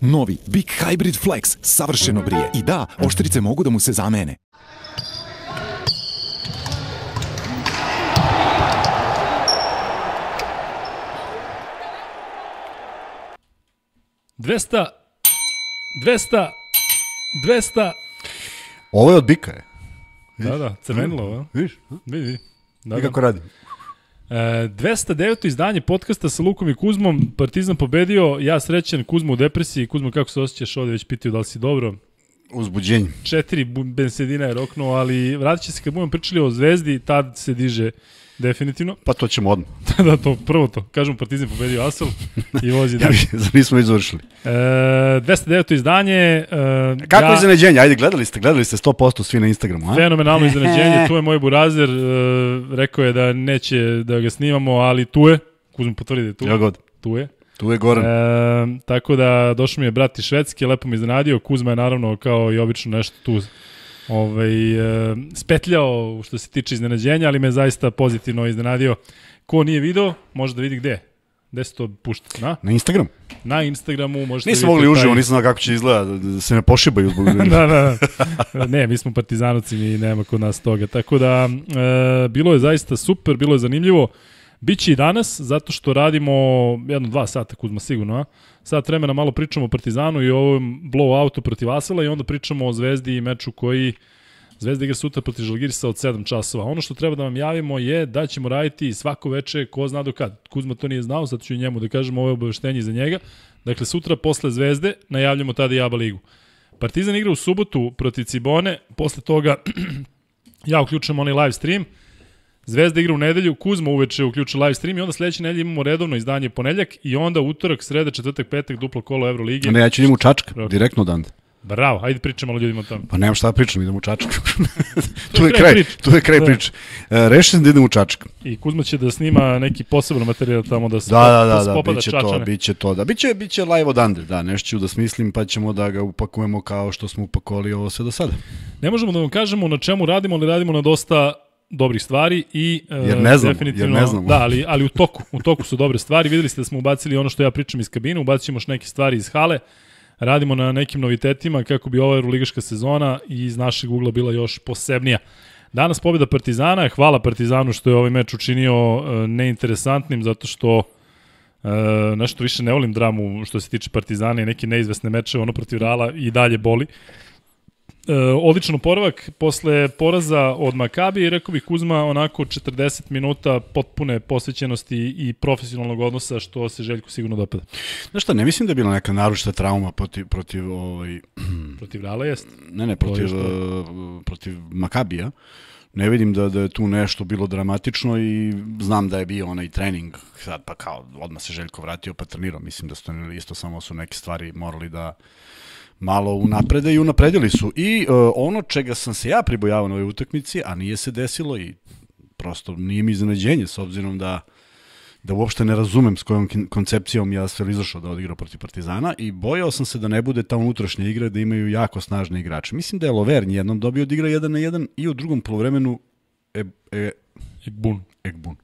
Novi Big Hybrid Flex savršeno brije. I da, oštrice mogu da mu se zamene. Dvesta, dvesta, dvesta. Ovo je od Bika, je. Viš? Da, da, crvenilo, ovo. Viš? Vidi, vidi. Da, da. kako radi. 209. izdanje podcasta sa Lukom i Kuzmom. Partizan pobedio, ja srećen, Kuzmo u depresiji. Kuzmo, kako se osjećaš? Ovde već pitaju da li si dobro. Uzbuđenje. Četiri bensedina je roknuo, ali vratit će se kad budemo pričali o zvezdi, tad se diže Definitivno. Pa to ćemo odmah. da, to, prvo to. Kažemo, Partizan pobedio Asel i vozi da. ja, nismo izvršili. E, 209. izdanje. E, Kako ja... iznenađenje? Ajde, gledali ste, gledali ste 100% svi na Instagramu, a? Fenomenalno iznenađenje. tu je moj burazer. E, rekao je da neće da ga snimamo, ali tu je. Kuzmo potvrdi da je tu. Ja god. Tu je. Tu je Goran. E, tako da došao mi je brat iz Švedske, lepo mi iznenadio. Kuzma je naravno kao i obično nešto tu ovaj, e, spetljao što se tiče iznenađenja, ali me zaista pozitivno iznenadio. Ko nije video, može da vidi gde. Gde se to pušta? Na? Na Instagram. Na Instagramu možete Nisam mogli uživo, taj... nisam znao kako će izgleda, da, da se ne pošibaju zbog da, da, da. Ne, mi smo partizanoci, mi nema kod nas toga. Tako da, e, bilo je zaista super, bilo je zanimljivo. E, Biće i danas, zato što radimo jedno dva sata, Kuzma, sigurno, a? Sad vremena malo pričamo o Partizanu i o ovom blow-outu protiv Asela i onda pričamo o Zvezdi i meču koji Zvezda igra sutra protiv Žalgirisa od 7 časova. Ono što treba da vam javimo je da ćemo raditi svako veče, ko zna do kad. Kuzma to nije znao, sad ću njemu da kažemo ove obaveštenje za njega. Dakle, sutra posle Zvezde najavljamo tada i Aba ligu. Partizan igra u subotu protiv Cibone, posle toga ja uključujem onaj live stream – Zvezda igra u nedelju, Kuzma uveče uključi live stream i onda sledeće nedelje imamo redovno izdanje ponedeljak i onda utorak, sreda, četvrtak, petak, duplo kolo Euroligi. Ne, ja ću njemu u Čačak, Bravo. direktno dan. Bravo, ajde pričaj malo ljudima o tome. Pa nemam šta da pričam, idem u Čačak. tu, je kraj, prič. tu je kraj da. priče. E, Rešio sam da idem u Čačak. I Kuzma će da snima neki poseban materijal tamo da se da, da, da, da, da biće čačane. to, biće to. Da, biće, biće live odande, da, nešto ću da smislim pa ćemo da ga upakujemo kao što smo upakovali ovo sve do sada. Ne možemo da vam kažemo na čemu radimo, ali radimo na dosta dobrih stvari i jer e, ne znam, definitivno, jer ne znam. da, ali, ali u toku, u toku su dobre stvari. Videli ste da smo ubacili ono što ja pričam iz kabine, ubacićemo još neke stvari iz hale, radimo na nekim novitetima kako bi ova Euroligaška sezona iz našeg ugla bila još posebnija. Danas pobjeda Partizana, hvala Partizanu što je ovaj meč učinio e, neinteresantnim zato što Uh, nešto više ne volim dramu što se tiče Partizana i neke neizvesne meče, ono protiv Rala i dalje boli e, odličan oporavak posle poraza od Makabi i rekao bih Kuzma onako 40 minuta potpune posvećenosti i profesionalnog odnosa što se Željku sigurno dopada. Znaš šta, ne mislim da je bila neka naručita trauma protiv, protiv ovaj... Protiv Rala jest? Ne, ne, protiv, e, protiv Makabija. Ne vidim da, da je tu nešto bilo dramatično i znam da je bio onaj trening, sad pa kao odmah se Željko vratio pa trenirao, mislim da su isto samo su neke stvari morali da malo unaprede i unapredili su. I uh, ono čega sam se ja pribojavao na ovoj utakmici, a nije se desilo i prosto nije mi iznenađenje s obzirom da da uopšte ne razumem s kojom koncepcijom ja sve izašao da odigrao protiv Partizana i bojao sam se da ne bude ta unutrašnja igra da imaju jako snažne igrače. Mislim da je Lovern jednom dobio od da igra 1 na 1 i u drugom polovremenu e, e, Egbun. Egbun.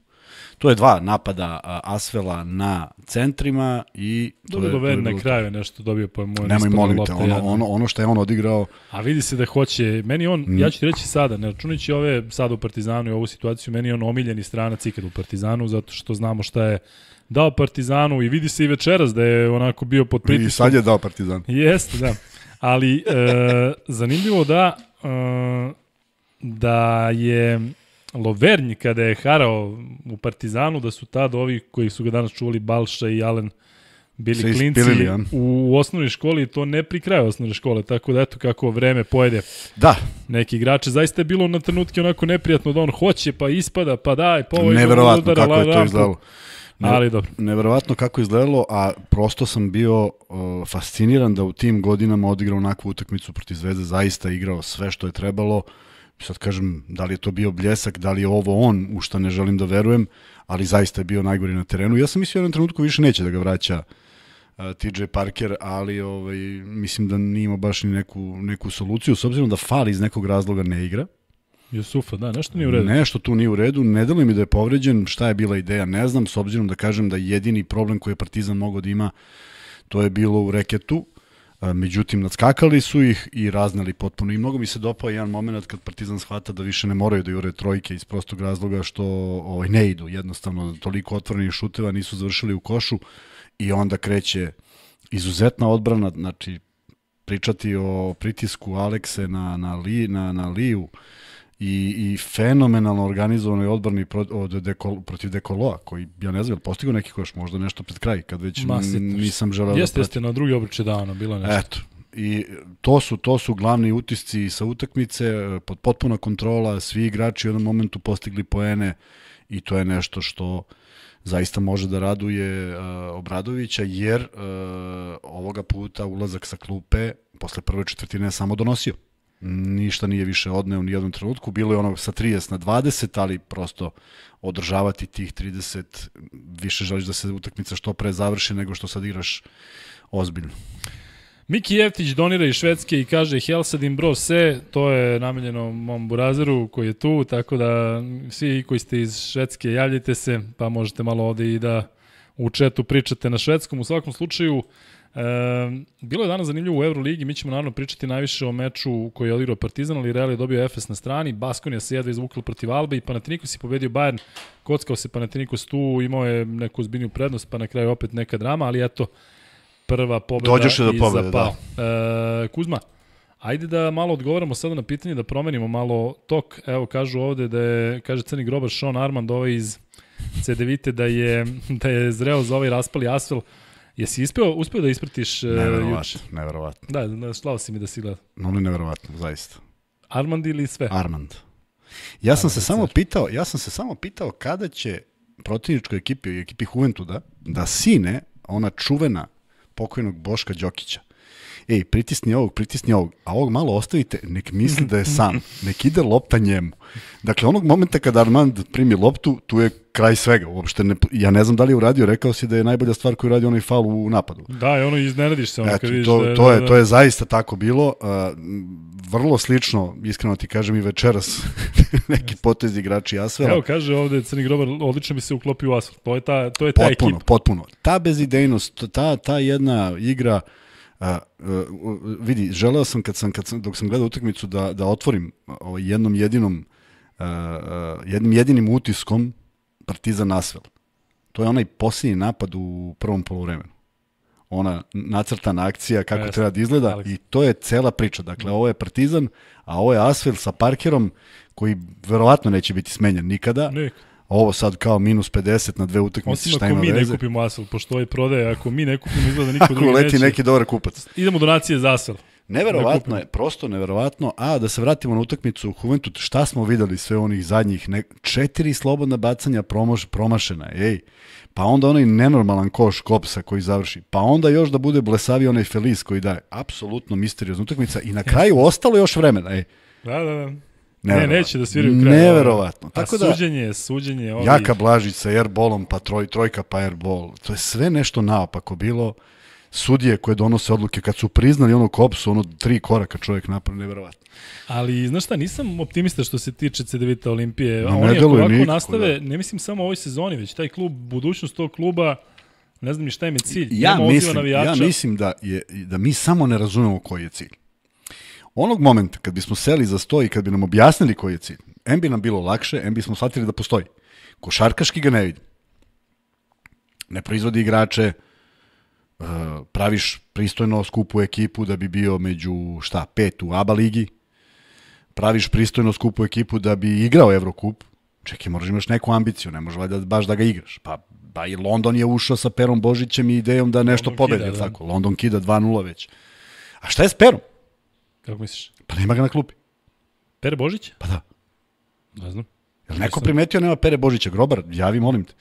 To je dva napada Asvela na centrima i... To je, doveden na kraju je nešto dobio po mojem Nemoj molim te, ono, ono, ono što je on odigrao... A vidi se da hoće, meni on, mm. ja ću ti reći sada, ne računajući ove sada u Partizanu i ovu situaciju, meni je on omiljeni stranac ikad u Partizanu, zato što znamo šta je dao Partizanu i vidi se i večeras da je onako bio pod pritiskom. I sad je dao Partizan. Jeste, da. Ali e, zanimljivo da e, da je Lovernji kada je harao u Partizanu, da su tad ovi koji su ga danas čuvali Balša i Alen bili Se klinci ispilili, ja. u osnovnoj školi to ne pri kraju osnovne škole, tako da eto kako vreme pojede da. neki igrače. Zaista je bilo na trenutke onako neprijatno da on hoće, pa ispada, pa daj, pa ovaj Neverovatno udara, kako je to izgledalo. Pa- ne, ali dobro. Neverovatno kako je izgledalo, a prosto sam bio uh, fasciniran da u tim godinama odigrao onakvu utakmicu protiv Zvezde, zaista igrao sve što je trebalo. Uh, sad kažem, da li je to bio bljesak, da li je ovo on, u šta ne želim da verujem, ali zaista je bio najgori na terenu. Ja sam mislio u jednom trenutku više neće da ga vraća uh, e, TJ Parker, ali ovaj, mislim da nije imao baš ni neku, neku soluciju, s obzirom da fali iz nekog razloga ne igra. Jusufa, da, nešto nije u redu. Nešto tu nije u redu, ne delo mi da je povređen, šta je bila ideja, ne znam, s obzirom da kažem da jedini problem koji je Partizan mogao da ima, to je bilo u reketu, Međutim, nadskakali su ih i raznali potpuno. I mnogo mi se dopao jedan moment kad Partizan shvata da više ne moraju da jure trojke iz prostog razloga što ovaj, ne idu. Jednostavno, toliko otvorenih šuteva nisu završili u košu i onda kreće izuzetna odbrana, znači pričati o pritisku Alekse na, na, li, na, na Liju, i, i fenomenalno organizovanoj odbrani pro, od dekol, protiv Dekoloa, koji, ja ne znam, postigao neki koš, možda nešto pred kraj, kad već Masite, nisam želeo da jeste, da Jeste, na drugi obliče dano, bilo nešto. Eto, i to su to su glavni utisci sa utakmice, pod potpuna kontrola, svi igrači u jednom momentu postigli poene i to je nešto što zaista može da raduje uh, Obradovića jer uh, ovoga puta ulazak sa klupe posle prve četvrtine je samo donosio ništa nije više odneo ni jednom trenutku. Bilo je ono sa 30 na 20, ali prosto održavati tih 30, više želiš da se utakmica što pre završi nego što sad igraš ozbiljno. Miki Jeftić donira iz Švedske i kaže Helsadin bro se, to je namenjeno mom burazeru koji je tu, tako da svi koji ste iz Švedske javljajte se, pa možete malo ovde i da u četu pričate na švedskom. U svakom slučaju, E, bilo je danas zanimljivo u Euroligi, mi ćemo naravno pričati najviše o meču koji je odigrao Partizan, ali Real je dobio Efes na strani, Baskonija se jedva izvukla protiv Alba i Panathinaikos je pobedio Bayern, kockao se Panathinaikos tu, imao je neku zbiljniju prednost, pa na kraju opet neka drama, ali eto, prva pobeda Dođoše do pobeda, zapao. Da. E, Kuzma, Ajde da malo odgovaramo sada na pitanje, da promenimo malo tok. Evo, kažu ovde da je, kaže crni grobar Sean Armand, ovaj iz CDVite, da je, da je zreo za ovaj raspali asfalt. Jesi ispeo, uspeo da ispratiš uh, neverovatno, juče? Neverovatno, da, da, slao si mi da si gledao. No, ne, neverovatno, zaista. Armand ili sve? Armand. Ja Armand sam se samo pitao, ja sam se samo pitao kada će protivničkoj ekipi, ekipi Juventuda, da sine ona čuvena pokojnog Boška Đokića ej, pritisni ovog, pritisni ovog, a ovog malo ostavite, nek misli da je sam, nek ide lopta njemu. Dakle, onog momenta kada Armand primi loptu, tu je kraj svega, uopšte ne, ja ne znam da li je uradio, rekao si da je najbolja stvar koju radi onaj faul u napadu. Da, i ono iznenadiš se. Ono Eto, to, da, to, da, je, da, da. to je zaista tako bilo, uh, vrlo slično, iskreno ti kažem i večeras, neki potez igrači Asvela. Evo kaže ovde Crni Grobar, odlično bi se uklopio u Asvel, to je ta, to je ta potpuno, ekipa. Potpuno, potpuno. Ta bezidejnost, ta, ta jedna igra, uh, A, uh, vidi, želeo sam, kad sam, kad sam dok sam gledao utakmicu da, da otvorim ovaj, jednom jedinom uh, jednim jedinim utiskom Partizan Asvel. To je onaj posljednji napad u prvom poluvremenu. Ona nacrtana akcija kako Jeste. treba da izgleda Alex. i to je cela priča. Dakle, ovo je Partizan, a ovo je Asvel sa Parkerom koji verovatno neće biti smenjen nikada. Nikad ovo sad kao minus 50 na dve utakmice, šta ima veze? Osim ako mi ne kupimo Asel, pošto ovaj prodaje, ako mi ne kupimo, izgleda niko drugi neće. Ako leti neki dobar kupac. Idemo donacije za Asel. Neverovatno je, prosto neverovatno, a da se vratimo na utakmicu u Juventud, šta smo videli sve onih zadnjih, ne, četiri slobodna bacanja promoš, promašena, ej, pa onda onaj nenormalan koš Kopsa koji završi, pa onda još da bude blesavi onaj Feliz koji daje, apsolutno misteriozna utakmica i na kraju ostalo još vremena, ej. Da, da, da. Ne, neće da sviraju kraj. Neverovatno. Tako da, suđenje, suđenje. Ovi... Jaka Blažić sa airballom, pa troj, trojka pa airball. To je sve nešto naopako bilo. Sudije koje donose odluke, kad su priznali ono kopsu, ono tri koraka čovjek napravio, neverovatno. Ali, znaš šta, nisam optimista što se tiče CDVita Olimpije. No, Oni ako ovako nikako, nastave, da. ne mislim samo ovoj sezoni, već taj klub, budućnost tog kluba, ne znam ni šta im je cilj. Ja, Nemo mislim, ja mislim da, je, da mi samo ne razumemo koji je cilj. Onog momenta kad bismo seli za sto i kad bi nam objasnili koji je cilj, M bi nam bilo lakše, M smo shvatili da postoji. Košarkaški ga ne vidim. Ne proizvodi igrače, e, praviš pristojno skupu ekipu da bi bio među šta, pet u ABA ligi, praviš pristojno skupu ekipu da bi igrao Evrokup, čekaj, moraš da imaš neku ambiciju, ne možeš valjda baš da ga igraš. Pa, pa i London je ušao sa Perom Božićem i idejom da nešto London pobedi, kida, da. tako? London kida 2-0 već. A šta je s Perom? Kako misliš? Pa nema ga na klupi. Pere Božić? Pa da. Ne znam. Jel neko primetio nema Pere Božića? Grobar, javi, molim te.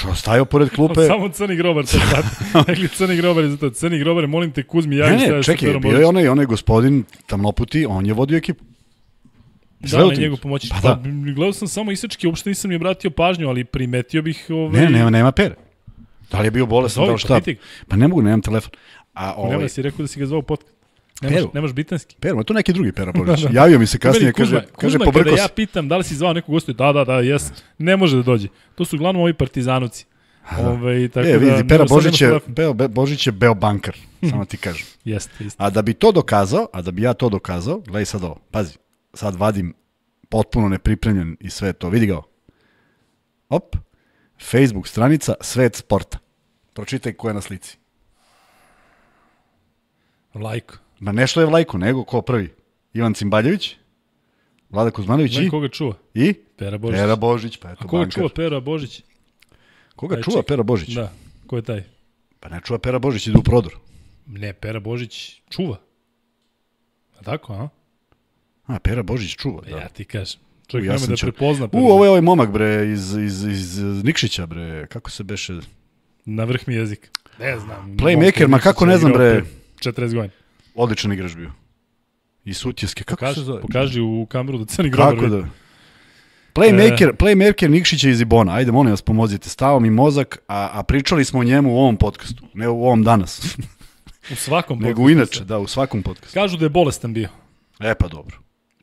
Čo, stajao pored klupe. Samo crni grobar, to Rekli crni grobar, zato crni grobar, molim te Kuzmi, javi se. Ne, ne, čekaj, bio je onaj, onaj gospodin tamnoputi, on je vodio ekipu. Da, on njegov pomoćnik. Pa, da. Pa, gledao sam samo isečke, uopšte nisam mi obratio pažnju, ali primetio bih... Ovaj... Ne, nema, nema pere. Da li je bio pa bolestan, da li šta? Pa ne mogu, nemam telefon. A, ovaj... Nema, si rekao da si ga zvao podcast. Nemaš, peru. nemaš bitanski? Peru, a to neki drugi Pera da, Pavlić. da, da. Javio mi se kasnije, kaže, Kuzma, kaže Kuzma, kada ja pitam da li si zvao nekog gostu, da, da, da, jes, da. ne može da dođe. To su uglavnom ovi partizanovci. Da. Ove, ovaj, i tako e, vidi, da, Pera Božić je, Beo, Be, Božić je Beo bankar, samo ti kažem. Jeste, jeste. A da bi to dokazao, a da bi ja to dokazao, gledaj sad ovo, pazi, sad vadim potpuno nepripremljen i sve to, vidi ga ovo. Op, Facebook stranica Svet sporta. Pročitaj ko je na slici. Like. Ma šlo je vlajku, nego ko prvi? Ivan Cimbaljević? Vlada Kuzmanović i... Koga čuva? I? Pera Božić. Pera Božić, pa eto A koga bankar. čuva Pera Božić? Koga Aj, čuva ček. Pera Božić? Da, ko je taj? Pa ne čuva Pera Božić, ide u prodor. Ne, Pera Božić čuva. A tako, a? A, Pera Božić čuva, da. E, ja ti kažem. Čovjek ja nema da prepozna. Pera. U, ovo je ovaj momak, bre, iz, iz, iz, iz Nikšića, bre. Kako se beše? Na vrh mi jezik. Ne znam. Playmaker, ma kako ne znam, bre. 40 godina. Odličan igrač bio. I sutjeske, kako pokaži, se zove? Pokaži u kameru da crni grobar. Kako da? Playmaker, e... playmaker Nikšića iz Ibona. Ajde, molim vas, pomozite. Stavom mi mozak, a, a pričali smo o njemu u ovom podcastu. Ne u ovom danas. u svakom podcastu. Nego inače, da, u svakom podcastu. Kažu da je bolestan bio. E pa dobro.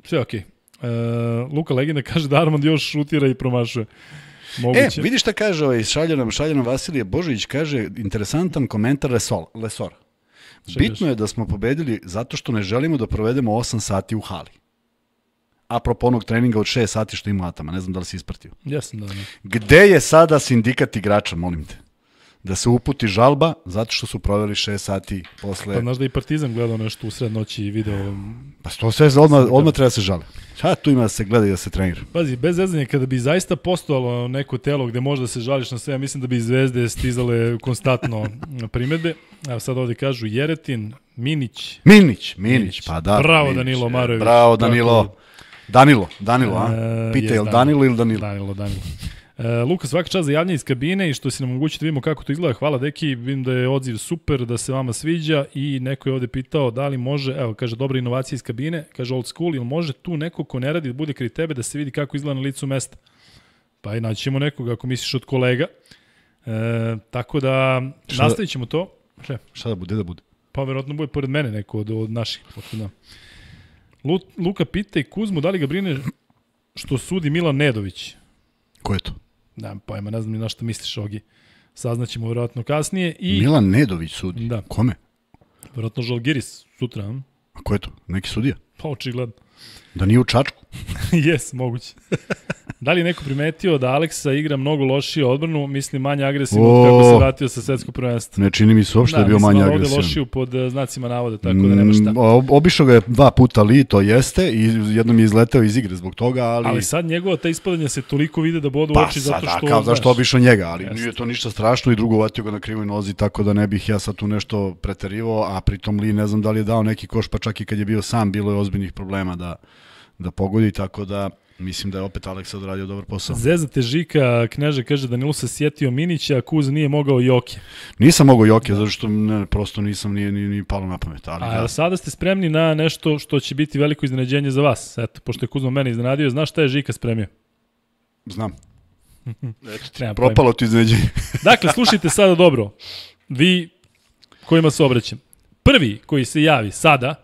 Sve okej. Okay. E, Luka Legenda kaže da Armand još šutira i promašuje. E, Moguće. E, vidiš šta kaže ovaj, šalje nam, šalje nam Vasilije Božić, kaže interesantan komentar Lesol, Lesora. Bitno je da smo pobedili zato što ne želimo da provedemo 8 sati u hali. Apropo onog treninga od 6 sati što ima Atama, ne znam da li si ispratio. Jesam da. Ne. Da. Gde je sada sindikat igrača, molim te? da se uputi žalba zato što su proveli 6 sati posle... Pa znaš da i Partizan gledao nešto u sred noći i video... Pa to sve odmah, odmah da. treba da se žale. Šta tu ima da se gleda i da se trenira? Pazi, bez zezanja, kada bi zaista postojalo neko telo gde da se žališ na sve, ja mislim da bi zvezde stizale konstantno primedbe. Evo sad ovde kažu Jeretin, Minić. Minić, Minić, Minić pa da. Bravo Minić, Danilo e, Marović. Bravo Danilo. Danilo, Danilo, a? E, Pita je Danilo. Danilo ili Danilo? Danilo, Danilo. E, Luka, svaka čast za iz kabine i što si nam omogućio da vidimo kako to izgleda. Hvala, deki, vidim da je odziv super, da se vama sviđa i neko je ovde pitao da li može, evo, kaže, dobra inovacija iz kabine, kaže old school, ili može tu neko ko ne radi da bude kri tebe da se vidi kako izgleda na licu mesta? Pa i naćemo nekoga, ako misliš od kolega. E, tako da, šta da- nastavit ćemo to. Šta? šta da bude, da bude? Pa verovatno bude pored mene neko od, od naših. Od, Luka pita i Kuzmu da li ga brine što sudi Milan Nedović. Ko je to? pa pojma, ne znam ni na što misliš, Ogi. Saznaćemo vjerojatno kasnije. I... Milan Nedović sudi. Da. Kome? Vjerojatno Žalgiris sutra. A ko je to? Neki sudija? Pa očigledno. Da nije u Čačku? Jes, moguće. Da li neko primetio da Aleksa igra mnogo lošije odbranu, mislim manje agresivno od kako se vratio sa svetskog prvenstva? Ne čini mi se uopšte da, je da, bio manje da agresivan. Da, mislim lošiju pod eh, znacima navode, tako da nema šta. Mm, obišao ga je dva puta li, to jeste, i jednom je izleteo iz igre zbog toga, ali... Ali sad njegovo ta ispadanja se toliko vide da bodu pa, oči zato što... Pa sad, kao zašto obišao njega, ali jeste. nije to ništa strašno i drugo uvatio ga na krivoj nozi, tako da ne bih ja sad tu nešto preterivao, a pritom li ne znam da li je dao neki koš, pa čak i kad je bio sam, bilo je ozbiljnih problema da da pogodi, tako da Mislim da je opet Aleksa odradio dobar posao. Zezate Žika, Kneže kaže nilu se sjetio Minića, a Kuz nije mogao Joke. Nisam mogao Joke, da. zato što ne, prosto nisam nije ni, ni palo na pamet. Ali, a da. sada ste spremni na nešto što će biti veliko iznenađenje za vas. Eto, pošto je Kuzma mene iznenadio, znaš šta je Žika spremio? Znam. Eto ti, propalo ti iznenađenje. dakle, slušajte sada dobro. Vi kojima se obraćam. Prvi koji se javi sada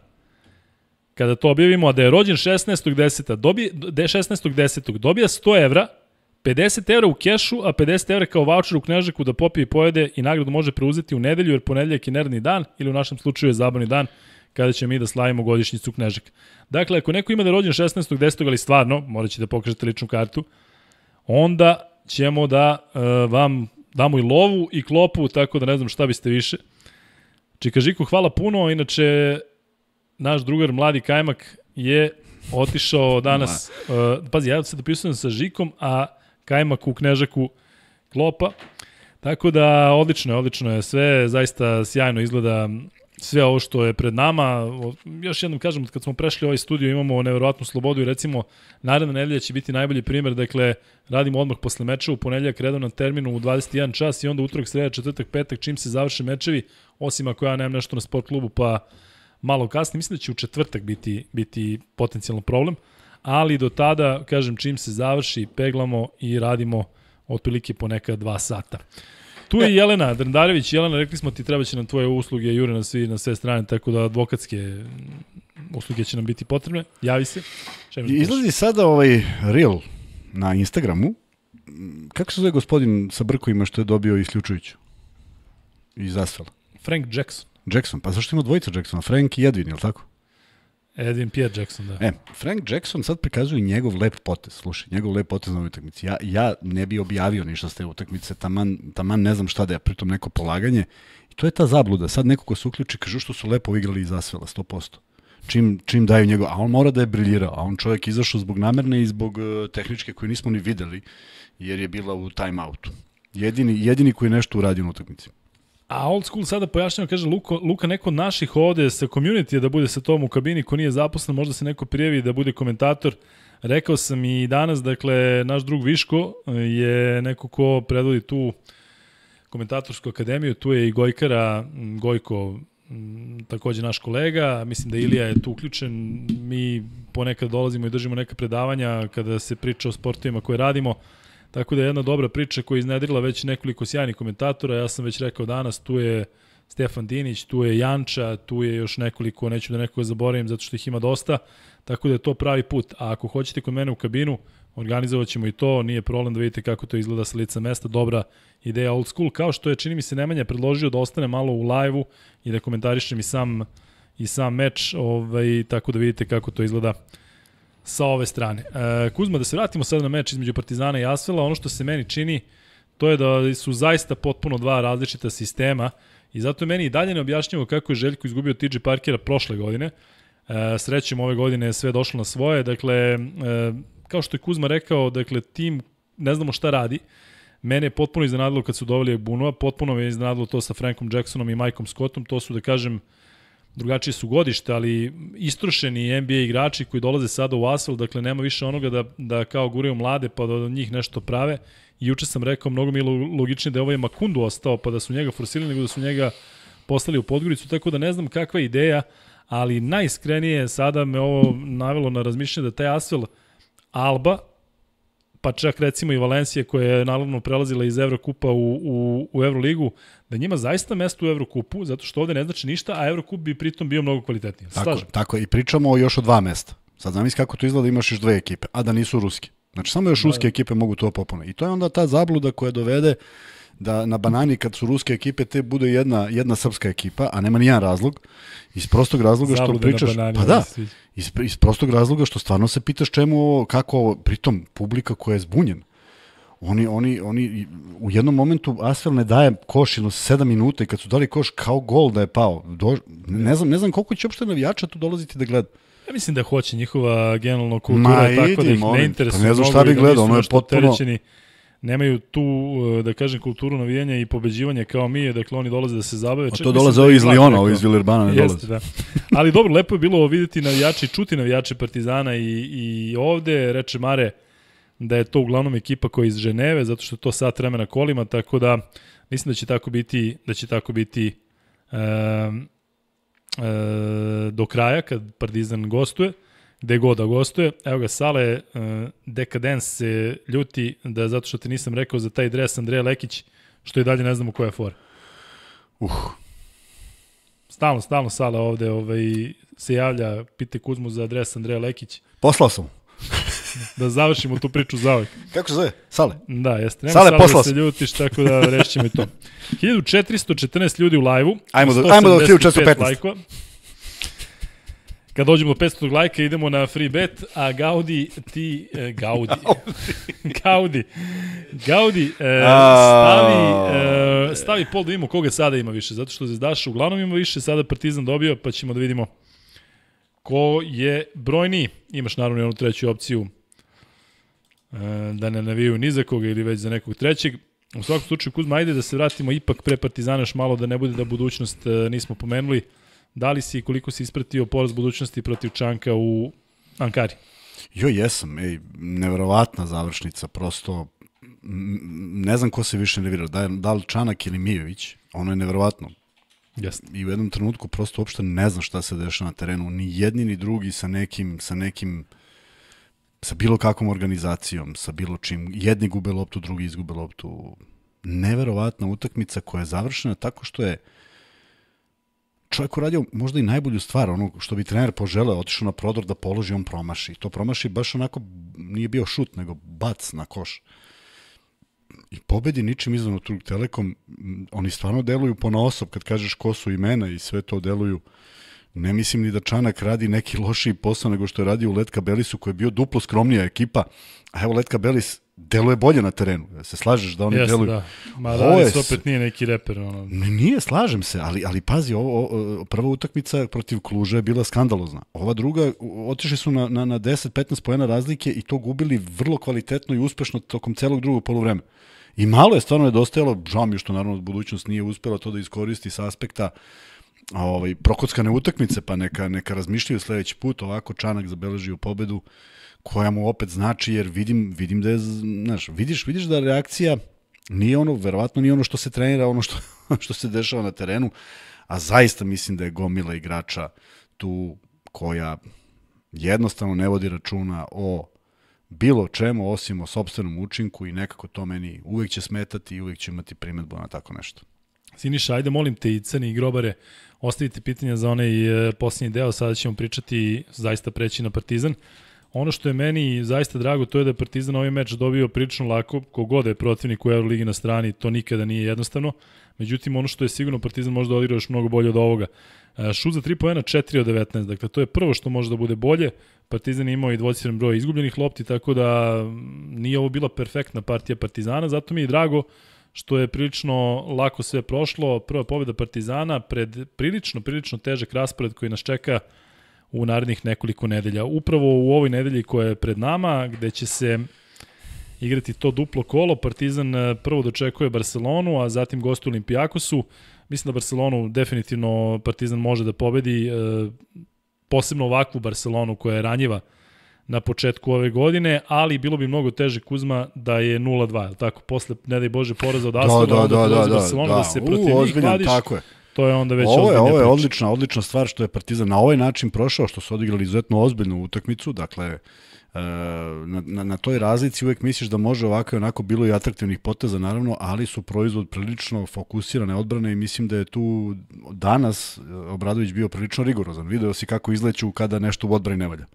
kada to objavimo, a da je rođen 16. 10. dobije, 16. 10. dobija 100 evra, 50 evra u kešu, a 50 evra kao voucher u knježaku da popije i pojede i nagradu može preuzeti u nedelju jer ponedeljak je nerni dan ili u našem slučaju je zabavni dan kada ćemo mi da slavimo godišnjicu knježaka. Dakle, ako neko ima da je rođen 10. ali stvarno, morat ćete da pokažete ličnu kartu, onda ćemo da uh, vam damo i lovu i klopu, tako da ne znam šta biste više. Čikažiko, hvala puno, inače naš drugar Mladi Kajmak je otišao danas, uh, pazi, ja se dopisujem sa Žikom, a Kajmak u Knežaku klopa, tako da odlično je, odlično je sve, zaista sjajno izgleda sve ovo što je pred nama. Još jednom kažem, kad smo prešli ovaj studio imamo neverovatnu slobodu i recimo naredna nedelja će biti najbolji primer, dakle radimo odmah posle meča, u ponedeljak na terminu u 21 čas i onda utorak, sreda, četvrtak, petak, čim se završe mečevi, osim ako ja nemam nešto na sport klubu pa malo kasnije. Mislim da će u četvrtak biti, biti potencijalno problem, ali do tada, kažem, čim se završi, peglamo i radimo otprilike ponekad dva sata. Tu je e. Jelena Drndarević. Jelena, rekli smo ti treba će nam tvoje usluge, jure na, svi, na sve strane, tako da advokatske usluge će nam biti potrebne. Javi se. Da Izlazi sada ovaj reel na Instagramu. Kako se zove gospodin sa brkovima što je dobio isključujuću? Iz asfala. Frank Jackson. Jackson, pa zašto ima dvojica Jacksona? Frank i Edwin, je li tako? Edwin Pierre Jackson, da. E, Frank Jackson sad prikazuje njegov lep potez, slušaj, njegov lep potez na ovoj utakmici. Ja, ja ne bi objavio ništa s te utakmice, taman, taman ne znam šta da je, pritom neko polaganje. I to je ta zabluda, sad neko ko se uključi kaže što su lepo igrali i zasvela, 100%. Čim, čim daju njegov, a on mora da je briljirao, a on čovjek izašao zbog namerne i zbog e, tehničke koju nismo ni videli, jer je bila u time-outu. Jedini, jedini koji je nešto uradio na utakmici. A Old School sada pojašnjava, kaže Luka, Luka neko od naših ovde sa community da bude sa tom u kabini ko nije zaposlen, možda se neko prijavi da bude komentator. Rekao sam i danas, dakle, naš drug Viško e, je neko ko predvodi tu komentatorsku akademiju, tu je i Gojkara, Gojko, takođe naš kolega, mislim da Ilija je tu uključen, mi ponekad dolazimo i držimo neka predavanja kada se priča o sportovima koje radimo, Tako da je jedna dobra priča koja je iznedrila već nekoliko sjajnih komentatora. Ja sam već rekao danas, tu je Stefan Dinić, tu je Janča, tu je još nekoliko, neću da nekoga zaboravim zato što ih ima dosta, tako da je to pravi put. A ako hoćete kod mene u kabinu, organizovat ćemo i to, nije problem da vidite kako to izgleda sa lica mesta, dobra ideja old school, kao što je, čini mi se, Nemanja predložio da ostane malo u live-u i da komentarišem i sam, i sam meč, ovaj, tako da vidite kako to izgleda sa ove strane. E, Kuzma, da se vratimo sada na meč između Partizana i Asvela, ono što se meni čini to je da su zaista potpuno dva različita sistema i zato meni i dalje ne kako je Željko izgubio TJ Parkera prošle godine. E, srećem, ove godine je sve došlo na svoje. Dakle, e, kao što je Kuzma rekao, dakle, tim ne znamo šta radi. Mene je potpuno iznenadilo kad su doveli Bunova, potpuno me je iznenadilo to sa Frankom Jacksonom i Mikeom Scottom. To su, da kažem, uh, drugačije su godište, ali istrošeni NBA igrači koji dolaze sada u Asvel, dakle nema više onoga da, da kao guraju mlade pa da od njih nešto prave. I juče sam rekao mnogo mi je logičnije da je ovaj Makundu ostao pa da su njega forsirali nego da su njega poslali u Podgoricu, tako da ne znam kakva je ideja, ali najiskrenije sada me ovo navelo na razmišljanje da taj Asvel Alba, pa čak recimo i Valencije koja je naravno prelazila iz Evrokupa u, u, u Evroligu, da njima zaista mesto u Evrokupu, zato što ovde ne znači ništa, a Evrokup bi pritom bio mnogo kvalitetniji. Tako, tako i pričamo još o dva mesta. Sad zamisli kako to izgleda imaš još dve ekipe, a da nisu ruske. Znači samo još da, ruske da. ekipe mogu to popuniti. I to je onda ta zabluda koja dovede uh, da na banani kad su ruske ekipe te bude jedna, jedna srpska ekipa, a nema ni jedan razlog, iz prostog razloga što pričaš, banani, pa da, iz, iz prostog razloga što stvarno se pitaš čemu ovo, kako ovo, pritom publika koja je zbunjena, Oni, oni, oni u jednom momentu Asfel ne daje koš ino 7 minuta i kad su dali koš kao gol da je pao. Do, ne, znam, ne znam koliko će uopšte navijača tu dolaziti da gleda. Ja mislim da hoće njihova generalna kultura Ma, tako idi, da ih molim, ne interesuje. Pa ne znam šta bi da gledao, ono je potpuno... Terećeni nemaju tu, eh, da kažem, kulturu navijanja i pobeđivanja kao mi, dakle oni dolaze da se zabave. A to dolaze da ovi iz Liona, ovi iz Vilerbana ne dolaze. Da. Ali dobro, lepo je bilo videti navijače, čuti navijače Partizana i, i ovde, reče Mare, da je to uglavnom ekipa koja je iz Ženeve, zato što to sat vremena kolima, tako da mislim da će tako biti, da će tako biti um, e, do kraja kad Partizan gostuje gde god da gostuje. Evo ga, Sale, uh, eh, Dekadens se ljuti da zato što ti nisam rekao za taj dres Andreja Lekić, što i dalje ne znamo koja je fora. Uh. Stalno, stalno Sale ovde ovaj, se javlja, pite Kuzmu za dres Andreja Lekić. Poslao sam da završimo tu priču za ovaj. Kako se zove? Sale? Da, jeste. Nema sale, sale poslas. da se ljutiš, tako da rešćemo i to. 1414 ljudi u lajvu. Ajmo do, ajmo do 1415. Lajkova. Kad dođemo do 500 lajka idemo na free bet, a Gaudi ti... E, Gaudi. Gaudi. Gaudi e, stavi, e, stavi pol da imamo koga sada ima više, zato što Zvezdaša uglavnom ima više, sada Partizan dobio, pa ćemo da vidimo ko je brojni. Imaš naravno jednu treću opciju e, da ne naviju ni za koga ili već za nekog trećeg. U svakom slučaju, Kuzma, ajde da se vratimo ipak pre Partizana još malo da ne bude da budućnost e, nismo pomenuli. Da li si i koliko si ispratio poraz budućnosti protiv Čanka u Ankari? Jo, jesam. Ej, neverovatna završnica. Prosto ne znam ko se više nervirao. Da, da li Čanak ili Mijević? Ono je neverovatno. Yes. I u jednom trenutku prosto uopšte ne znam šta se dešava na terenu. Ni jedni ni drugi sa nekim, sa nekim sa bilo kakvom organizacijom, sa bilo čim. Jedni gube loptu, drugi izgube loptu. Neverovatna utakmica koja je završena tako što je uh, čovjek uradio možda i najbolju stvar, ono što bi trener poželeo, otišao na prodor da položi, on promaši. To promaši baš onako, nije bio šut, nego bac na koš. I pobedi ničim izvan Turk Telekom, oni stvarno deluju po naosob, kad kažeš ko su imena i sve to deluju. Ne mislim ni da Čanak radi neki lošiji posao nego što je radio u Letka Belisu koji je bio duplo skromnija ekipa. A evo Letka Belis deluje bolje na terenu. se slažeš da oni Jeste, deluju. Da. Ma da, opet nije neki reper. Ono. Nije, slažem se, ali, ali pazi, ovo, o, prva utakmica protiv Kluža je bila skandalozna. Ova druga, otišli su na, na, na 10-15 pojena razlike i to gubili vrlo kvalitetno i uspešno tokom celog drugog polovremena. I malo je stvarno nedostajalo, žao mi što naravno budućnost nije uspela to da iskoristi sa aspekta uh, ovaj, prokockane utakmice, pa neka, neka razmišljaju sledeći put, ovako Čanak zabeleži u pobedu, koja mu opet znači, jer vidim, vidim da je, znaš, vidiš, vidiš da reakcija nije ono, verovatno nije ono što se trenira, ono što, što se dešava na terenu, a zaista mislim da je gomila igrača tu koja jednostavno ne vodi računa o bilo čemu osim o sobstvenom učinku i nekako to meni uvek će smetati i uvek će imati primetbu na tako nešto. Siniša, ajde molim te i crni grobare, ostavite pitanja za onaj e, posljednji deo, sada ćemo pričati, zaista preći na Partizan. Ono što je meni zaista drago, to je da je Partizan ovaj meč dobio prilično lako, kogod je protivnik u Euroligi na strani, to nikada nije jednostavno. Međutim, ono što je sigurno Partizan možda odigrao još mnogo bolje od ovoga. E, šut za 3 poena 4 od 19, dakle to je prvo što može da bude bolje. Partizan je imao i dvocifren broj izgubljenih lopti, tako da nije ovo bila perfektna partija Partizana, zato mi je drago što je prilično lako sve prošlo. Prva pobjeda Partizana pred prilično, prilično težak raspored koji nas čeka u narednih nekoliko nedelja. Upravo u ovoj nedelji koja je pred nama, gde će se igrati to duplo kolo, Partizan eh, prvo dočekuje Barcelonu, a zatim gostu Olimpijakosu. Mislim da Barcelonu definitivno Partizan može da pobedi, eh, posebno ovakvu Barcelonu koja je ranjiva na početku ove godine, ali bilo bi mnogo teže Kuzma da je 0-2, jel tako? Posle, ne daj Bože, poraza od da, Astana, da, da, da, da, da, da, da, da se protiv U, ozbiljno, njih tako je. To je onda već ovo je, ovo je odlična, odlična stvar što je Partizan na ovaj način prošao, što su odigrali izuzetno ozbiljnu utakmicu, dakle, e, na, na, na toj razlici uvek misliš da može ovako i onako bilo i atraktivnih poteza naravno, ali su proizvod prilično fokusirane odbrane i mislim da je tu danas e, Obradović bio prilično rigorozan. Video si kako izleću kada nešto u odbrani ne valja.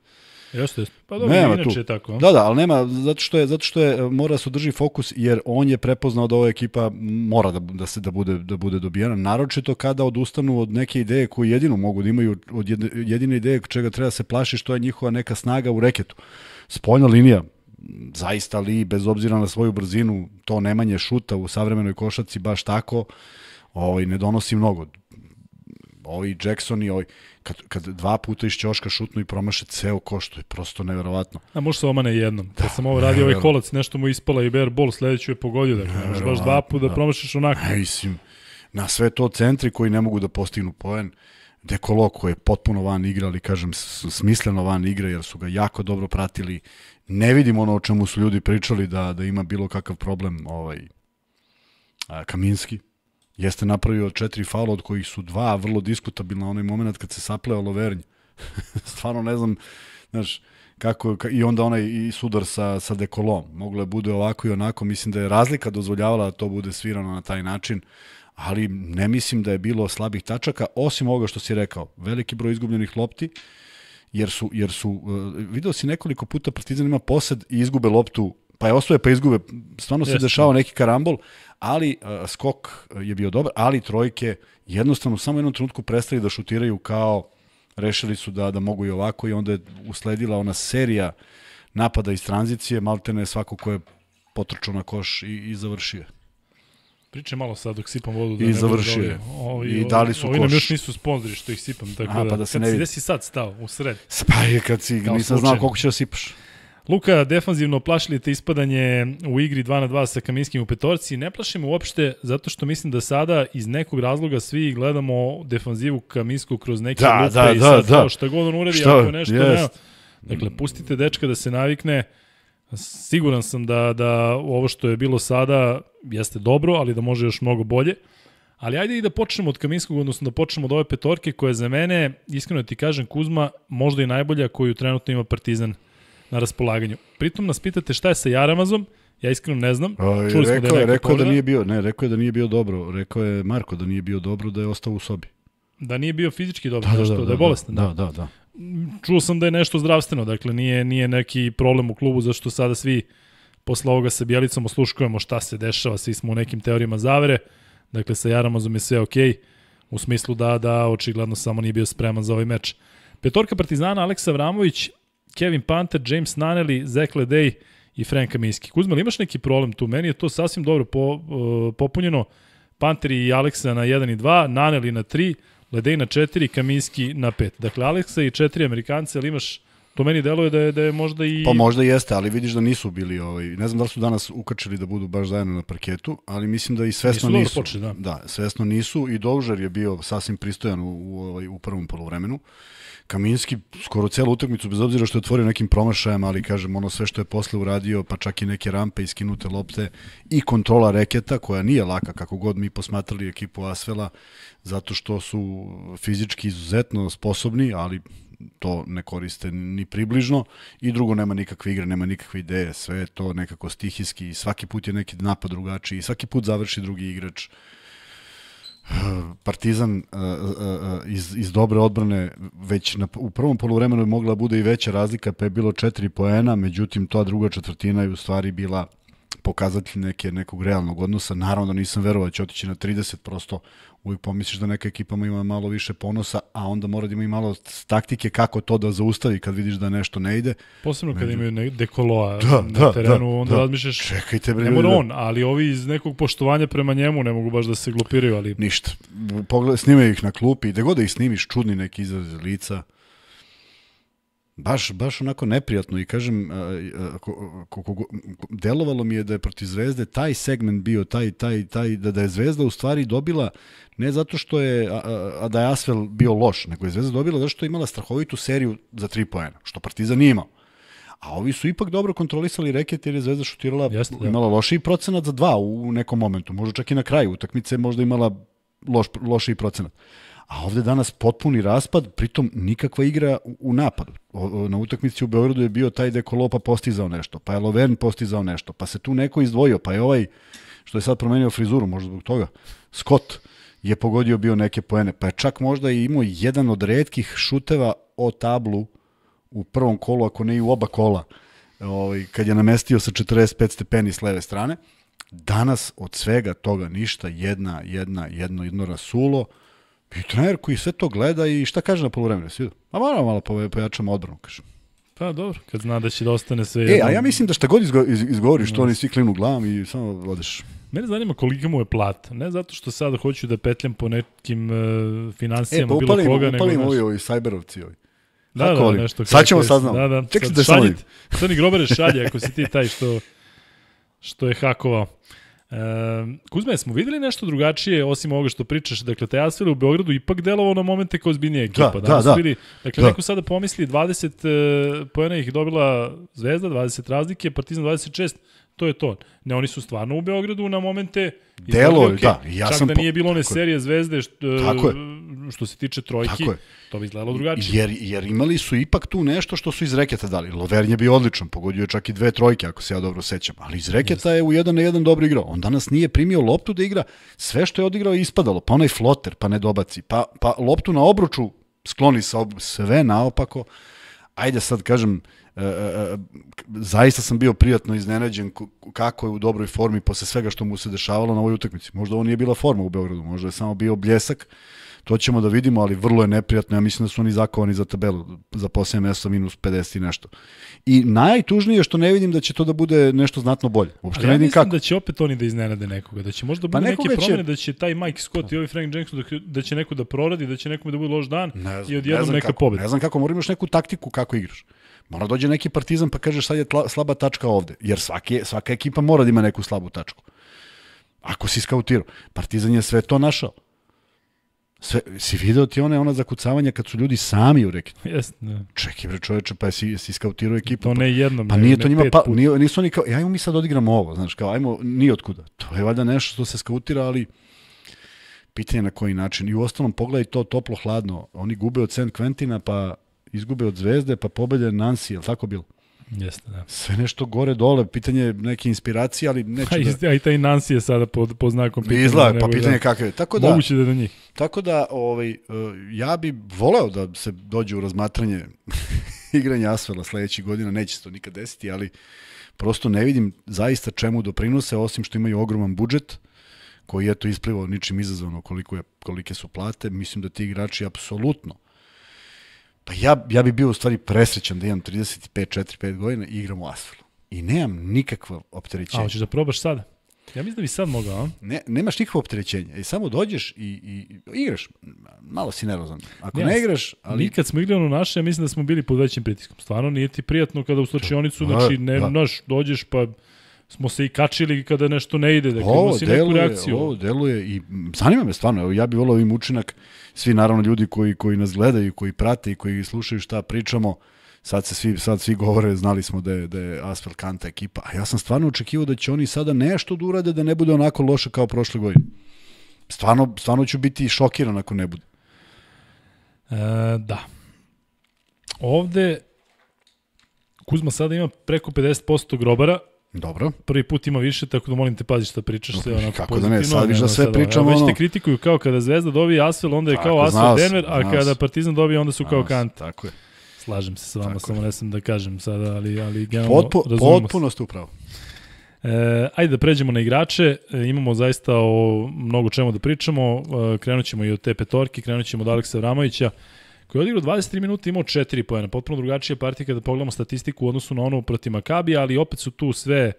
Jeste, jeste. Pa dobro, nema inače je tako. Da, da, ali nema, zato što je, zato što je mora da se održi fokus, jer on je prepoznao da ova ekipa mora da, da se da bude, da bude dobijena, naročito kada odustanu od neke ideje koje jedino mogu da imaju, od jedne, jedine ideje čega treba da se plaši što je njihova neka snaga u reketu. Spojna linija, zaista li, bez obzira na svoju brzinu, to nemanje šuta u savremenoj košaci baš tako, ovaj, ne donosi mnogo. Ovi Jackson i ovi, kad, kad dva puta iz Ćoška šutnu i promaše ceo koš, to je prosto neverovatno. A može se omane jednom. Da, kad sam ovo radio ovaj kolac, nešto mu ispala i bear ball, sledeću je pogodio, dakle, ne baš dva puta da, da onako. Ne, mislim, na sve to centri koji ne mogu da postignu poen, Dekolo koji je potpuno van igra, ali kažem smisleno van igre jer su ga jako dobro pratili. Ne vidim ono o čemu su ljudi pričali da da ima bilo kakav problem ovaj Kaminski jeste napravio četiri faula od kojih su dva vrlo diskutabilna onaj moment kad se sapleo Lovernj. Stvarno ne znam, znaš, kako, i onda onaj i sudar sa, sa dekolom. Moglo je bude ovako i onako, mislim da je razlika dozvoljavala da to bude svirano na taj način, ali ne mislim da je bilo slabih tačaka, osim ovoga što si rekao, veliki broj izgubljenih lopti, jer su, jer su eh, video si nekoliko puta Partizan ima posed i izgube loptu pa je osvoje pa izgube, stvarno se Jeste. dešava da. neki karambol, ali uh, skok je bio dobar, ali trojke jednostavno samo u jednom trenutku prestali da šutiraju kao rešili su da, da mogu i ovako i onda je usledila ona serija napada iz tranzicije, maltene svako ko je potrčao na koš i, i završio Priče malo sad dok sipam vodu da I ne završio Ovi, Ovi, I dali su ovi, koš. Ovi nam još nisu sponzori što ih sipam, tako A, pa da, pa da se kad ne vidi. si, gde si sad stao, u sred? Pa je kad si, nisam slučajno. znao koliko ćeš da sipaš. Luka, defanzivno plašili te ispadanje u igri 2 na 2 sa Kaminskim u petorci. Ne plašimo uopšte zato što mislim da sada iz nekog razloga svi gledamo defanzivu Kaminsku kroz neke da, lupe da, i da, sad da, da. šta god on uredi, šta? ako nešto yes. nema. Dakle, pustite dečka da se navikne. Siguran sam da, da ovo što je bilo sada jeste dobro, ali da može još mnogo bolje. Ali ajde i da počnemo od Kaminskog, odnosno da počnemo od ove petorke koja je za mene, iskreno ti kažem, Kuzma, možda i najbolja koju trenutno ima Partizan na raspolaganju. Pritom nas pitate šta je sa Jaramazom, ja iskreno ne znam. A, Čuli rekao, smo da je rekao da nije bio, ne, rekao je da nije bio dobro. Rekao je Marko da nije bio dobro, da je ostao u sobi. Da nije bio fizički dobro, da, da, da, da, da je da, da. bolestan. Da, da, da, da. Čuo sam da je nešto zdravstveno, dakle nije, nije neki problem u klubu, zašto sada svi posle ovoga sa Bjelicom osluškujemo šta se dešava, svi smo u nekim teorijama zavere, dakle sa Jaramazom je sve okej, okay, u smislu da, da, očigledno samo nije bio spreman za ovaj meč. Petorka Partizana, Aleksa Vramović, Kevin Panther, James Naneli, Zach Ledej i Frank Kaminski. Kuzman, imaš neki problem tu? Meni je to sasvim dobro po, uh, popunjeno. Panteri i Aleksa na 1 i 2, Naneli na 3, Ledej na 4, Kaminski na 5. Dakle, Aleksa i četiri Amerikanci, ali imaš To meni deluje da je, da je možda i... Pa možda jeste, ali vidiš da nisu bili, ovaj, ne znam da li su danas ukačili da budu baš zajedno na parketu, ali mislim da i svesno nisu. nisu. Počeli, da. da. svesno nisu i Dožer je bio sasvim pristojan u, u, ovaj, u prvom polovremenu. Uh, Kaminski skoro celu utakmicu, bez obzira što je otvorio nekim promašajem, ali kažem, ono sve što je posle uradio, pa čak i neke rampe, iskinute lopte i kontrola reketa, koja nije laka, kako god mi posmatrali ekipu Asvela, zato što su fizički izuzetno sposobni, ali to ne koriste ni približno i drugo nema nikakve igre, nema nikakve ideje, sve je to nekako stihijski i svaki put je neki napad drugačiji, svaki put završi drugi igrač. Partizan eh, eh, iz, iz dobre odbrane već na, u prvom poluvremenu je mogla bude i veća razlika pa je bilo 4 poena, međutim ta druga četvrtina je u stvari bila pokazatelj neke, nekog realnog odnosa. Naravno da nisam verovao da će otići na 30, prosto uvijek pomisliš da neka ekipa ima malo više ponosa, a onda mora da ima i malo taktike kako to da zaustavi kad vidiš da nešto ne ide. Posebno kad Među... imaju dekoloa da, na da, da terenu, da, onda da. razmišljaš, Čekajte, bre, ne mora on, ali ovi iz nekog poštovanja prema njemu ne mogu baš da se glupiraju, ali... Ništa. Pogled, snimaju ih na klupi, gde god da ih snimiš, čudni neki izraz lica. Baš, baš onako neprijatno i kažem, delovalo mi je da je protiv Zvezde taj segment bio, taj, taj, taj, da, da je Zvezda u stvari dobila, ne zato što je, a, a da je Asvel bio loš, nego je Zvezda dobila zato što je imala strahovitu seriju za tri poena, što Partizan nije imao. A ovi su ipak dobro kontrolisali reket jer je Zvezda šutirala, Jasne, da. imala lošiji procenat za dva u nekom momentu, možda čak i na kraju utakmice možda imala loš, lošiji procenat. Uh, a ovde danas potpuni raspad, pritom nikakva igra u napadu. Na utakmici u Beogradu je bio taj dekolopa postizao nešto, pa je Lovern postizao nešto, pa se tu neko izdvojio, pa je ovaj, što je sad promenio frizuru, možda zbog toga, Scott je pogodio bio neke poene, pa je čak možda i imao jedan od redkih šuteva o tablu u prvom kolu, ako ne i u oba kola, ovaj, kad je namestio sa 45 stepeni s leve strane. Danas od svega toga ništa, jedna, jedna, jedno, jedno rasulo, I trener koji sve to gleda i šta kaže na polovremenu, svi A moramo malo pojačamo odbranu, kažem. Pa dobro, kad zna da će da ostane sve... E, a ja mislim da šta god izgo, iz, izgovoriš, to da. oni svi klinu glavom i samo odeš. Mene zanima kolika mu je plata. Ne zato što sad hoću da petljam po nekim uh, e, financijama e, pa bilo koga. E, pa upalim ovi, ovi sajberovci ovi. Da, da, da, nešto. Sad ćemo saznamo. Da, da. Čekaj da Sad Sani Grobere šalje ako si ti taj što, što je hakovao. Ehm, Kuzme, smo videli nešto drugačije osim ovoga što pričaš? Dakle, Teasville u Beogradu ipak delovao na momente kao zbiljnija da, ekipa. Da, da, da. Bili, dakle, da. neko sada pomisli 20 e, eh, pojena ih dobila Zvezda, 20 razlike, Partizan 26, to je to. Ne, oni su stvarno u Beogradu na momente... Delo, okay. da. Ja Čak sam da nije bilo one serije je. Zvezde što, tako je. E, što se tiče trojki, tako je. to bi izgledalo drugačije. Jer, jer imali su ipak tu nešto što su iz reketa dali. Lovern je bio odličan, pogodio je čak i dve trojke, ako se ja dobro sećam. Ali iz reketa yes. je u jedan na jedan dobro igrao. On danas nije primio loptu da igra. Sve što je odigrao je ispadalo. Pa onaj floter, pa ne dobaci. Pa, pa loptu na obruču skloni sa ob... sve naopako. Ajde sad kažem, E, e, e, zaista sam bio prijatno iznenađen kako je u dobroj formi posle svega što mu se dešavalo na ovoj utakmici. Možda ovo nije bila forma u Beogradu, možda je samo bio bljesak, to ćemo da vidimo, ali vrlo je neprijatno. Ja mislim da su oni zakovani za tabelu, za poslednje mesto minus 50 i nešto. I najtužnije je što ne vidim da će to da bude nešto znatno bolje. Uopšte ali ja mislim vidim kako. da će opet oni da iznenade nekoga, da će možda da bude neke promene, će... da će taj Mike Scott i ovaj Frank Jackson, da, da će neko da proradi, da će nekome da bude loš dan ne znam, i odjednom ne neka kako, pobeda. Ne znam kako, moram imaš neku taktiku kako igraš. Mora da dođe neki partizan pa kažeš sad je tla, slaba tačka ovde, jer svaki, svaka ekipa mora da ima neku slabu tačku. Ako si skautirao. Partizan je sve to našao. Sve, si video ti one, ona zakucavanja kad su ljudi sami u reketu. Jes, ne. Da. Čekaj bre čoveče, pa jesi, si skautirao ekipu. To ne pa jednom, pa, ne, nije ne to njima, pa, nije, nisu oni kao, e, ajmo mi sad odigramo ovo, znaš, kao, ajmo, ni otkuda. To je valjda nešto što se skautira, ali pitanje na koji način. I u ostalom, pogledaj to toplo-hladno. Oni gube od St. Quentina, pa izgube od Zvezde, pa pobede Nansi, je li tako bilo? Jeste, da. Sve nešto gore dole, pitanje neke inspiracije, ali pa neću a, da... A i taj Nansi je sada pod, pod znakom pitanja. Izla, pa pitanje da, kakve. Tako da, moguće da do njih. Tako da, ovaj, e, ja bi voleo da se dođe u razmatranje igranja Asvela sledećih godina, neće se to nikad desiti, ali prosto ne vidim zaista čemu doprinose, osim što imaju ogroman budžet, koji je to isplivao ničim izazvano koliko je, kolike su plate. Mislim da ti igrači apsolutno Pa ja, ja bi bio u stvari presrećan da imam 35, 4, 5 godina i igram u asfalu. I nemam nikakva opterećenja. A hoćeš da probaš sada? Ja mislim da bi sad mogao, a? Ne, nemaš nikakvo opterećenje. I e, samo dođeš i, i igraš. Malo si nervozan. Ako ja, ne igraš... Ali... Nikad smo igrali ono naše, ja mislim da smo bili pod većim pritiskom. Stvarno nije ti prijatno kada u slučionicu, da, znači, ne, da. naš, dođeš pa smo se i kačili kada nešto ne ide, dakle ovo, si deluje, neku reakciju. Ovo deluje i zanima me stvarno, evo, ja bih volao ovim da učinak uh, svi naravno ljudi koji, koji nas gledaju, koji prate i koji slušaju šta pričamo, sad se svi, sad svi govore, znali smo da je, da je Asfel Kanta ekipa, a ja sam stvarno očekivao da će oni sada nešto da urade da ne bude onako loše kao prošle godine. Stvarno, stvarno ću biti šokiran ako ne bude. E, da. Ovde Kuzma sada ima preko 50% grobara, Dobro. Prvi put ima više, tako da molim te pazi šta pričaš no, se onako Kako pozitivno. da ne, sad viš da sve pričamo. Ono, već te kritikuju kao kada Zvezda dobije Asvel, onda je tako, kao Asvel Denver, a znao kada Partizan dobije, onda su kao Kant. Tako je. Slažem se s vama, samo ne sam da kažem sada, ali, ali generalno Potpu, Potpuno ste upravo. E, ajde da pređemo na igrače, e, imamo zaista o mnogo čemu da pričamo, e, krenut ćemo i od te petorki, krenut ćemo od Aleksa Vramovića. E, koji je odigrao 23 minuta i imao 4 pojena. Potpuno drugačija partija kada pogledamo statistiku u odnosu na ono protiv Makabija, ali opet su tu sve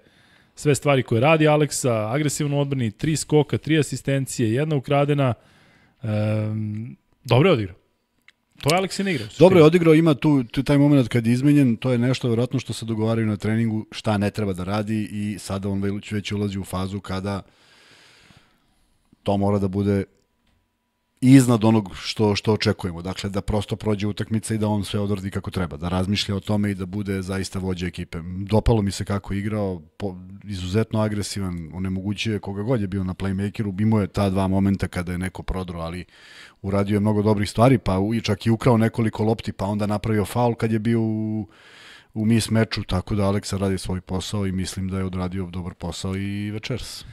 sve stvari koje radi Aleksa, agresivno odbrani, tri skoka, tri asistencije, jedna ukradena. Um, dobro je odigrao. To je Aleksin igra. Dobro je odigrao, ima tu, tu taj moment kad je izmenjen, to je nešto verovatno što se dogovaraju na treningu, šta ne treba da radi i sada on već ulazi u fazu kada to mora da bude iznad onog što što očekujemo. Dakle da prosto prođe utakmica i da on sve odradi kako treba, da razmišlja o tome i da bude zaista vođa ekipe. Dopalo mi se kako je igrao, po, izuzetno agresivan, onemogućuje koga god je bio na playmakeru, imao je ta dva momenta kada je neko prodro, ali uradio je mnogo dobrih stvari, pa i čak i ukrao nekoliko lopti, pa onda napravio faul kad je bio u u mis meču, tako da Aleksa radi svoj posao i mislim da je odradio dobar posao i večeras.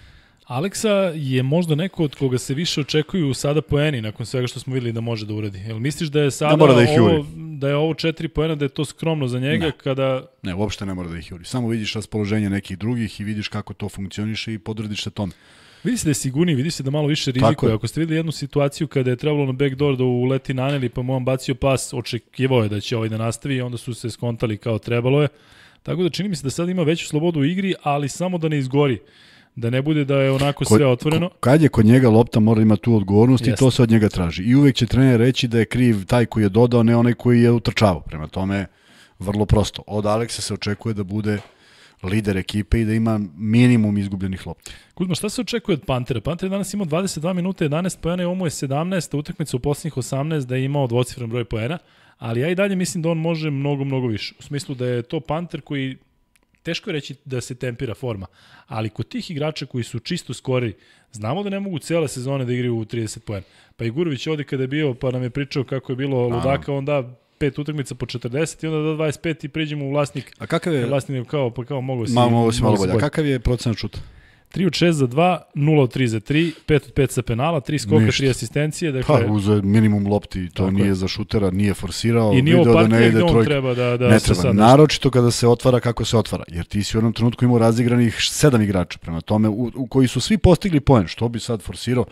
Aleksa je možda neko od koga se više očekuju sada poeni nakon svega što smo videli da može da uradi. Jel misliš da je da sada da, da ovo, da je ovo četiri poena, da je to skromno za njega ne. kada... Ne, uopšte ne mora da ih juri. Samo vidiš raspoloženje nekih drugih i vidiš kako to funkcioniše i podrediš se tome. Vidi se da je sigurni, vidi se da malo više rizikuje. Ako ste videli jednu situaciju kada je trebalo na backdoor da uleti na Aneli pa mu on bacio pas, očekivao je da će ovaj da nastavi i onda su se skontali kao trebalo je. Tako da čini mi se da sad ima veću slobodu u igri, ali samo da ne izgori da ne bude da je onako sve ko, otvoreno. Ko, kad je kod njega lopta mora ima tu odgovornost Jeste. i to se od njega traži. I uvek će trener reći da je kriv taj koji je dodao, ne onaj koji je utrčavao. Prema tome, vrlo prosto. Od Aleksa se očekuje da bude lider ekipe i da ima minimum izgubljenih lopti. Kuzma, šta se očekuje od Pantera? Panter danas imao 22 minuta, 11 pojena i omu je 17, utakmica u poslednjih 18 da je imao dvocifren broj pojena, ali ja i dalje mislim da on može mnogo, mnogo više. U smislu da je to Panter koji teško je reći da se tempira forma, ali kod tih igrača koji su čisto skori, znamo da ne mogu cele sezone da igraju u 30 poena. Pa i Gurović ovde kada je bio, pa nam je pričao kako je bilo ludaka, onda pet utakmica po 40 i onda do da 25 i priđemo u vlasnik. A kakav je? Vlasnik kao, pa kao mogu se... Mamo, se malo bolje. Kakav je procenat šuta? 3 od 6 za 2, 0 od 3 za 3, 5 od 5 sa penala, 3 skoka, Ništa. 3 asistencije. Dakle, pa, uze eh, minimum lopti, to dakle. nije za šutera, nije forsirao. I nije da ne ide trojka. treba da, da ne treba. treba. Naročito kada se otvara kako se otvara, jer ti si u jednom trenutku imao razigranih 7 igrača prema tome, u, u koji su svi postigli poen, što bi sad forsirao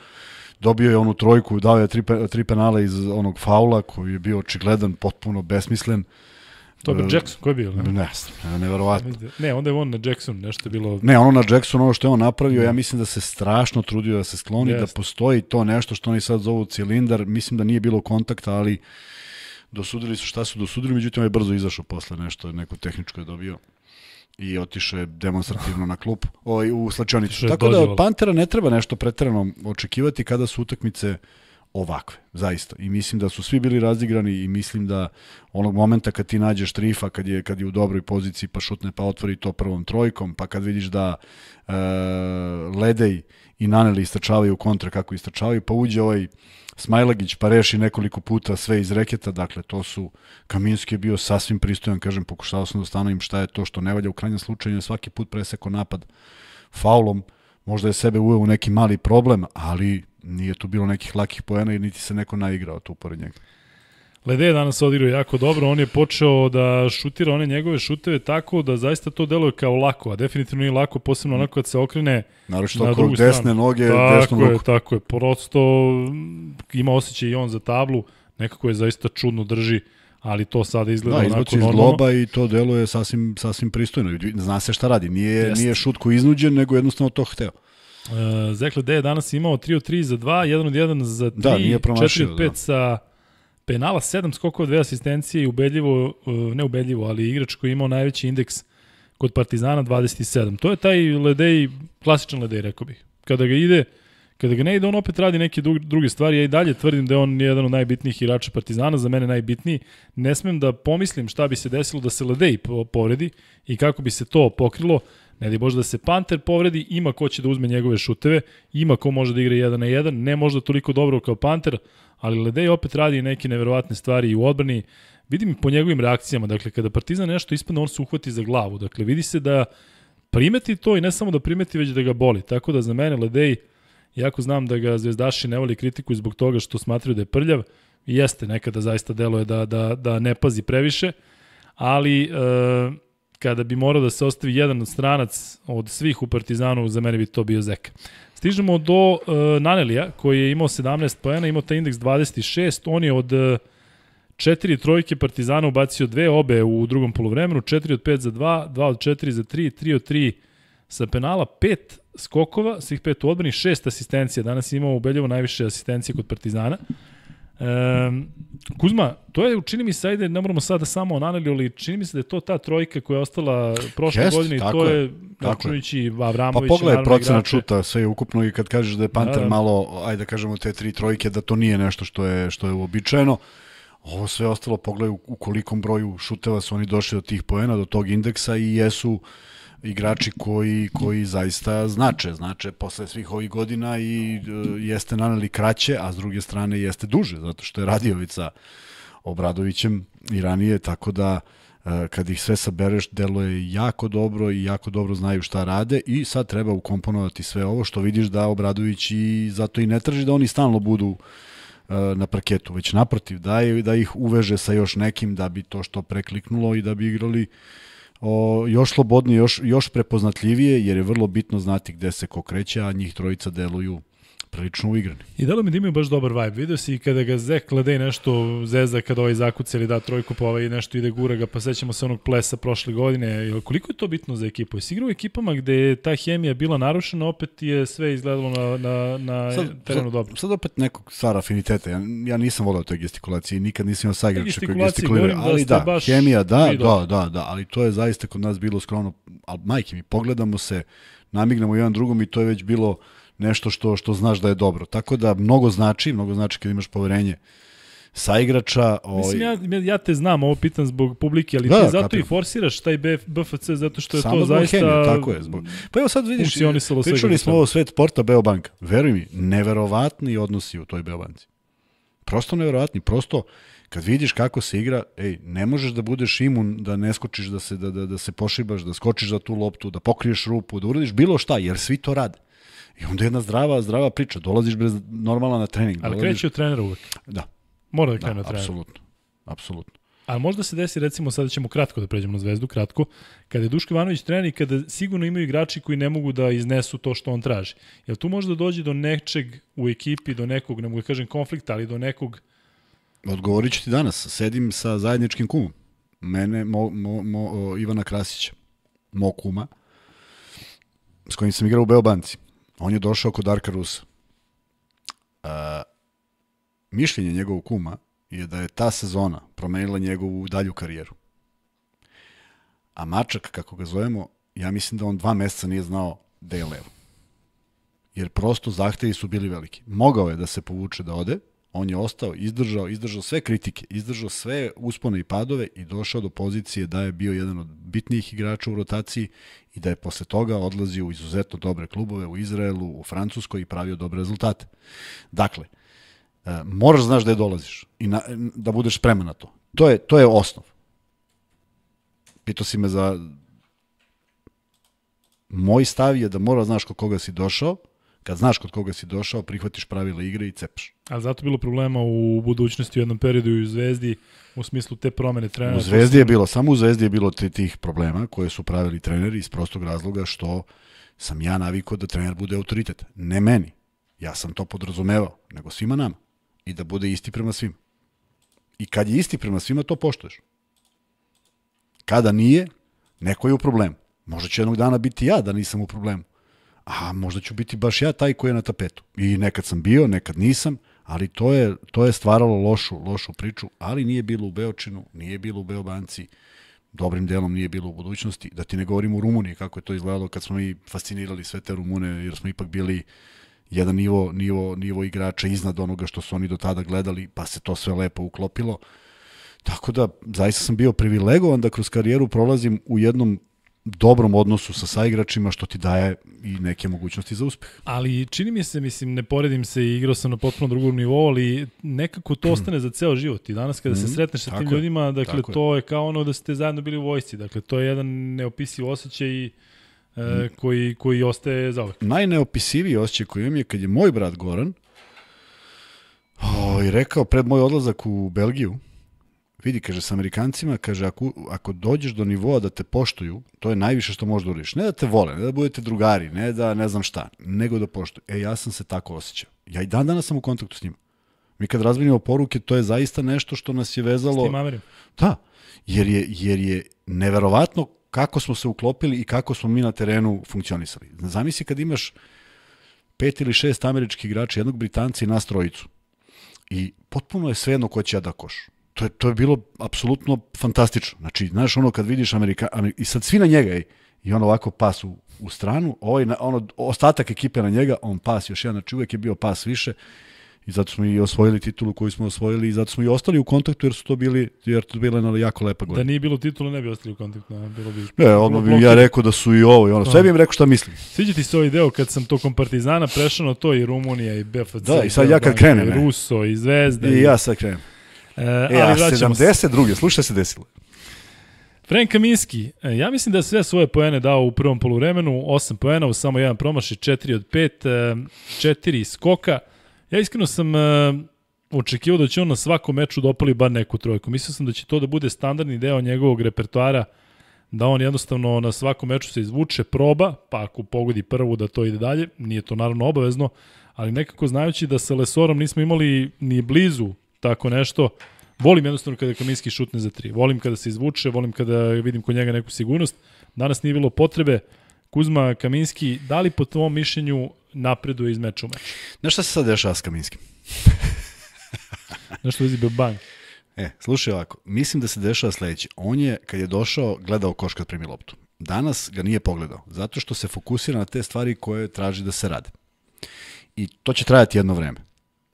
dobio je onu trojku, dao je tri, tri penala iz onog faula koji je bio očigledan, potpuno besmislen. To je Jackson, ko je bio? Ne, ne znam, neverovatno. Ne, onda je on na Jackson nešto je bilo... Ne, ono na Jackson, ono što je on napravio, ja mislim da se strašno trudio da se skloni, yes. da postoji to nešto što oni sad zovu cilindar, mislim da nije bilo kontakta, ali dosudili su šta su dosudili, međutim on je brzo izašao posle nešto, neko tehničko je dobio i otišao je demonstrativno na klub oj, ovaj, u slačionicu. Tako da od Pantera ne treba nešto pretrano očekivati kada su utakmice uh, ovakve, zaista. I mislim da su svi bili razigrani i mislim da onog momenta kad ti nađeš trifa, kad je, kad je u dobroj poziciji pa šutne pa otvori to prvom trojkom, pa kad vidiš da e, Ledej i Naneli istračavaju kontra kako istračavaju, pa uđe ovaj Smajlagić pa reši nekoliko puta sve iz reketa, dakle to su, Kaminski je bio sasvim pristojan, kažem, pokušao sam da stanovim šta je to što ne valja, u krajnjem slučaju je svaki put preseko napad faulom, možda je sebe uveo u neki mali problem, ali nije tu bilo nekih lakih poena i niti se neko naigrao tu pored njega. Lede je danas odigrao jako dobro, on je počeo da šutira one njegove šuteve tako da zaista to deluje kao lako, a definitivno nije lako, posebno onako kad se okrene Naravno, na drugu stranu. desne noge, tako desnom je, ruku. Tako je, prosto mm, ima osjećaj i on za tablu, nekako je zaista čudno drži ali to sada izgleda da, onako normalno. Da, globa i to deluje sasvim, sasvim pristojno. Zna se šta radi. Nije, Jest. nije šut koji iznuđen, nego jednostavno to hteo. Uh, Zekle D je danas imao 3 od 3 za 2, 1 od 1 za 3, da, nije 4 od 5 da. sa penala, 7 skokova, 2 asistencije i ubedljivo, uh, ne ubedljivo, ali igrač koji je imao najveći indeks kod Partizana 27. To je taj Ledej, klasičan Ledej, rekao bih. Kada ga ide, kada ga ne ide, on opet radi neke druge stvari. Ja i dalje tvrdim da je on jedan od najbitnijih igrača Partizana, za mene najbitniji. Ne smem da pomislim šta bi se desilo da se Ledej povredi i kako bi se to pokrilo. Uh, Ne di Bože da se Panter povredi, ima ko će da uzme njegove šuteve, ima ko može da igra 1 na 1, ne možda toliko dobro kao Panter, ali Ledej opet radi neke neverovatne stvari i u odbrani. Vidim po njegovim reakcijama, dakle kada Partizan nešto ispadne, on se uhvati za glavu. Dakle vidi se da primeti to i ne samo da primeti, već da ga boli. Tako da za mene Ledej, jako znam da ga zvezdaši ne voli kritiku zbog toga što smatraju da je prljav, i jeste nekada zaista deluje da, da, da ne pazi previše, ali e, kada bi morao da se ostavi jedan od stranac od svih u Partizanu, za mene bi to bio Zeka. Stižemo do uh, Nanelija, koji je imao 17 poena, imao taj indeks 26, on je od uh, četiri trojke Partizana ubacio dve obe u drugom polovremenu, 4 od 5 za 2, 2 od 4 za 3, 3 od 3 sa penala, pet skokova, svih pet u odbrani, šest asistencija. Danas je imao ubedljivo najviše asistencije kod Partizana. Um, Kuzma, to je, čini mi se, ajde, ne moramo sada samo o ali čini mi se da je to ta trojka koja je ostala prošle Jest, godine i to je, je pa Avramović. Pa pogledaj procena igrače. čuta sve je ukupno i kad kažeš da je Panter da, da, malo, ajde da kažemo te tri trojke, da to nije nešto što je, što je uobičajeno. Ovo sve ostalo, pogledaj u, u kolikom broju šuteva su oni došli do tih poena, do tog indeksa i jesu uh, igrači koji, koji zaista znače, znače posle svih ovih godina i e, jeste naneli kraće, a s druge strane jeste duže, zato što je Radiovica Obradovićem i ranije, tako da e, kad ih sve sabereš, delo je jako dobro i jako dobro znaju šta rade i sad treba ukomponovati sve ovo što vidiš da Obradović i zato i ne traži da oni stalno budu e, na parketu, već naprotiv, da, je, da ih uveže sa još nekim da bi to što prekliknulo i da bi igrali uh, o, još slobodnije, još, još prepoznatljivije, jer je vrlo bitno znati gde se ko kreće, a njih trojica deluju prilično uigrani. I delo mi da imaju baš dobar vibe. Video si i kada ga Zek Lade nešto zezda, kada ovaj zakuca ili da trojku, pa ovaj nešto ide gura ga, pa sećamo se onog plesa prošle godine. Koliko je to bitno za ekipu? Jesi igrao u ekipama gde je ta hemija bila narušena, opet je sve izgledalo na, na, na sad, terenu sad, dobro. Sad opet nekog stvara afiniteta. Ja, ja nisam volao toj gestikulaciji, nikad nisam imao saigrača koji gestikuliraju. Da ali da, da hemija, da, da, da, da, ali to je zaista kod nas bilo skromno. Ali majke mi, pogledamo se, namignemo jedan drugom i to je već bilo nešto što, što znaš da je dobro. Tako da mnogo znači, mnogo znači kad imaš poverenje sa igrača. Ovaj... Mislim, ja, ja te znam, ovo pitan zbog publike, ali da, ti zato kapiram. i forsiraš taj BF, BFC, zato što je Samo to zaista... Hemija, tako je. Zbog... Pa evo sad vidiš, pričali smo ovo svet porta Beobanka. Veruj mi, neverovatni odnosi u toj Beobanci. Prosto neverovatni, prosto kad vidiš kako se igra, ej, ne možeš da budeš imun, da ne skočiš, da se, da, da, da se pošibaš, da skočiš za tu loptu, da pokriješ rupu, da uradiš bilo šta, jer svi to rade. I onda jedna zdrava, zdrava priča. Dolaziš bez normalna na trening. Ali dolaziš... kreće od trenera uvek. Da. Mora da, da krene da, od Apsolutno. Apsolutno. A možda se desi, recimo, sada ćemo kratko da pređemo na zvezdu, kratko, kada je Duško Ivanović trener i kada sigurno imaju igrači koji ne mogu da iznesu to što on traži. Jel tu možda dođe do nečeg u ekipi, do nekog, ne mogu da kažem konflikta, ali do nekog... Odgovorit ću ti danas. Sedim sa zajedničkim kumom. Mene, mo, mo, mo, Ivana Krasića, mo kuma, s kojim sam igrao u Beobanci. On je došao kod Darka Rusa. Uh, mišljenje njegovog kuma je da je ta sezona promenila njegovu dalju karijeru. A Mačak, kako ga zovemo, ja mislim da on dva meseca nije znao da je levo. Jer prosto zahtevi su bili veliki. Mogao je da se povuče da ode, on je ostao, izdržao, izdržao sve kritike, izdržao sve uspone i padove i došao do pozicije da je bio jedan od bitnijih igrača u rotaciji i da je posle toga odlazio u izuzetno dobre klubove u Izraelu, u Francuskoj i pravio dobre rezultate. Dakle, e, moraš da znaš da je dolaziš i na, da budeš spreman na to. To je, to je osnov. Pito si me za... Moj stav je da mora da znaš kod koga si došao, Kad znaš kod koga si došao, prihvatiš pravila igre i cepaš. Ali zato bilo problema u budućnosti u jednom periodu i u Zvezdi u smislu te promene trenera. U Zvezdi je bilo, samo u Zvezdi je bilo tih problema koje su pravili treneri iz prostog razloga što sam ja navikao da trener bude autoritet. Ne meni. Ja sam to podrazumevao, nego svima nama. I da bude isti prema svima. I kad je isti prema svima, to poštoješ. Kada nije, neko je u problemu. Možda će jednog dana biti ja da nisam u problemu a možda ću biti baš ja taj koji je na tapetu. I nekad sam bio, nekad nisam, ali to je, to je stvaralo lošu, lošu priču, ali nije bilo u Beočinu, nije bilo u Beobanci, dobrim delom nije bilo u budućnosti. Da ti ne govorim u Rumuniji kako je to izgledalo kad smo mi fascinirali sve te Rumune, jer smo ipak bili jedan nivo, nivo, nivo igrača iznad onoga što su oni do tada gledali, pa se to sve lepo uklopilo. Tako da, zaista sam bio privilegovan da kroz karijeru prolazim u jednom dobrom odnosu sa saigračima što ti daje i neke mogućnosti za uspeh. Ali čini mi se, mislim, ne poredim se i igrao sam na potpuno drugom nivou, ali nekako to hmm. ostane mm. za ceo život i danas kada mm. se hmm, sretneš sa tim je. ljudima, dakle Tako to je. je kao ono da ste zajedno bili u vojsci, dakle to je jedan neopisiv osjećaj e, hmm. koji, koji ostaje zauvek. Najneopisiviji osjećaj koji imam je kad je moj brat Goran o, i rekao pred moj odlazak u Belgiju, vidi, kaže, sa Amerikancima, kaže, ako, ako dođeš do nivoa da te poštuju, to je najviše što možeš da uriš. Ne da te vole, ne da budete drugari, ne da ne znam šta, nego da poštuju. E, ja sam se tako osjećao. Ja i dan danas sam u kontaktu s njima. Mi kad razmenimo poruke, to je zaista nešto što nas je vezalo... S tim Amerim. Da, jer je, jer je neverovatno kako smo se uklopili i kako smo mi na terenu funkcionisali. Zamisli kad imaš pet ili šest američkih igrača, jednog Britanca i nas trojicu. I potpuno je svejedno ko će ja da koš to je, to je bilo apsolutno fantastično. Znači, znaš, ono kad vidiš Amerika, Amerika i sad svi na njega i, i on ovako pas u, u stranu, ovaj, na, ono, ostatak ekipe na njega, on pas još jedan, znači uvek je bio pas više i zato smo i osvojili titulu koju smo osvojili i zato smo i ostali u kontaktu jer su to bili jer to bile jedna jako lepa godina. Da nije bilo titula ne bi ostali u kontaktu, ne, bilo bi. Ne, ono bi ja rekao da su i ovo i ono. Sve bi im rekao šta mislim. Sviđa ti se ovaj deo kad sam tokom Partizana prešao na to i Rumunija i BFC. Da, i sad ja kad krenem. I e. Ruso i Zvezda. I, i ja sad krenem. E, e, ali a 72. Slušaj se desilo. Frank Kaminski, e, ja mislim da je sve svoje poene dao u prvom poluvremenu, 8 poena, samo jedan i 4 od 5, 4 e, skoka. Ja iskreno sam očekivao da će on na svakom meču dopali da bar neku trojku. Mislio sam da će to da bude standardni deo njegovog repertoara, da on jednostavno na svakom meču se izvuče, proba, pa ako pogodi prvu da to ide dalje, nije to naravno obavezno, ali nekako znajući da sa Lesorom nismo imali ni blizu tako nešto. Volim jednostavno kada Kaminski šutne za tri. Volim kada se izvuče, volim kada vidim kod njega neku sigurnost. Danas nije bilo potrebe. Kuzma Kaminski, da li po tvojom mišljenju napreduje iz meča u meč? Znaš šta se sad dešava s Kaminskim? Znaš što vezi bang? E, slušaj ovako, mislim da se dešava sledeće. On je, kad je došao, gledao koš kad primi loptu. Danas ga nije pogledao, zato što se fokusira na te stvari koje traži da se rade. I to će trajati jedno vreme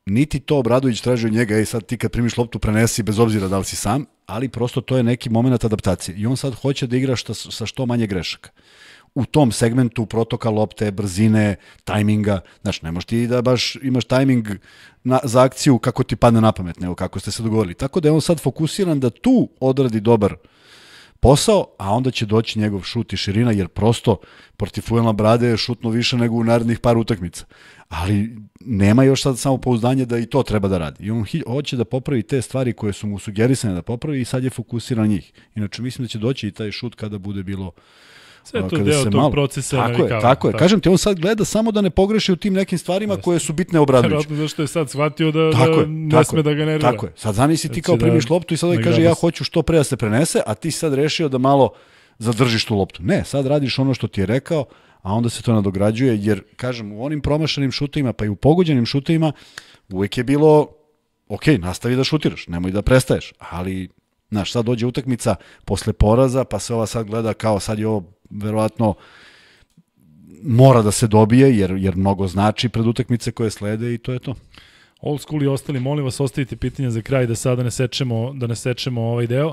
niti to Obradović traži od njega, ej sad ti kad primiš loptu prenesi bez obzira da li si sam, ali prosto to je neki moment adaptacije i on sad hoće da igra šta, sa što manje grešaka u tom segmentu protoka lopte, brzine, tajminga. Znaš, ne možeš ti da baš imaš tajming na, za akciju kako ti padne na pamet, nego kako ste se dogovorili. Tako da je on sad fokusiran da tu odradi dobar uh, posao, a onda će doći njegov šut i širina, jer prosto protiv Fujana Brade je šutno više nego u narednih par utakmica. Ali nema još sad samo pouzdanje da i to treba da radi. I on hoće da popravi te stvari koje su mu sugerisane da popravi i sad je fokusiran na njih. Inače, mislim da će doći i taj šut kada bude bilo Sve to deo tog malo... procesa tako navikava. Je, tako je, tako. Da. kažem ti, on sad gleda samo da ne pogreši u tim nekim stvarima Jeste. koje su bitne Obradoviću. Vjerojatno zašto je sad shvatio da, da tako da ne tako sme da ga nervira. Tako je, sad zamisli ti znači kao da primiš da, loptu i sad da kaže ja hoću što pre da se prenese, a ti sad rešio da malo zadržiš tu loptu. Ne, sad radiš ono što ti je rekao, a onda se to nadograđuje, jer, kažem, u onim promašenim šutima, pa i u pogođenim šutima, uvek je bilo, ok, nastavi da šutiraš, nemoj da prestaješ, ali, znaš, sad dođe utakmica posle poraza, pa se ova sad gleda kao sad je ovo verovatno mora da se dobije, jer, jer mnogo znači pred utakmice koje slede i to je to. Old school i ostali, molim vas, ostavite pitanja za kraj da sada ne sečemo, da ne sečemo ovaj deo.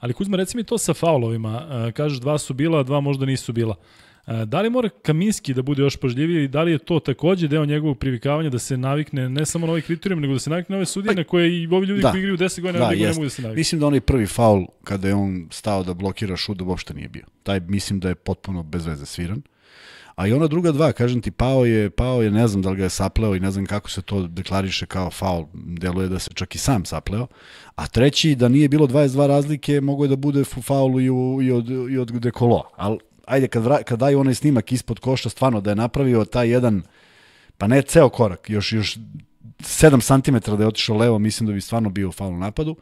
Ali Kuzma, reci mi to sa faulovima. E, kažeš dva su bila, dva možda nisu bila. Uh, Da li mora Kaminski da bude još pažljiviji i da li je to takođe deo njegovog privikavanja da se navikne ne samo na ovaj kriterijum, nego da se navikne na ove sudije pa, na koje i ovi ljudi da, koji igraju 10 godina da, ne mogu da se navikne? Mislim da onaj prvi faul kada je on stao da blokira šut da uopšte nije bio. Taj mislim da je potpuno bez veze sviran. A i ona druga dva, kažem ti, pao je, pao je, ne znam da li ga je sapleo i ne znam kako se to deklariše kao faul, deluje da se čak i sam sapleo. A treći, da nije bilo 22 razlike, mogo je da bude faulu i, u, i, od, i od dekoloa. Ali ajde, kad, kad daju onaj snimak ispod koša, stvarno da je napravio taj jedan, pa ne ceo korak, još, još 7 cm da je otišao levo, mislim da bi stvarno bio faul napadu.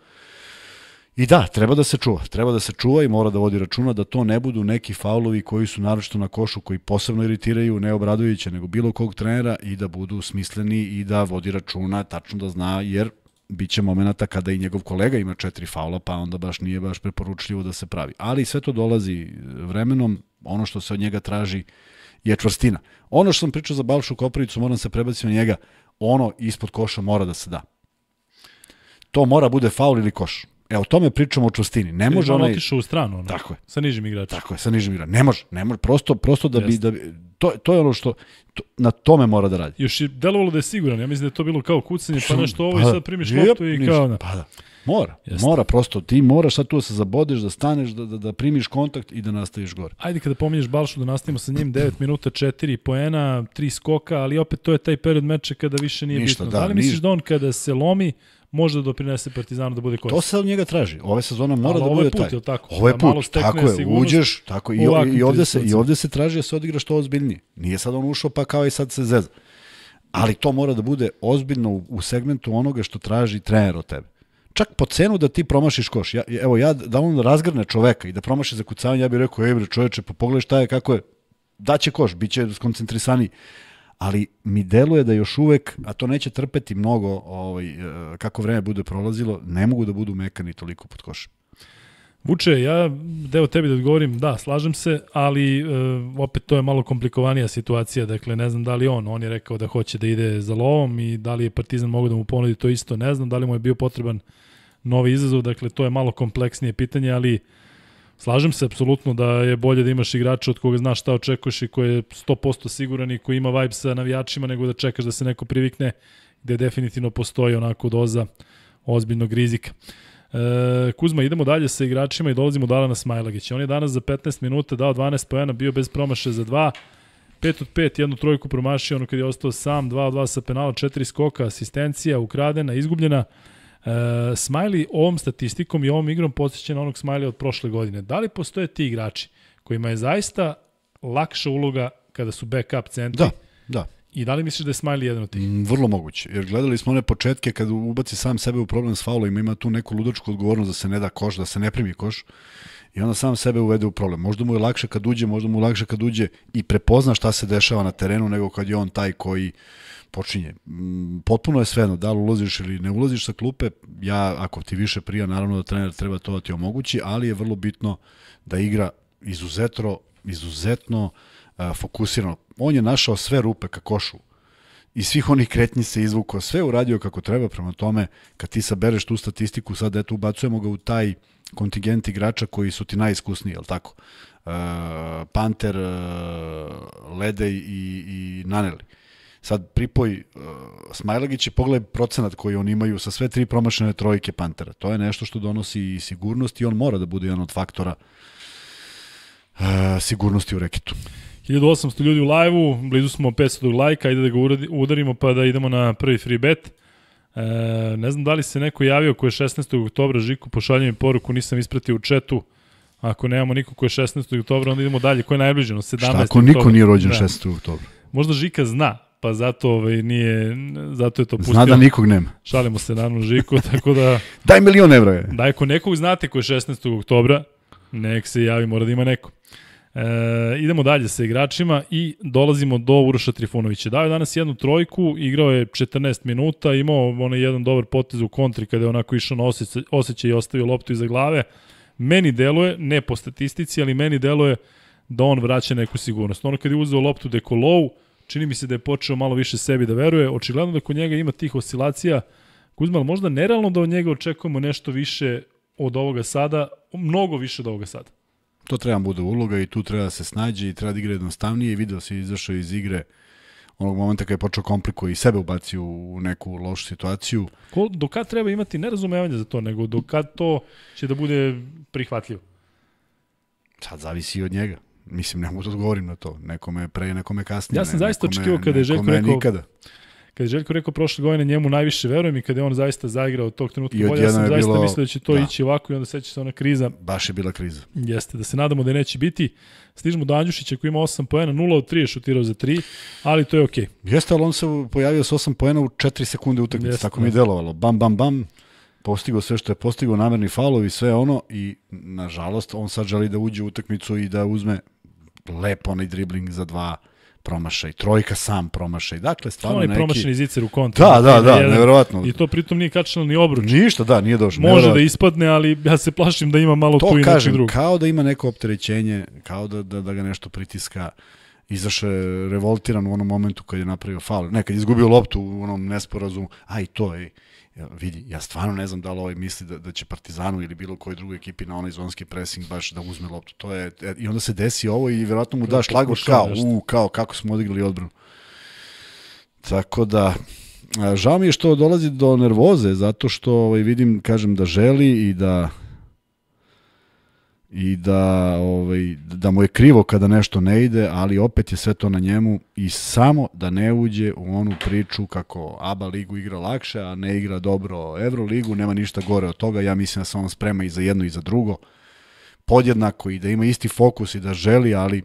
I da, treba da se čuva. Treba da se čuva i mora da vodi računa da to ne budu neki faulovi koji su naročito na košu, koji posebno iritiraju ne obradujuće nego bilo kog trenera i da budu smisleni i da vodi računa, tačno da zna, jer bit će momenta kada i njegov kolega ima četiri faula, pa onda baš nije baš preporučljivo da se pravi. Ali sve to dolazi vremenom, ono što se od njega traži je čvrstina. Ono što sam pričao za Balšu Koprivicu, moram se prebaciti na njega, ono ispod koša mora da se da. To mora bude faul ili koš. E, o tome pričamo o čvrstini. Ne može onaj... Otišu u stranu, ono. Tako je. Sa nižim igračima. Tako je, sa nižim igračem. Ne može, ne može. Prosto, prosto da bi... Da bi to, to je ono što... To, na tome mora da radi. Još je delovalo da je siguran. Ja mislim da je to bilo kao kucanje, pa nešto ovo pa i da. sad primiš loptu i kao... Pa da. Mora, Jeste. mora prosto, ti moraš sad tu da se zabodeš, da staneš, da, da, da primiš kontakt i da nastaviš gore. Ajde kada pominješ Balšu da nastavimo sa njim, 9 minuta, 4 poena, 3 skoka, ali opet to je taj period meča kada više nije Ništa, bitno. Da, da li misliš niš... da on kada se lomi, može da doprinese Partizanu da bude koristan. To se od njega traži. Ove sezona mora Ali da bude put, taj. Tako? Ovo je da put, tako je, uđeš, tako i, i, ovde se, i ovde se traži da se odigra što ozbiljnije. Nije sad on ušao pa kao i sad se zeza. Ali to mora da bude ozbiljno u, u segmentu onoga što traži trener od tebe čak po cenu da ti promašiš koš. Ja, evo, ja, da on razgrne čoveka i da promaši za kucavanje, ja bih rekao, ej bre čoveče, pa pogledaj šta je, kako je, daće koš, bit će skoncentrisaniji ali mi deluje da još uvek, a to neće trpeti mnogo ovaj, eh, kako vreme bude prolazilo, ne mogu da budu mekani toliko pod košem. Vuče, ja deo tebi da odgovorim, da, slažem se, ali e, opet to je malo komplikovanija situacija, dakle ne znam da li on, on je rekao da hoće da ide za lovom i da li je Partizan mogao da mu ponudi to isto, ne znam, da li mu je bio potreban novi izazov, dakle to je malo kompleksnije pitanje, ali slažem se apsolutno da je bolje da imaš igrača od koga znaš šta očekuješ i koji je 100% siguran i koji ima vibe sa navijačima nego da čekaš da se neko privikne gde definitivno postoji onako doza ozbiljnog rizika. E, Kuzma, idemo dalje sa igračima i dolazimo do Alana Smajlagića. On je danas za 15 minuta dao 12 pojena, bio bez promaše za 2. 5 od 5, jednu trojku promašio ono kad je ostao sam, 2 od 2 sa penala, 4 skoka, asistencija, ukradena, izgubljena. E, Smiley ovom statistikom i ovom igrom podsjeća na onog Smiley od prošle godine. Da li postoje ti igrači kojima je zaista lakša uloga kada su backup centri? Da, da. I da li misliš da je Smiley jedan od tih? Mm, vrlo moguće, jer gledali smo one početke kad ubaci sam sebe u problem s faulovima, ima tu neku ludačku odgovornost da se ne da koš, da se ne primi koš i onda sam sebe uvede u problem. Možda mu je lakše kad uđe, možda mu je lakše kad uđe i prepozna šta se dešava na terenu nego kad je on taj koji počinje. Mm, potpuno je svejedno da li ulaziš ili ne ulaziš sa klupe. Ja, ako ti više prija, naravno da trener treba to da ti omogući, ali je vrlo bitno da igra izuzetno, izuzetno fokusirano. On je našao sve rupe ka košu i svih onih kretnji se izvukao, sve uradio kako treba, prema tome, kad ti sabereš tu statistiku, sad eto ubacujemo ga u taj kontingent igrača koji su ti najiskusniji, jel tako? Uh, Panter, uh, Ledej i, i Naneli. Sad pripoj uh, Smajlagić i pogledaj procenat koji oni imaju sa sve tri promašene trojke Pantera. To je nešto što donosi i sigurnost i on mora da bude jedan od faktora uh, sigurnosti u reketu. 1800 ljudi u live-u, blizu smo 500 lajka, ajde da ga udarimo pa da idemo na prvi free bet. E, ne znam da li se neko javio ko je 16. oktobra, Žiku, pošaljujem poruku, nisam ispratio u četu. Ako nemamo niko ko je 16. oktobra, onda idemo dalje. Ko je najbliže? 17. Šta ako niko nije rođen 16. Da. oktobra? Možda Žika zna, pa zato ovaj, nije, zato je to pustio. Zna da nikog nema. Šalimo se naravno Žiku, tako da... daj milion evra je. Da, ako nekog znate ko je 16. oktobra, nek se javi, mora da ima neko. E, idemo dalje sa igračima i dolazimo do Uroša Trifunovića. Dao je danas jednu trojku, igrao je 14 minuta, imao onaj jedan dobar potez u kontri kada je onako išao na osjećaj, osjećaj i ostavio loptu iza glave. Meni deluje, ne po statistici, ali meni deluje da on vraća neku sigurnost. Ono kad je uzeo loptu low, čini mi se da je počeo malo više sebi da veruje. Očigledno da kod njega ima tih oscilacija. Kuzmal, možda nerealno da od njega očekujemo nešto više od ovoga sada, mnogo više od ovoga sada. To treba da bude uloga i tu treba da se snađe i treba da igra jednostavnije. I video se izašao iz igre onog momenta kada je počeo komplikuje i sebe ubacio u neku lošu situaciju. Ko, do kad treba imati nerazumevanje za to, nego do kad to će da bude prihvatljivo? Sad zavisi i od njega. Mislim, ne mogu da odgovorim na to. Nekome pre, nekome kasnije. Ja sam ne, zaista očekio kada je Željko rekao... Nikada. Kad je Željko rekao prošle godine njemu najviše verujem i kada je on zaista zaigrao od tog trenutka bolja, ja sam zaista bilo... mislio da će to da. ići ovako i onda seća se ona kriza. Baš je bila kriza. Jeste, da se nadamo da neće biti. Stižemo do Andjušića koji ima 8 poena, 0 od 3 je šutirao za 3, ali to je okej. Okay. Jeste, ali on se pojavio sa 8 poena u 4 sekunde utakmice, tako mi je da. delovalo. Bam, bam, bam postigao sve što je postigao, namerni falovi, sve ono i nažalost on sad želi da uđe u utakmicu i da uzme lepo onaj dribling za dva promašaj, trojka sam promašaj. Dakle, stvarno neki... To je promašen iz Icer u kontra. Da, dakle, da, da, jedan, neverovatno. I to pritom nije kačeno ni obruč. Ništa, da, nije došlo. Može da ispadne, ali ja se plašim da ima malo to tu i nečeg drugog. kao da ima neko opterećenje, kao da, da, da ga nešto pritiska Izaše je revoltiran u onom momentu kad je napravio faul. Ne, kad je izgubio loptu u onom nesporazumu. Aj, to, ej. Ja, vidi, ja stvarno ne znam da li ovaj misli da, da će Partizanu ili bilo kojoj drugoj ekipi na onaj zonski pressing baš da uzme loptu. To je, e, I onda se desi ovo i verovatno mu daš lagor kao, u, kao, kako smo odigrali odbranu. Tako da, e, žao mi je što dolazi do nervoze, zato što ovaj, vidim, kažem, da želi i da i da, ovaj, da mu je krivo kada nešto ne ide, ali opet je sve to na njemu i samo da ne uđe u onu priču kako ABA ligu igra lakše, a ne igra dobro Euroligu, nema ništa gore od toga, ja mislim da se on sprema i za jedno i za drugo, podjednako i da ima isti fokus i da želi, ali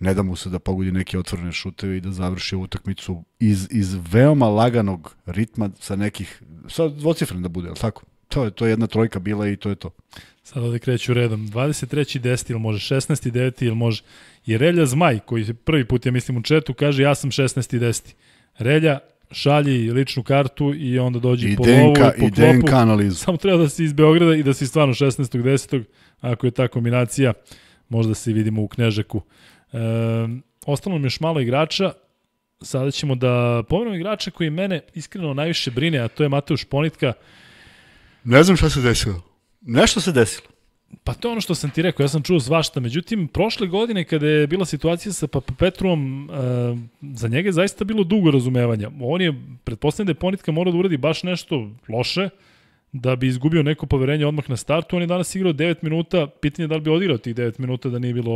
ne da mu se da pogodi neke otvorene šuteve i da završi utakmicu iz, iz veoma laganog ritma sa nekih, sa dvocifren da bude, ali tako? to je, to je jedna trojka bila i to je to. Sad ovde kreću redom. 23. 10. ili može 16. 9. ili može... I Relja Zmaj, koji je prvi put, ja mislim, u četu, kaže ja sam 16. 10. Relja šalji ličnu kartu i onda dođe I po DNK, lovu i po i klopu. DNK analizu. Samo treba da si iz Beograda i da si stvarno 16. 10. Ako je ta kombinacija, možda se vidimo u Knežeku. E, ostalo nam još malo igrača, sada ćemo da pomenemo igrača koji mene iskreno najviše brine, a to je Mateuš Ponitka, Ne znam šta se desilo. Nešto se desilo. Pa to je ono što sam ti rekao, ja sam čuo svašta. Međutim, prošle godine kada je bila situacija sa Papa Petrom, e, za njega je zaista bilo dugo razumevanja. On je, pretpostavljam da je Ponitka morao da uradi baš nešto loše, da bi izgubio neko poverenje odmah na startu. On je danas igrao 9 minuta, pitanje je da li bi odigrao tih 9 minuta da nije bilo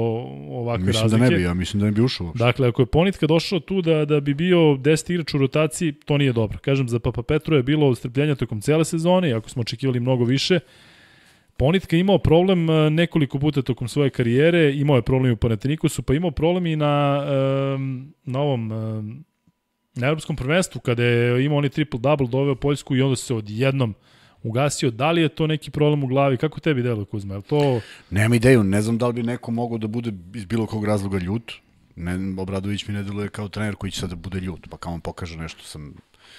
ovakve mislim razlike. Mislim da ne bi, ja mislim da ne bi ušao. Uopšte. Dakle, ako je Ponitka došao tu da, da bi bio 10 igrač u rotaciji, to nije dobro. Kažem, za Papa Petro je bilo strpljenja tokom cele sezone, iako smo očekivali mnogo više. Ponitka imao problem e, nekoliko puta tokom svoje karijere, imao je problem i u su pa imao problem i na, e, na ovom e, na evropskom prvenstvu, kada je imao oni triple-double, doveo Poljsku i onda se odjednom uh, ugasio. Da li je to neki problem u glavi? Kako tebi deluje, Kuzma? Je to... Nemam ideju, ne znam da li bi neko mogao da bude iz bilo kog razloga ljut. Ne, Obradović mi ne deluje kao trener koji će sad da bude ljut, pa kao on pokaže nešto sam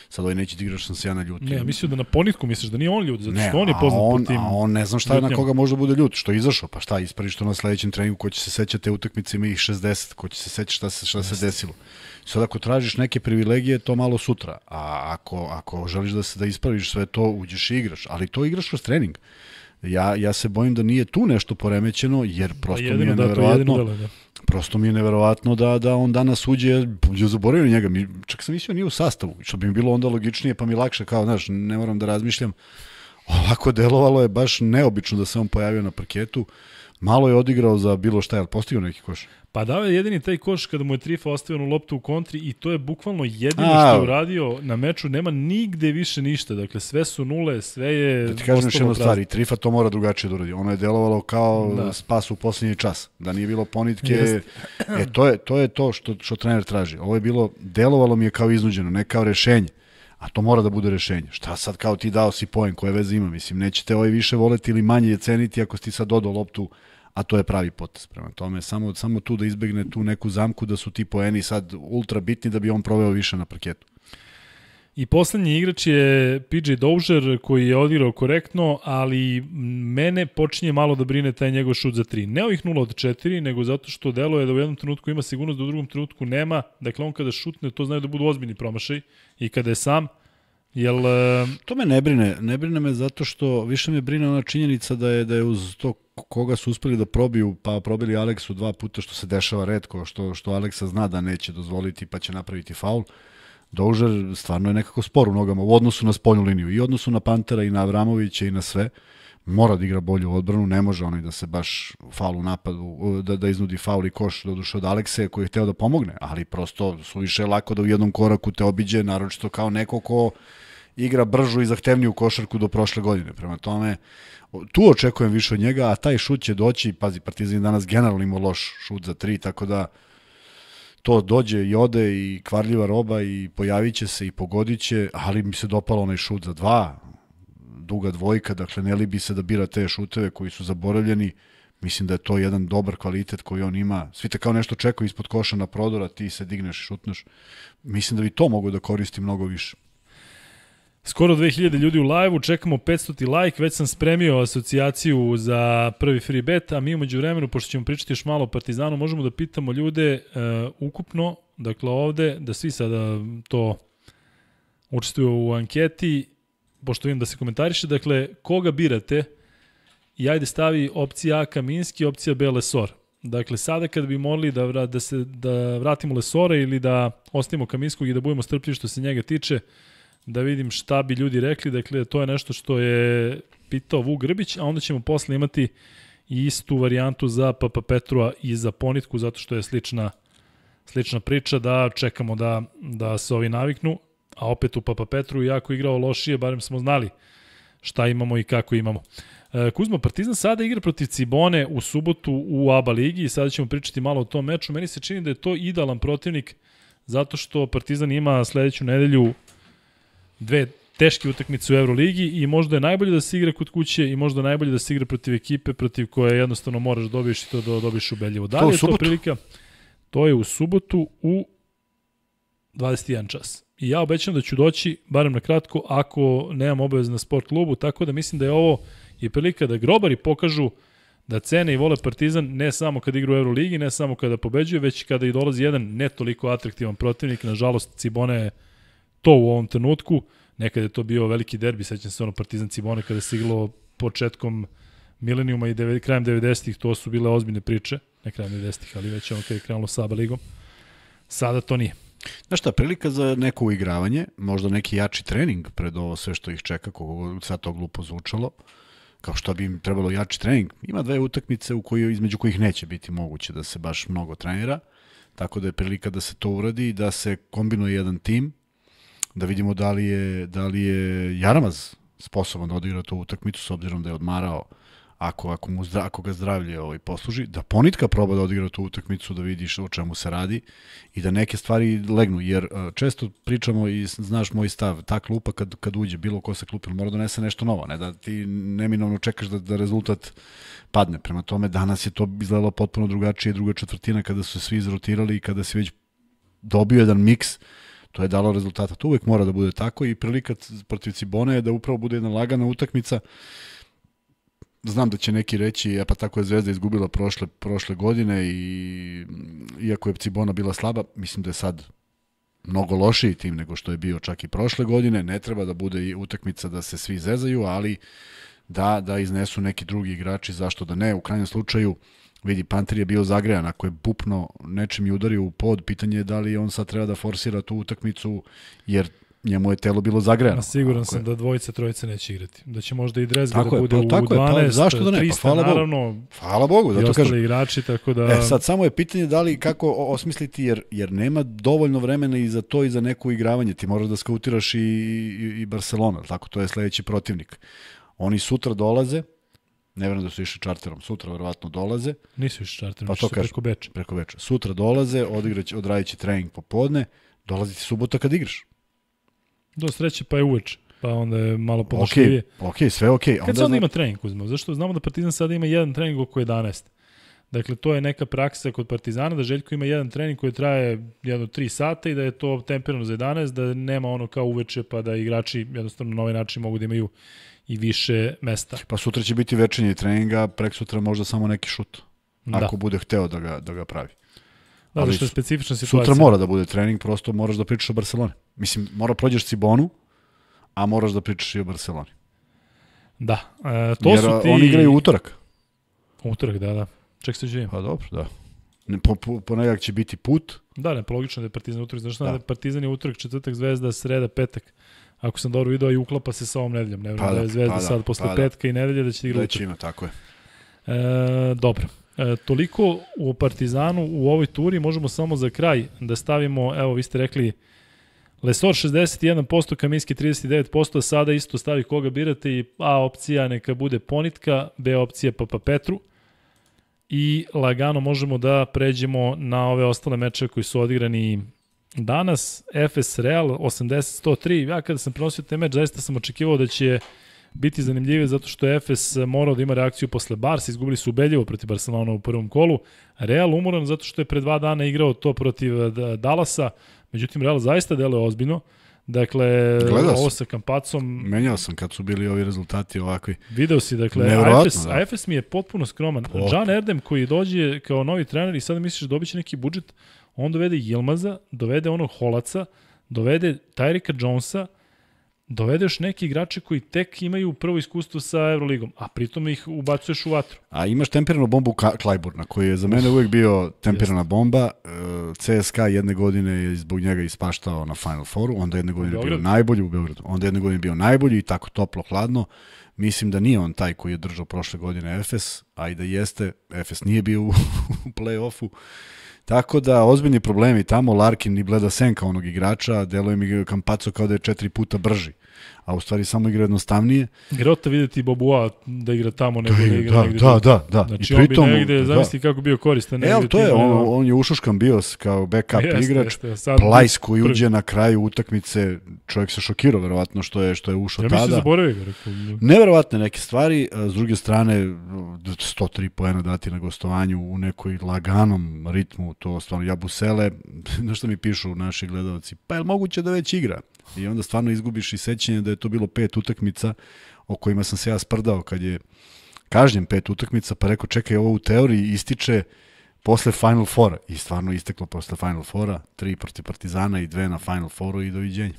sad ovaj neće da igraš sam se ja na ljut. Ne, mislio da na ponitku misliš da nije on ljut, zato što ne, on je poznat on, po tim. A on ne znam šta je na koga može da bude ljut, što je izašao, pa šta, ispari što na sledećem treningu ko će se sećati te utakmice ima ih 60, ko će se sećati šta se šta se desilo. Sad ako tražiš neke privilegije, to malo sutra. A ako, ako želiš da se da ispraviš sve to, uđeš i igraš. Ali to igraš kroz trening. Ja, ja se bojim da nije tu nešto poremećeno, jer pa prosto jedino, mi je da, neverovatno... Da, prosto mi je neverovatno da, da on danas uđe, ja zaboravio njega, mi, čak sam mislio nije u sastavu, što bi mi bilo onda logičnije, pa mi lakše, kao, znaš, ne moram da razmišljam. Ovako delovalo je baš neobično da se on pojavio na parketu, malo je odigrao za bilo šta, je li postigao neki koš? Pa da, jedini taj koš kada mu je Trifa ostavio onu loptu u kontri i to je bukvalno jedino A, što je uradio na meču, nema nigde više ništa, dakle sve su nule, sve je... Da ti kažem još jednu stvar, i Trifa to mora drugačije da uradi, ono je delovalo kao da. spas u posljednji čas, da nije bilo ponitke, e, to, je, to je to što, što trener traži, ovo je bilo, delovalo mi je kao iznuđeno, ne kao rešenje. A to mora da bude rešenje. Šta sad kao ti dao si poen, koje veze ima? Mislim, nećete ovaj više voleti ili manje je ceniti ako si ti sad dodao loptu a to je pravi potes prema tome. Samo, samo tu da izbegne tu neku zamku da su ti poeni sad ultra bitni da bi on proveo više na parketu. I poslednji igrač je PJ Dozier koji je odigrao korektno, ali mene počinje malo da brine taj njegov šut za 3. Ne ovih 0 od 4, nego zato što delo je da u jednom trenutku ima sigurnost, da u drugom trenutku nema. Dakle, on kada šutne, to znaju da budu ozbiljni promašaj i kada je sam, Jel, e, to me ne brine. Ne brine me zato što više me brine ona činjenica da je, da je uz to koga su uspeli da probiju, pa probili Aleksu dva puta što se dešava redko, što, što Aleksa zna da neće dozvoliti pa će napraviti faul. Dožer stvarno je nekako spor u nogama u odnosu na spoljnu liniju i odnosu na Pantera i na Avramovića i na sve. Mora da igra bolju odbranu, ne može onaj da se baš faul u napadu, da, da iznudi faul i koš do duše od Alekse koji je hteo da pomogne, ali prosto su više lako da u jednom koraku te obiđe, naročito kao neko ko igra bržu i zahtevniju košarku do prošle godine. Prema tome, tu očekujem više od njega, a taj šut će doći, pazi, Partizan danas generalno ima loš šut za tri, tako da to dođe i ode i kvarljiva roba i pojavit će se i pogodit će, ali mi se dopalo onaj šut za dva, duga dvojka, dakle ne li bi se da bira te šuteve koji su zaboravljeni, mislim da je to jedan dobar kvalitet koji on ima. Svi te kao nešto čekaju ispod koša na prodora, ti se digneš i šutneš. Mislim da bi to mogu da koristi mnogo više. Skoro 2000 ljudi u live-u, čekamo 500 like, već sam spremio asocijaciju za prvi free bet, a mi umeđu vremenu, pošto ćemo pričati još malo o Partizanu, možemo da pitamo ljude e, ukupno, dakle ovde, da svi sada to učestvuju u anketi, pošto vidim da se komentariše, dakle, koga birate i ajde stavi opcija A Kaminski, opcija B Lesor. Dakle, sada kad bi morali da, da, se, da vratimo Lesora ili da ostavimo Kaminskog i da budemo strpljivi što se njega tiče, da vidim šta bi ljudi rekli. Dakle, to je nešto što je pitao Vuk Grbić, a onda ćemo posle imati istu varijantu za Papa Petrua i za Ponitku, zato što je slična, slična priča da čekamo da, da se ovi naviknu, a opet u Papa Petru, jako igrao lošije, barem smo znali šta imamo i kako imamo. E, Kuzma Partizan sada igra protiv Cibone u subotu u ABA ligi i sada ćemo pričati malo o tom meču. Meni se čini da je to idealan protivnik zato što Partizan ima sledeću nedelju uh, dve teške utakmice u Euroligi i možda je najbolje da se igra kod kuće i možda je najbolje da se igra protiv ekipe protiv koje jednostavno moraš da dobiješ i to da dobiješ Beljevo. Da li to je to prilika? To je u subotu u 21 čas. I ja obećam da ću doći, barem na kratko, ako nemam obavez na sport klubu, tako da mislim da je ovo i prilika da grobari pokažu da cene i vole Partizan ne samo kad igra u Euroligi, ne samo kada pobeđuje, već kada i dolazi jedan ne toliko atraktivan protivnik. Nažalost, Cibone je to u ovom trenutku. Nekada je to bio veliki derbi, sećam se ono Partizan Cibone kada se igralo početkom milenijuma i devet, krajem 90-ih, to su bile ozbiljne priče, ne krajem 90-ih, ali već ono kada je krenulo Aba ligom. Sada to nije. Znaš šta, prilika za neko uigravanje, možda neki jači trening pred ovo sve što ih čeka, kako sad to glupo zvučalo, kao što bi im trebalo jači trening. Ima dve utakmice u kojoj, između kojih neće biti moguće da se baš mnogo trenira, tako da je prilika da se to uradi i da se kombinuje jedan tim, da vidimo da li je, da li je Jaramaz sposoban da odigra tu utakmicu s obzirom da je odmarao ako, ako, mu zdra, ako ga zdravlje ovaj posluži, da ponitka proba da odigra tu utakmicu, da vidiš o čemu se radi i da neke stvari legnu, jer često pričamo i znaš moj stav, ta klupa kad, kad uđe, bilo ko sa klupe, mora da donese nešto novo, ne da ti neminovno čekaš da, da rezultat padne. Prema tome, danas je to izgledalo potpuno drugačije, druga četvrtina kada su se svi izrotirali i kada si već dobio jedan miks, To je dalo rezultata. To uvek mora da bude tako i prilika protiv Cibone je da upravo bude jedna lagana utakmica. Znam da će neki reći, ja e, pa tako je Zvezda izgubila prošle, prošle godine i iako je Cibona bila slaba, mislim da je sad mnogo lošiji tim nego što je bio čak i prošle godine. Ne treba da bude i utakmica da se svi zezaju, ali da, da iznesu neki drugi igrači, zašto da ne. U krajnjem slučaju, vidi, Panter je bio zagrejan, ako je bupno nečim i udario u pod, pitanje je da li on sad treba da forsira tu utakmicu, jer njemu je telo bilo zagrejano. Ma siguran sam je. da dvojice, trojice neće igrati. Da će možda i Drezga da bude pa, u 12, pa, zašto da ne? 300, pa, hvala naravno, Bogu. Hvala Bogu, zato kažem. igrači, tako da... E, sad, samo je pitanje da li, kako osmisliti, jer, jer nema dovoljno vremena i za to i za neko igravanje. Ti moraš da skautiraš i, i, i Barcelona, tako? To je sledeći protivnik. Oni sutra dolaze, Ne vjerujem da su išli čarterom. Sutra verovatno dolaze. Nisu išli čarterom, pa to kažu, preko Beča. Preko Beča. Sutra dolaze, odigrać, odradit će trening popodne, dolazi ti subota kad igraš. Do sreće pa je uveče pa onda je malo pomošljivije. Okej, okay, sve okej. Kad Onda se onda zna... ima trening uzmeo? Zašto? Znamo da Partizan sada ima jedan trening oko 11. Dakle, to je neka praksa kod Partizana, da Željko ima jedan trening koji traje jedno 3 sata i da je to temperano za 11, da nema ono kao uveče pa da igrači jednostavno na ovaj način mogu da imaju i više mesta. Pa sutra će biti večernje treninga, prek sutra možda samo neki šut, da. ako bude hteo da ga, da ga pravi. Da, Ali što je specifična situacija. Sutra mora da bude trening, prosto moraš da pričaš o Barceloni. Mislim, mora prođeš Cibonu, a moraš da pričaš i o Barceloni. Da, e, to Jer su ti... oni igraju utorak. Utorak, da, da. Ček se živim. Pa dobro, da. Ne, po, po, nekak će biti put. Da, ne, pa logično da je Partizan utorak. Znaš da. da je Partizan je utorak, četvrtak, zvezda, sreda, petak ako sam dobro video, i uklapa se sa ovom nedeljom. Ne vjerujem pa da, da je Zvezda pa da, sad da, posle pa da. petka da. i nedelje da će igrati. Da će ima, tako je. E, dobro. E, toliko u Partizanu u ovoj turi možemo samo za kraj da stavimo, evo vi ste rekli Lesor 61%, Kaminski 39%, sada isto stavi koga birate i A opcija neka bude Ponitka, B opcija Papa Petru i lagano možemo da pređemo na ove ostale meče koji su odigrani Danas FS Real 80-103, ja kada sam prenosio taj meč, zaista sam očekivao da će biti zanimljivije zato što je FS morao da ima reakciju posle Barsa, izgubili su ubedljivo protiv Barcelona u prvom kolu. Real umoran zato što je pre dva dana igrao to protiv eh, Dalasa, međutim Real zaista deluje ozbiljno. Dakle, Gledas. ovo sa Kampacom... Menjao sam kad su bili ovi rezultati ovakvi. Video si, dakle, AFS, da. AFS mi je potpuno skroman. Pot. John Erdem koji dođe kao novi trener i sada misliš da dobiće neki budžet, On dovede Yilmaza, dovede onog Holaca, dovede Tyrika Jonesa, dovede još neki igrače koji tek imaju prvo iskustvo sa Euroligom, a pritom ih ubacuješ u vatru. A imaš temperanu bombu Klajburna, koji je za mene uvek bio temperana bomba. E, CSKA jedne godine je zbog njega ispaštao na Final Fouru, onda jedne godine je bio najbolji u Beogradu, onda jedne godine je bio najbolji i tako toplo, hladno. Mislim da nije on taj koji je držao prošle godine Efes, a i da jeste, Efes nije bio u, u play-offu. Tako da, ozbiljni problemi tamo, Larkin i bleda senka onog igrača, deluje mi Kampaco kao da je četiri puta brži a u stvari samo igra jednostavnije. Grota videti Boboa da igra tamo nego da, da igra da, negde. Da, da, da. Znači I pritom, on bi negde, da. zamisli da. kako bio koristan. E, ne, to je, on, on je ušuškan bio kao backup jeste, igrač. Jeste, Plajs koji prvi. uđe na kraju utakmice, čovjek se šokirao verovatno što je što je ušao ja da tada. Ja mislim zaboravio ga. Rekao. Da. Neverovatne neke stvari, s druge strane 103 poena dati na gostovanju u nekoj laganom ritmu, to stvarno Jabusele, na što mi pišu naši gledalci, pa je moguće da već igra? I onda stvarno izgubiš i sećanje da je to bilo pet utakmica o kojima sam se ja sprdao kad je kažnjen pet utakmica, pa rekao čekaj ovo u teoriji ističe posle Final Fora. I stvarno isteklo posle Final Fora, tri protiv Partizana i dve na Final Foru i doviđenje.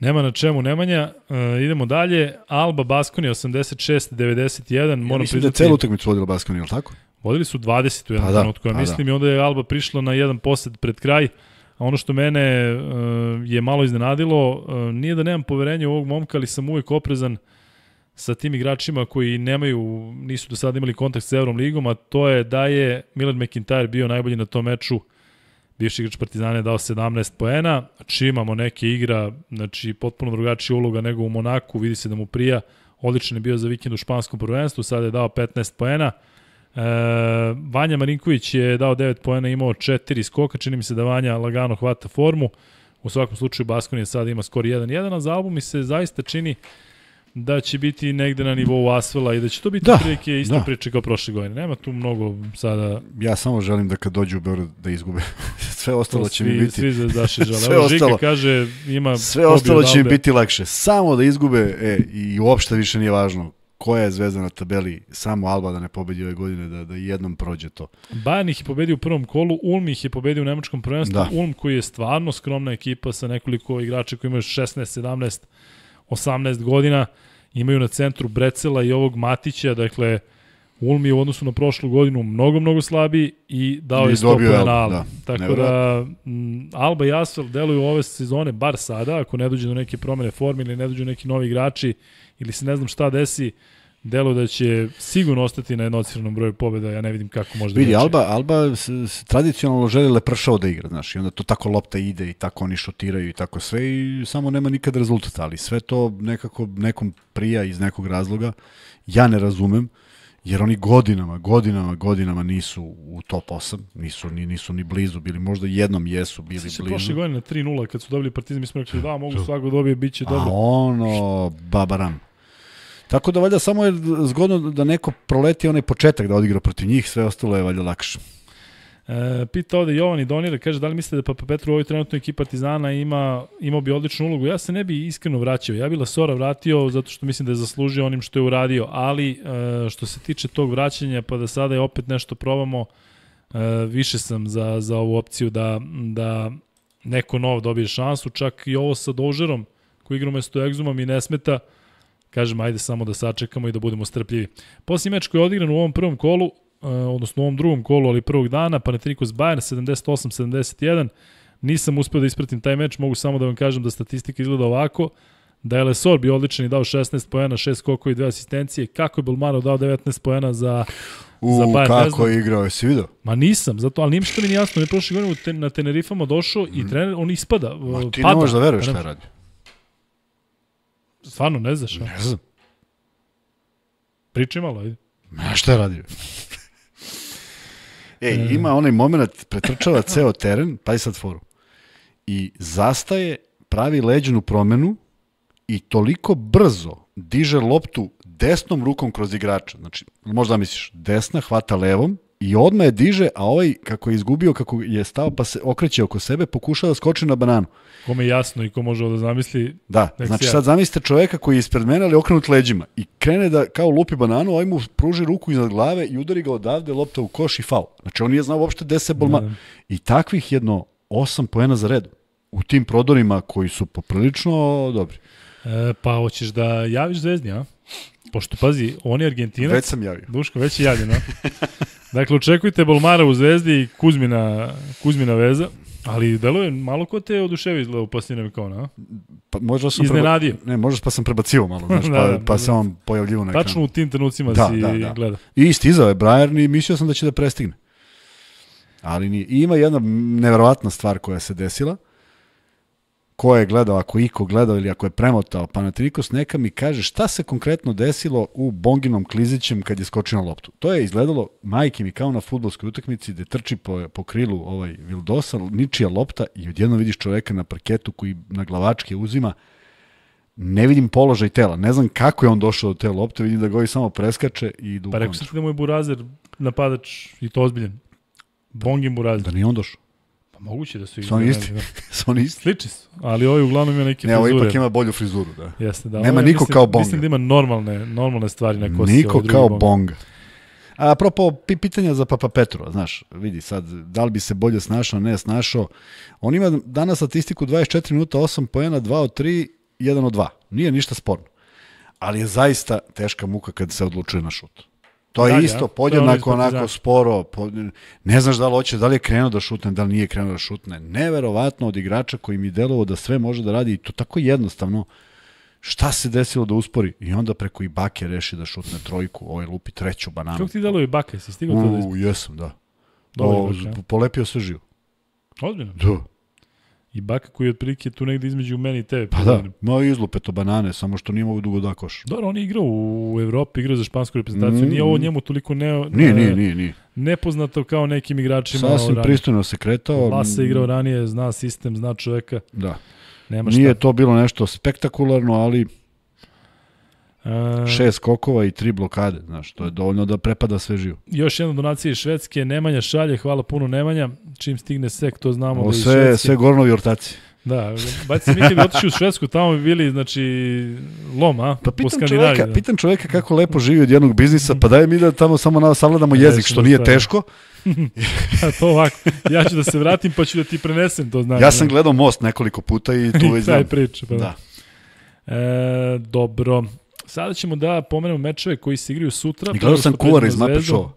Nema na čemu Nemanja, Uh, idemo dalje. Alba Baskoni 86-91, ja, moram priznati. da je celu utakmicu vodila Baskoni, je li tako? Vodili su 20 u jednom pa da, trenutku, ja pa mislim, da. da i onda je Alba prišla na jedan posed pred kraj. A ono što mene uh, je malo iznenadilo, uh, nije da nemam poverenje u ovog momka, ali sam uvek oprezan sa tim igračima koji nemaju, nisu do sada imali kontakt sa Evrom ligom, a to je da je Milan McIntyre bio najbolji na tom meču bivši igrač Partizana je dao 17 poena, znači imamo neke igra, znači potpuno drugačija uloga nego u Monaku, vidi se da mu prija, odličan je bio za vikend u španskom prvenstvu, sada je dao 15 poena, uh, E, Vanja Marinković je dao 9 poena, imao 4 skoka, čini mi se da Vanja lagano hvata formu. U svakom slučaju Baskonija sad ima skor 1-1, a za album mi se zaista čini da će biti negde na nivou Asvela i da će to biti da, prilike isto da. priče kao prošle godine. Nema tu mnogo sada... Ja samo želim da kad dođu u Beorod da izgube. sve ostalo svi, će mi biti... Svi zvezdaši žele. sve Evo, ostalo, kaže, ima... Sve ostalo će mi biti lakše. Samo da izgube, e, i uopšte više nije važno koja je zvezda na tabeli, samo Alba da ne pobedi ove godine, da, da jednom prođe to. Bayern ih je pobedio u prvom kolu, Ulm ih je pobedio u nemačkom prvenstvu, da. Ulm koji je stvarno skromna ekipa sa nekoliko igrača koji imaju 16, 17, 18 godina, imaju na centru Brecela i ovog Matića, dakle, Ulm je u odnosu na prošlu godinu mnogo, mnogo slabiji i dao je stopu na Alba. Da, Tako da, mm, Alba i Asfel deluju ove sezone, bar sada, ako ne dođe do neke promene forme ili ne dođu neki novi igrači, ili se ne znam šta desi, delo da će sigurno ostati na jednocifrenom broju pobjeda, ja ne vidim kako može da Vidi, Alba, Alba s, s, tradicionalno želi lepršao da igra, znaš, i onda to tako lopta ide i tako oni šutiraju i tako sve i samo nema nikad rezultata, ali sve to nekako nekom prija iz nekog razloga, ja ne razumem, jer oni godinama, godinama, godinama nisu u top 8, nisu ni, nisu ni blizu bili, možda jednom jesu bili Sviće blizu. Prošle godine 3-0 kad su dobili Partizan, mi smo rekli da mogu svako dobije, biće dobro. A ono, babaram. Tako da valjda samo je zgodno da neko proleti onaj početak da odigra protiv njih, sve ostalo je valjda lakše. E, pita ovde Jovan i Donira, kaže da li mislite da Papa Petru u ovoj trenutnoj ekipi Partizana ima, imao bi odličnu ulogu. Ja se ne bi iskreno vraćao. Ja bi Lasora vratio zato što mislim da je zaslužio onim što je uradio, ali e, što se tiče tog vraćanja pa da sada je opet nešto probamo, e, više sam za, za ovu opciju da, da neko nov dobije šansu, čak i ovo sa Dožerom koji igra umesto Egzuma mi ne smeta, kažem, ajde samo da sačekamo i da budemo strpljivi. Poslije meč koji je odigran u ovom prvom kolu, uh, odnosno u ovom drugom kolu, ali prvog dana, Panathinaikos Bayern 78-71, nisam uspeo da ispratim taj meč, mogu samo da vam kažem da statistika izgleda ovako, da je Lesor bio odličan i dao 16 poena, 6 skokova i 2 asistencije, kako je Bulmaro dao 19 poena za U, za Bayern, kako je igrao, jesi vidio? Ma nisam, zato, ali nije što mi nije jasno, on je prošle godine na Tenerifama došao i mhm. trener, on ispada, Ma, ti pada. ne možeš da veruješ šta je radio. Stvarno, ne znaš? Ne znam. Pričaj malo, ajde. Ma šta radi? Ej, e... ima onaj moment, pretrčava ceo teren, pa i sad foru. I zastaje, pravi leđenu promenu i toliko brzo diže loptu desnom rukom kroz igrača. Znači, možda misliš, desna hvata levom, i odmah je diže, a ovaj kako je izgubio, kako je stao pa se okreće oko sebe, pokušava da skoči na bananu. Kome je jasno i ko može da zamisli. Da, znači sad zamislite čoveka koji je ispred mene, ali okrenut leđima i krene da kao lupi bananu, ovaj mu pruži ruku iznad glave i udari ga odavde, lopta u koš i faul. Znači on nije znao uopšte gde se bolma. Da, da. I takvih jedno osam poena za redu u tim prodorima koji su poprilično dobri. E, pa hoćeš da javiš zvezdnja? Pošto, pazi, on je Argentinac. Već sam javio. Duško, već je javljeno. dakle, očekujte Bolmara u Zvezdi i Kuzmina, Kuzmina veza. Ali delo je malo ko te oduševi izgledao u posljednjem kao ona. Pa možda sam iznenadio. Preba, ne, možda pa sam prebacio malo, znaš, da, pa, da, pa da. se on pojavljivo na ekranu. Tačno u tim trenucima da, si da, da. gleda. I stizao je Brian i mislio sam da će da prestigne. Ali nije. I ima jedna neverovatna stvar koja se desila. Uh, ko je gledao, ako je Iko gledao ili ako je premotao Panatrikos, neka mi kaže šta se konkretno desilo u Bonginom Klizićem kad je skočio na loptu. To je izgledalo majke mi kao na futbolskoj utakmici gde trči po, po krilu ovaj Vildosa, ničija lopta i odjedno vidiš čoveka na parketu koji na glavačke uzima ne vidim položaj tela, ne znam kako je on došao do te lopte, vidim da ga samo preskače i idu pa, u kontru. Pa rekao sam da mu je Burazer napadač i to ozbiljen. Bongin Burazer. Da nije on došao. Moguće da su i... Da. Su oni isti? su oni isti? Slični su, ali ovaj uglavnom ima neke ne, ovaj frizure. Ne, ovaj ipak ima bolju frizuru, da. Jeste, da. Nema ovaj, niko mislim, kao Bonga. Mislim da ima normalne, normalne stvari na kosi. Niko ovaj kao Bonga. bonga. A apropo pitanja za Papa Petrova, znaš, vidi sad, da li bi se bolje snašao, ne snašao. On ima danas statistiku 24 minuta, 8 poena, 2 od 3, 1 od 2. Nije ništa sporno. Ali je zaista teška muka kad se odlučuje na šut. To je da, da isto podjednako je onako sporo, pod, ne znaš da li hoće, da li je krenuo da šutne, da li nije krenuo da šutne. Neverovatno od igrača koji mi delovo da sve može da radi i to tako jednostavno. Šta se desilo da uspori? I onda preko i bake reši da šutne trojku, ovaj lupi treću bananu. Kako ti delo i bake? Si stigao to da... U, Jesam, da. Dobar, o, polepio se živo. Ozbiljno? Da. I baka koji je otprilike tu negde između meni i tebe. Pa da, imao izlupe to banane, samo što nije mogu dugo da koš. Dobro, on je igrao u Evropi, igrao za špansku reprezentaciju, mm, nije ovo mm. njemu toliko ne, nije, nije, nije, nije. nepoznato kao nekim igračima. Sasvim pristojno se kretao. Lasa mm. je igrao ranije, zna sistem, zna čoveka. Da. Nema šta. Nije to bilo nešto spektakularno, ali Uh, šest kokova i tri blokade, znaš, to je dovoljno da prepada sve živo. Još jedna donacija iz Švedske, Nemanja šalje, hvala puno Nemanja, čim stigne sek, to znamo O, da sve, Švedske... sve gornovi ortaci. Da, baci mi bi otišao u Švedsku, tamo bi bili, znači, lom, a? Pa pitam čoveka, da. pitam čoveka kako lepo živi od jednog biznisa, pa daj mi da tamo samo na, savladamo jezik, što da nije teško. a pa to ovako, ja ću da se vratim pa ću da ti prenesem to znanje. Ja sam gledao most nekoliko puta i tu već znam. I taj priča, pa da. da. E, dobro, Sada ćemo da pomenemo mečeve koji se igraju sutra. I gledao sam Kuvara iz Mape Show.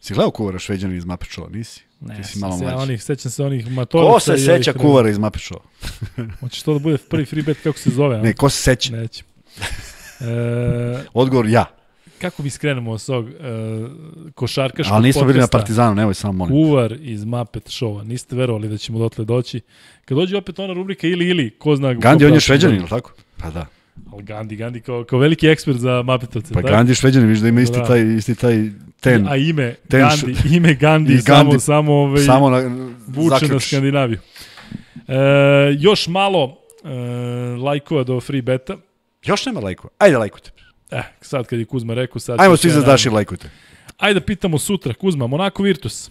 Si gledao Kuvara Šveđana iz Mape Show, nisi? Ne, Ti si malo se, onih, sećam se onih matoraca. Ko se seća Kuvara iz Mape Show? Hoćeš to da bude prvi free bet kako se zove? Ne, ko se seća? Neće. E, Odgovor ja. Kako mi skrenemo od ovog uh, košarkaškog Ali nismo bili na Partizanu, nemoj samo molim. Kuvar iz Muppet Showa. Niste verovali da ćemo dotle doći. Kad dođe opet ona rubrika ili ili, ko zna... Gandhi, on je šveđanin, ili tako? Pa da. Ali Gandhi, Gandhi kao, kao veliki ekspert za Mapetovce. Pa da? Gandhi šveđani, viš da ima isti da. taj, isti taj ten. A ime, ten Gandhi, š... ime Gandhi, Gandhi, samo, samo, ovaj, samo na, vuče zaključ. na Skandinaviju. E, još malo e, lajkova do free beta. Još nema lajkova? Ajde lajkujte. Eh, sad kad je Kuzma rekao, sad... Ajmo svi za daši lajkujte. Ajde da pitamo sutra, Kuzma, Monako Virtus.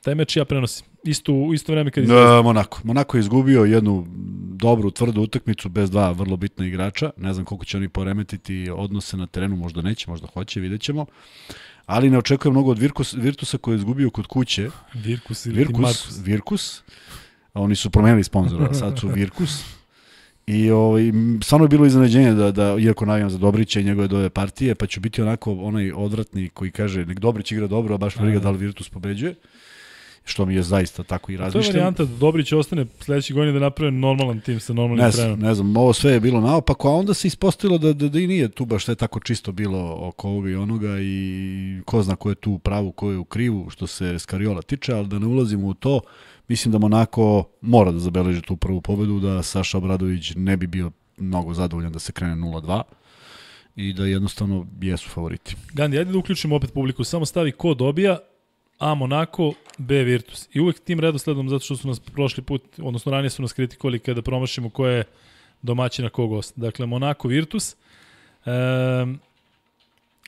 Taj meč ja prenosim. Isto, u isto vreme kad da, izgubio. E, Monako. Monako je izgubio jednu dobru, tvrdu utakmicu bez dva vrlo bitna igrača. Ne znam koliko će oni poremetiti odnose na terenu, možda neće, možda hoće, vidjet ćemo. Ali ne očekujem mnogo od Virkus, Virtusa koji je izgubio kod kuće. Virkus ili Virkus, Markus. Virkus. Oni su promenili sponzora, sad su Virkus. I ovaj, stvarno je bilo iznenađenje da, da iako navijam za Dobrića i njegove dove partije, pa ću biti onako onaj odvratni koji kaže nek Dobrić igra dobro, a baš briga da li Virtus pobeđuje što mi je zaista tako i razmišljam. To je varijanta da Dobrić ostane sledeći godin da naprave normalan tim sa normalnim ne znam, Ne znam, ovo sve je bilo naopako, a onda se ispostavilo da, da, da i nije tu baš sve tako čisto bilo oko ovoga i onoga i ko zna ko je tu u pravu, ko je u krivu što se Skariola tiče, ali da ne ulazimo u to, mislim da Monako mora da zabeleži tu prvu pobedu, da Saša Obradović ne bi bio mnogo zadovoljan da se krene 0-2 i da jednostavno jesu favoriti. Gandhi, ajde da uključimo opet publiku, samo stavi ko dobija, a Monako B Virtus. I uvek tim redosledom, zato što su nas prošli put, odnosno ranije su nas kritikovali kada promašimo ko je domaćina ko gost. Dakle, Monaco Virtus. E,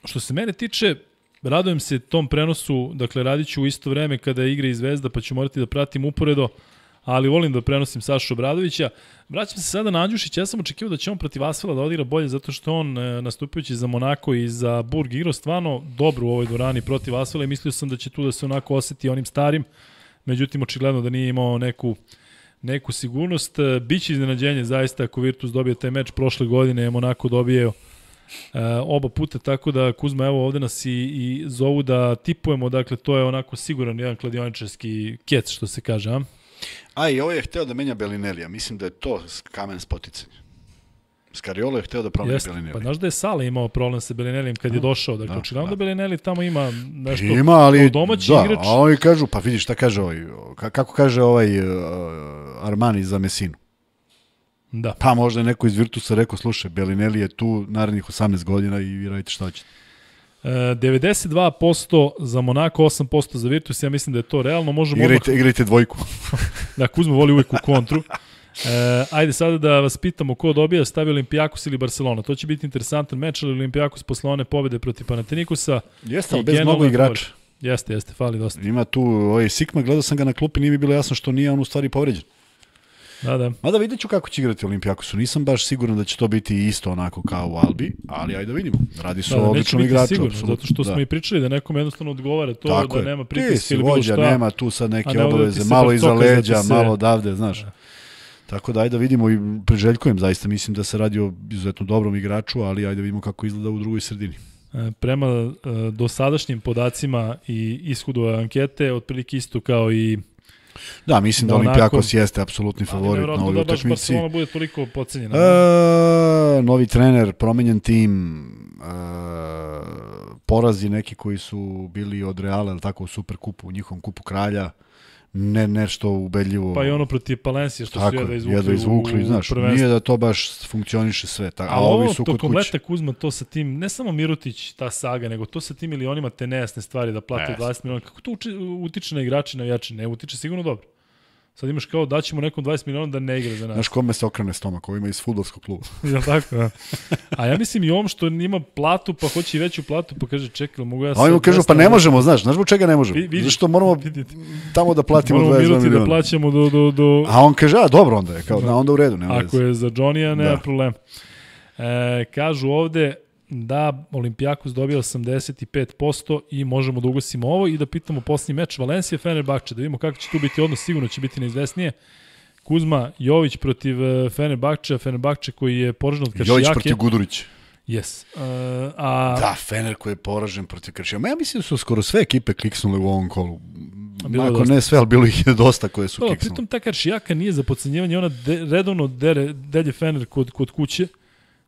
što se mene tiče, radojem se tom prenosu, dakle, radit ću u isto vreme kada igra i Zvezda, pa ću morati da pratim uporedo. E, ali volim da prenosim Sašu Obradovića. Vraćam se sada na Andjušić, ja sam očekivao da će on protiv Asfela da odigra bolje, zato što on e, nastupajući za Monako i za Burg igrao stvarno dobro u ovoj dorani protiv Asfela i mislio sam da će tu da se onako oseti onim starim, međutim očigledno da nije imao neku neku sigurnost. E, biće iznenađenje zaista ako Virtus dobije taj meč. Prošle godine je Monako dobio e, oba puta, tako da Kuzma, evo ovde nas i, i zovu da tipujemo, dakle to je onako siguran jedan kladioničarski kec, što se kaže, a? A i ovo ovaj je hteo da menja Belinelija. Mislim da je to kamen spoticanja. Skariolo je hteo da promeni Jeste, Belinelli. Pa znaš da je Sala imao problem sa Belinellijem kad da, je došao. Da, dakle, da, očinam da. da Belinelli tamo ima nešto pa ima, ali, domaći da, igrač. A oni kažu, pa vidi šta kaže ovaj, kako kaže ovaj uh, Armani za Mesinu. Da. Pa možda je neko iz Virtusa rekao, slušaj, Belinelli je tu narednih 18 godina i vi radite šta ćete. 92% za Monako, 8% za Virtus, ja mislim da je to realno. Možemo igrajte, odmah... igrajte dvojku. da, Kuzma voli uvijek u kontru. E, ajde sada da vas pitamo ko dobija, stavi Olimpijakos ili Barcelona. To će biti interesantan meč, ali Olimpijakos posle one pobede protiv Panatenikusa. Jeste, ali bez mnogo igrača. Jeste, jeste, fali dosta. Ima tu, ovaj Sikma, gledao sam ga na klupi, nije mi bilo jasno što nije on u stvari povređen. Da, da. Mada vidjet ću kako će igrati Olimpijakosu. Nisam baš siguran da će to biti isto onako kao u Albi, ali ajde da vidimo. Radi se da, da o odličnom igraču. Sigurno, absolutno. zato što da. smo i pričali da nekom jednostavno odgovara to, Tako da je. nema pritiska ili bilo šta. nema tu sad neke ne obaveze, malo iza leđa, se... malo odavde, znaš. Da. Tako da ajde da vidimo i priželjkujem, zaista mislim da se radi o izuzetno dobrom igraču, ali ajde da vidimo kako izgleda u drugoj sredini. E, prema e, dosadašnjim podacima i ishodu ankete, otprilike isto kao i Da, mislim da, da Olimpijakos jeste apsolutni favorit na ovoj da utakmici. Da, bude toliko pocenjena. E, novi trener, promenjen tim, e, porazi neki koji su bili od Reala, tako, u Superkupu, u njihovom kupu kralja. E, ne nešto ubedljivo. Pa i ono protiv Palencije što tako, su jeda izvukli, jeda izvukli u, znaš, prvenstvo. nije da to baš funkcioniše sve. tako, a, a ovi su kod kuće. A ovo, to sa tim, ne samo Mirutić ta saga, nego to sa tim milionima te nejasne stvari da plate yes. 20 miliona. Kako to utiče na igrače, na jače? Ne utiče sigurno dobro. Sad imaš kao daćemo nekom 20 miliona da ne igra za nas. Znaš kome se okrene stomak, ovima iz fudbalskog kluba. ja tako? Da. A ja mislim i ovom što ima platu, pa hoće i veću platu, pa kaže čekaj, mogu ja sad... A on kaže kažu, pa ne da- možemo, znaš, znaš zbog čega ne možemo? Vidi, Zašto moramo vidite. tamo da platimo moramo 22 da miliona. da plaćamo do, do, do... A on kaže, a dobro onda je, kao, da. onda u redu, nema Ako je za Johnny-a, nema da. problem. E, kažu ovde, da Olimpijakos dobija 85% i možemo da ugasimo ovo i da pitamo posljednji meč Valencije Fenerbahče, da vidimo kako će tu biti odnos, sigurno će biti neizvesnije. Kuzma Jović protiv e, Fenerbahče, Fenerbahče koji je poražen od Kašijake. Jović protiv Gudurić. Yes. Uh, a... Da, Fener koji je poražen protiv Kršijama. Ja mislim da su skoro sve ekipe kliksnule u ovom kolu. Bilo Ako ne sve, ali bilo ih je dosta koje su to, Pritom ta Kršijaka nije za pocenjivanje, ona de, redovno dere, delje Fener kod, kod kuće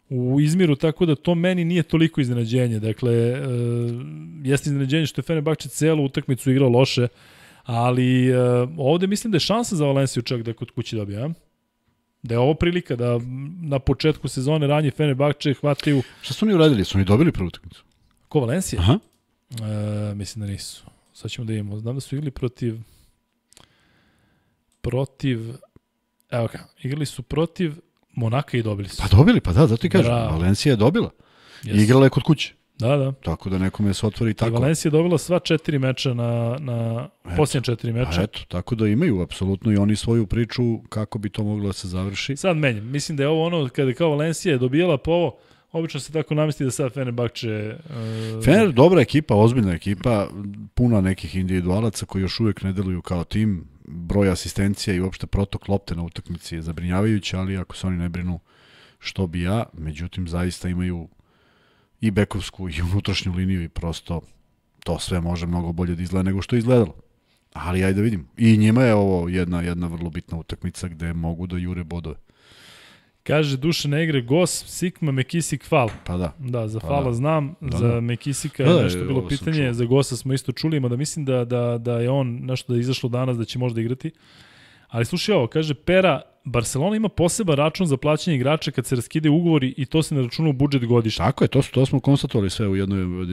u Izmiru, tako da to meni nije toliko iznenađenje. Dakle, e, jeste iznenađenje što je Fenerbahče celu utakmicu igrao loše, ali e, ovde mislim da je šansa za Valenciju čak da kod kući dobija. Da je ovo prilika da na početku sezone ranje Fenerbahče hvataju... Šta su oni uradili? Su oni dobili prvu utakmicu? Ko Valencija? Aha. E, mislim da nisu. Sad ćemo da imamo. Znam da su igrali protiv protiv... Evo ga, igrali su protiv Monaka i dobili su. Pa dobili, pa da, zato i kažem. Bravo. Valencija je dobila. Yes. igrala je kod kuće. Da, da. Tako da nekome se otvori tako. I Valencija je dobila sva četiri meča na, na posljednje četiri meča. eto, tako da imaju apsolutno i oni svoju priču kako bi to moglo da se završi. Sad meni, mislim da je ovo ono kada kao Valencija je dobijala po ovo, Obično se tako namesti da sad Fenerbahče... Uh... Fener dobra ekipa, ozbiljna ekipa, puna nekih individualaca koji još uvek ne deluju kao tim, broj asistencija i uopšte protok lopte na utakmici je zabrinjavajući, ali ako se oni ne brinu što bi ja, međutim zaista imaju i bekovsku i unutrašnju liniju i prosto to sve može mnogo bolje da izgleda nego što je izgledalo. Ali ajde da vidim. I njima je ovo jedna, jedna vrlo bitna utakmica gde mogu da jure bodove. Kaže, duše ne igre Gos, Sikma, Mekisik, Fal. Pa da. Da, za pa da. Fala da. znam, da, za da. Mekisika da, je da, nešto bilo pitanje, za Gosa smo isto čuli, ima da mislim da, da, da je on nešto da je izašlo danas da će možda igrati. Ali slušaj ovo, kaže, Pera Barcelona ima poseban račun za plaćanje igrača kad se raskide ugovori i to se ne računa u budžet godišnje. Tako je, to, to smo konstatovali sve u jednoj od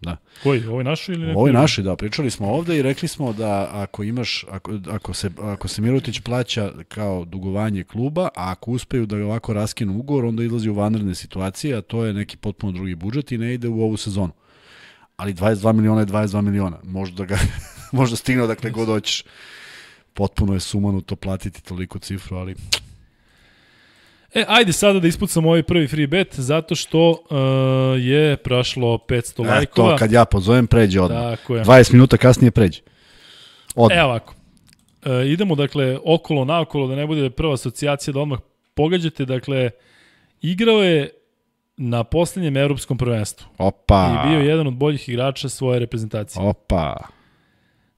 Da. Koji, ovo je naši ili ne? Ovo je naši, da. Pričali smo ovde i rekli smo da ako imaš, ako, ako, se, ako se Mirotić plaća kao dugovanje kluba, a ako uspeju da ovako raskinu ugovor, onda izlazi u vanredne situacije, a to je neki potpuno drugi budžet i ne ide u ovu sezonu. Ali 22 miliona je 22 miliona. Možda, ga, možda stigne odakle god hoćeš potpuno je sumanuto platiti toliko cifru, ali... E, ajde sada da ispucam ovaj prvi free bet, zato što uh, je prošlo 500 e, lajkova. To kad ja pozovem, pređe odmah. Tako je. 20 minuta kasnije pređe. Odmah. E, ovako. E, idemo, dakle, okolo, naokolo, da ne bude prva asocijacija, da odmah pogađate. Dakle, igrao je na poslednjem evropskom prvenstvu. Opa! I bio jedan od boljih igrača svoje reprezentacije. Opa!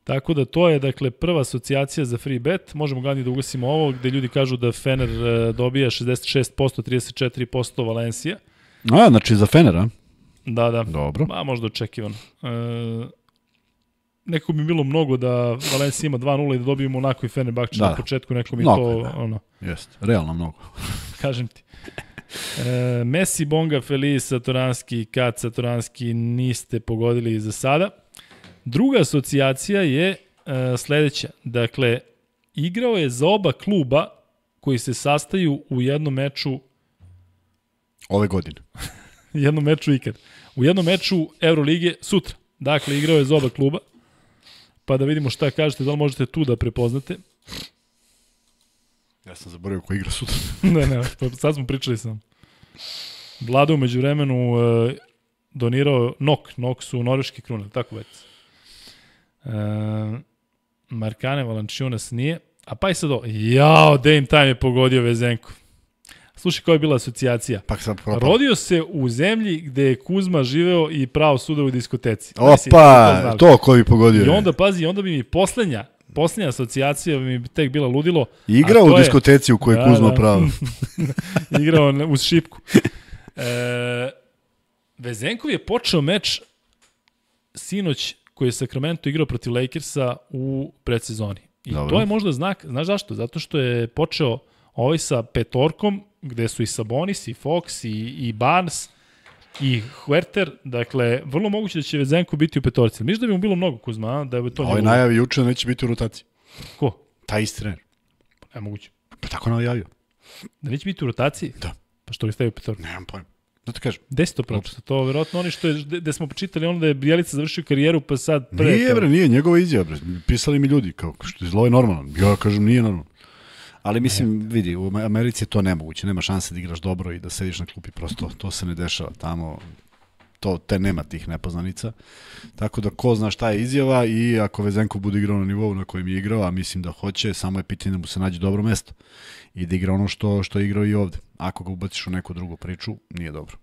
Tako da to je dakle prva asocijacija za free bet. Možemo gledati da ugasimo ovo gde ljudi kažu da Fener e, dobija 66%, 34% Valencija. A, znači za Fenera? Da, da. Dobro. Ma, možda očekivano. E, neko bi bilo mnogo da Valencija ima 2-0 i da dobijemo onako i Fenerbahče da. na da. početku, neko mi mnogo, to... Da. Ono, Jest, realno mnogo. kažem ti. E, Messi, Bonga, Feliz, Satoranski, Kat, Satoranski niste pogodili za sada. Druga asocijacija je uh, sledeća. Dakle, igrao je za oba kluba koji se sastaju u jednom meču ove godine. jednom meču ikad. U jednom meču Eurolige sutra. Dakle, igrao je za oba kluba. Pa da vidimo šta kažete, da li možete tu da prepoznate. Ja sam zaboravio ko igra sutra. ne, ne, pa sad smo pričali sam. Vlada umeđu vremenu e, donirao NOK. NOK su norveški krune, tako već. E, ehm, Markane Valančunas nije. A pa i sad ovo. Jao, Dame Time je pogodio Vezenku. Slušaj koja je bila asocijacija. Pa, sam propao. Rodio se u zemlji gde je Kuzma živeo i pravo suda u diskoteci. Opa, to, to ko bi pogodio. I onda, pazi, onda bi mi poslednja, poslednja asocijacija mi bi tek bila ludilo. Igrao u diskoteci u kojoj da, Kuzma da, pravo. igrao uz šipku. E, Vezenkov je počeo meč sinoć koji je Sacramento igrao protiv Lakersa u predsezoni. I Dobre. to je možda znak, znaš zašto? Zato što je počeo ovaj sa petorkom, gde su i Sabonis, i Fox, i, i Barnes, i Huerter, dakle, vrlo moguće da će Vezenko biti u petorci. Mišli da bi mu bilo mnogo Kuzma, da je to ovaj Ovo je najavi juče da neće biti u rotaciji. Ko? Taj isti trener. Pa, moguće. Pa tako najavio. Da neće biti u rotaciji? Da. Pa što li stavio petorku? Nemam pojma. Da ti kažem. Gde si to pročito? To verovatno oni što je, da smo počitali ono da je Bjelica završio karijeru pa sad pre... Nije bre, nije, njegova izjava bre. Pisali mi ljudi kao, što je zlo je normalno. Ja kažem nije normalno. Ali mislim, ne. vidi, u Americi je to nemoguće, nema šanse da igraš dobro i da sediš na klupi, prosto to se ne dešava tamo to te nema tih nepoznanica. Tako da ko zna šta je izjava i ako Vezenko bude igrao na nivou na kojem je igrao, a mislim da hoće, samo je pitanje da mu se nađe dobro mesto i da igra ono što, što je igrao i ovde. Ako ga ubaciš u neku drugu priču, nije dobro.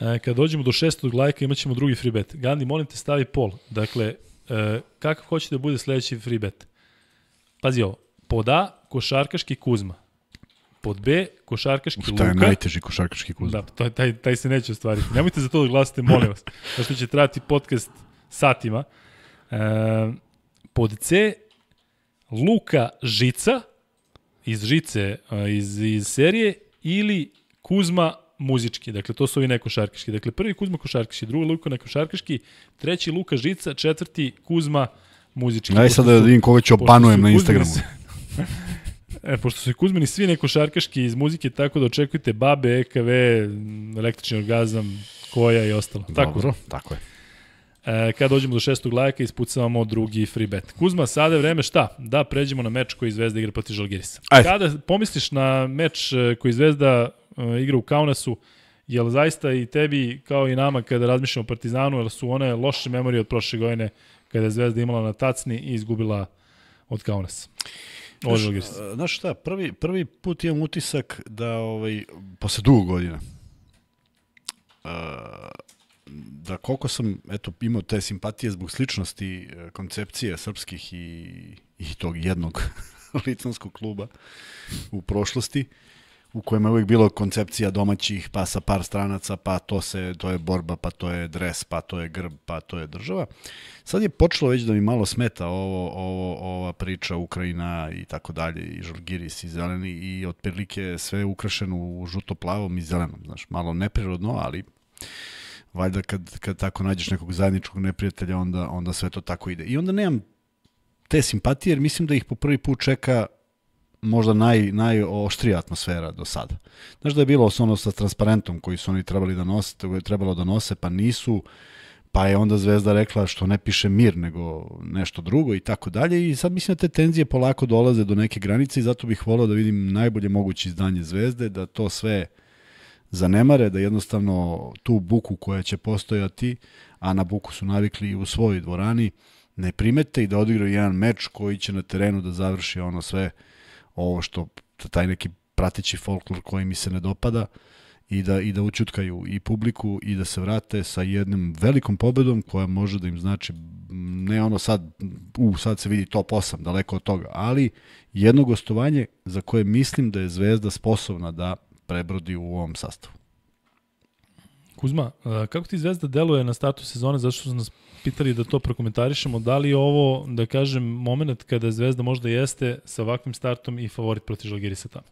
E, kad dođemo do šestog lajka imat ćemo drugi free bet. Gandhi, molim te stavi pol. Dakle, e, kakav hoćete da bude sledeći free bet? Pazi ovo, poda košarkaški Kuzma. Pod B, košarkaški Uf, Luka. Taj je najteži košarkaški kuzma? Da, taj, taj, taj se neće ostvariti. Nemojte za to da glasite, molim vas. što će trati podcast satima. E, pod C, Luka Žica, iz Žice, e, iz, iz serije, ili Kuzma muzički. Dakle, to su ovi nekošarkaški. Dakle, prvi Kuzma košarkaški, drugi Luka nekošarkaški, treći Luka Žica, četvrti Kuzma muzički. Ajde sad da vidim koga ću opanujem na Instagramu. E, pošto su i Kuzmini svi neko šarkaški iz muzike, tako da očekujte babe, EKV, električni orgazam, koja i ostalo. Dobro, tako, Dobro, tako je. E, kad dođemo do šestog lajka, ispucavamo drugi free bet. Kuzma, sada je vreme šta? Da, pređemo na meč koji Zvezda igra protiv Žalgirisa. Ajde. Kada pomisliš na meč e, koji Zvezda e, igra u Kaunasu, jel zaista i tebi kao i nama kada razmišljamo o Partizanu, jel su one loše memorije od prošle godine kada je Zvezda imala na tacni i izgubila od Kaunasa? Odlogist. Znaš, šta, prvi, prvi put imam utisak da, ovaj, posle dugo godina, da koliko sam eto, imao te simpatije zbog sličnosti e, koncepcije srpskih i, i tog jednog litvanskog kluba u prošlosti, uh, u kojima je uvijek bilo koncepcija domaćih, pa sa par stranaca, pa to, se, to je borba, pa to je dres, pa to je grb, pa to je država. Sad je počelo već da mi malo smeta ovo, ovo, ova priča Ukrajina i tako dalje, i žalgiris i zeleni, i otprilike sve ukrašeno u žuto-plavom i zelenom, znaš, malo neprirodno, ali valjda kad, kad tako nađeš nekog zajedničkog neprijatelja, onda, onda sve to tako ide. I onda nemam te simpatije, jer mislim da ih po prvi put čeka možda naj, najoštrija atmosfera do sada. Znaš da je bilo ono sa transparentom koji su oni trebali da nose, je trebalo da nose, pa nisu, pa je onda Zvezda rekla što ne piše mir nego nešto drugo i tako dalje i sad mislim da te tenzije polako dolaze do neke granice i zato bih volao da vidim najbolje moguće izdanje Zvezde, da to sve zanemare, da jednostavno tu buku koja će postojati, a na buku su navikli u svojoj dvorani, ne primete i da odigraju jedan meč koji će na terenu da završi ono sve uh, ovo što taj neki prateći folklor koji mi se ne dopada i da, i da učutkaju i publiku i da se vrate sa jednom velikom pobedom koja može da im znači ne ono sad, u sad se vidi top 8, daleko od toga, ali jedno gostovanje za koje mislim da je Zvezda sposobna da prebrodi u ovom sastavu. Kuzma, kako ti Zvezda deluje na startu sezone, zašto su nas pitali da to prokomentarišemo, da li je ovo, da kažem, moment kada Zvezda možda jeste sa ovakvim startom i favorit protiv Žalgirisa tamo?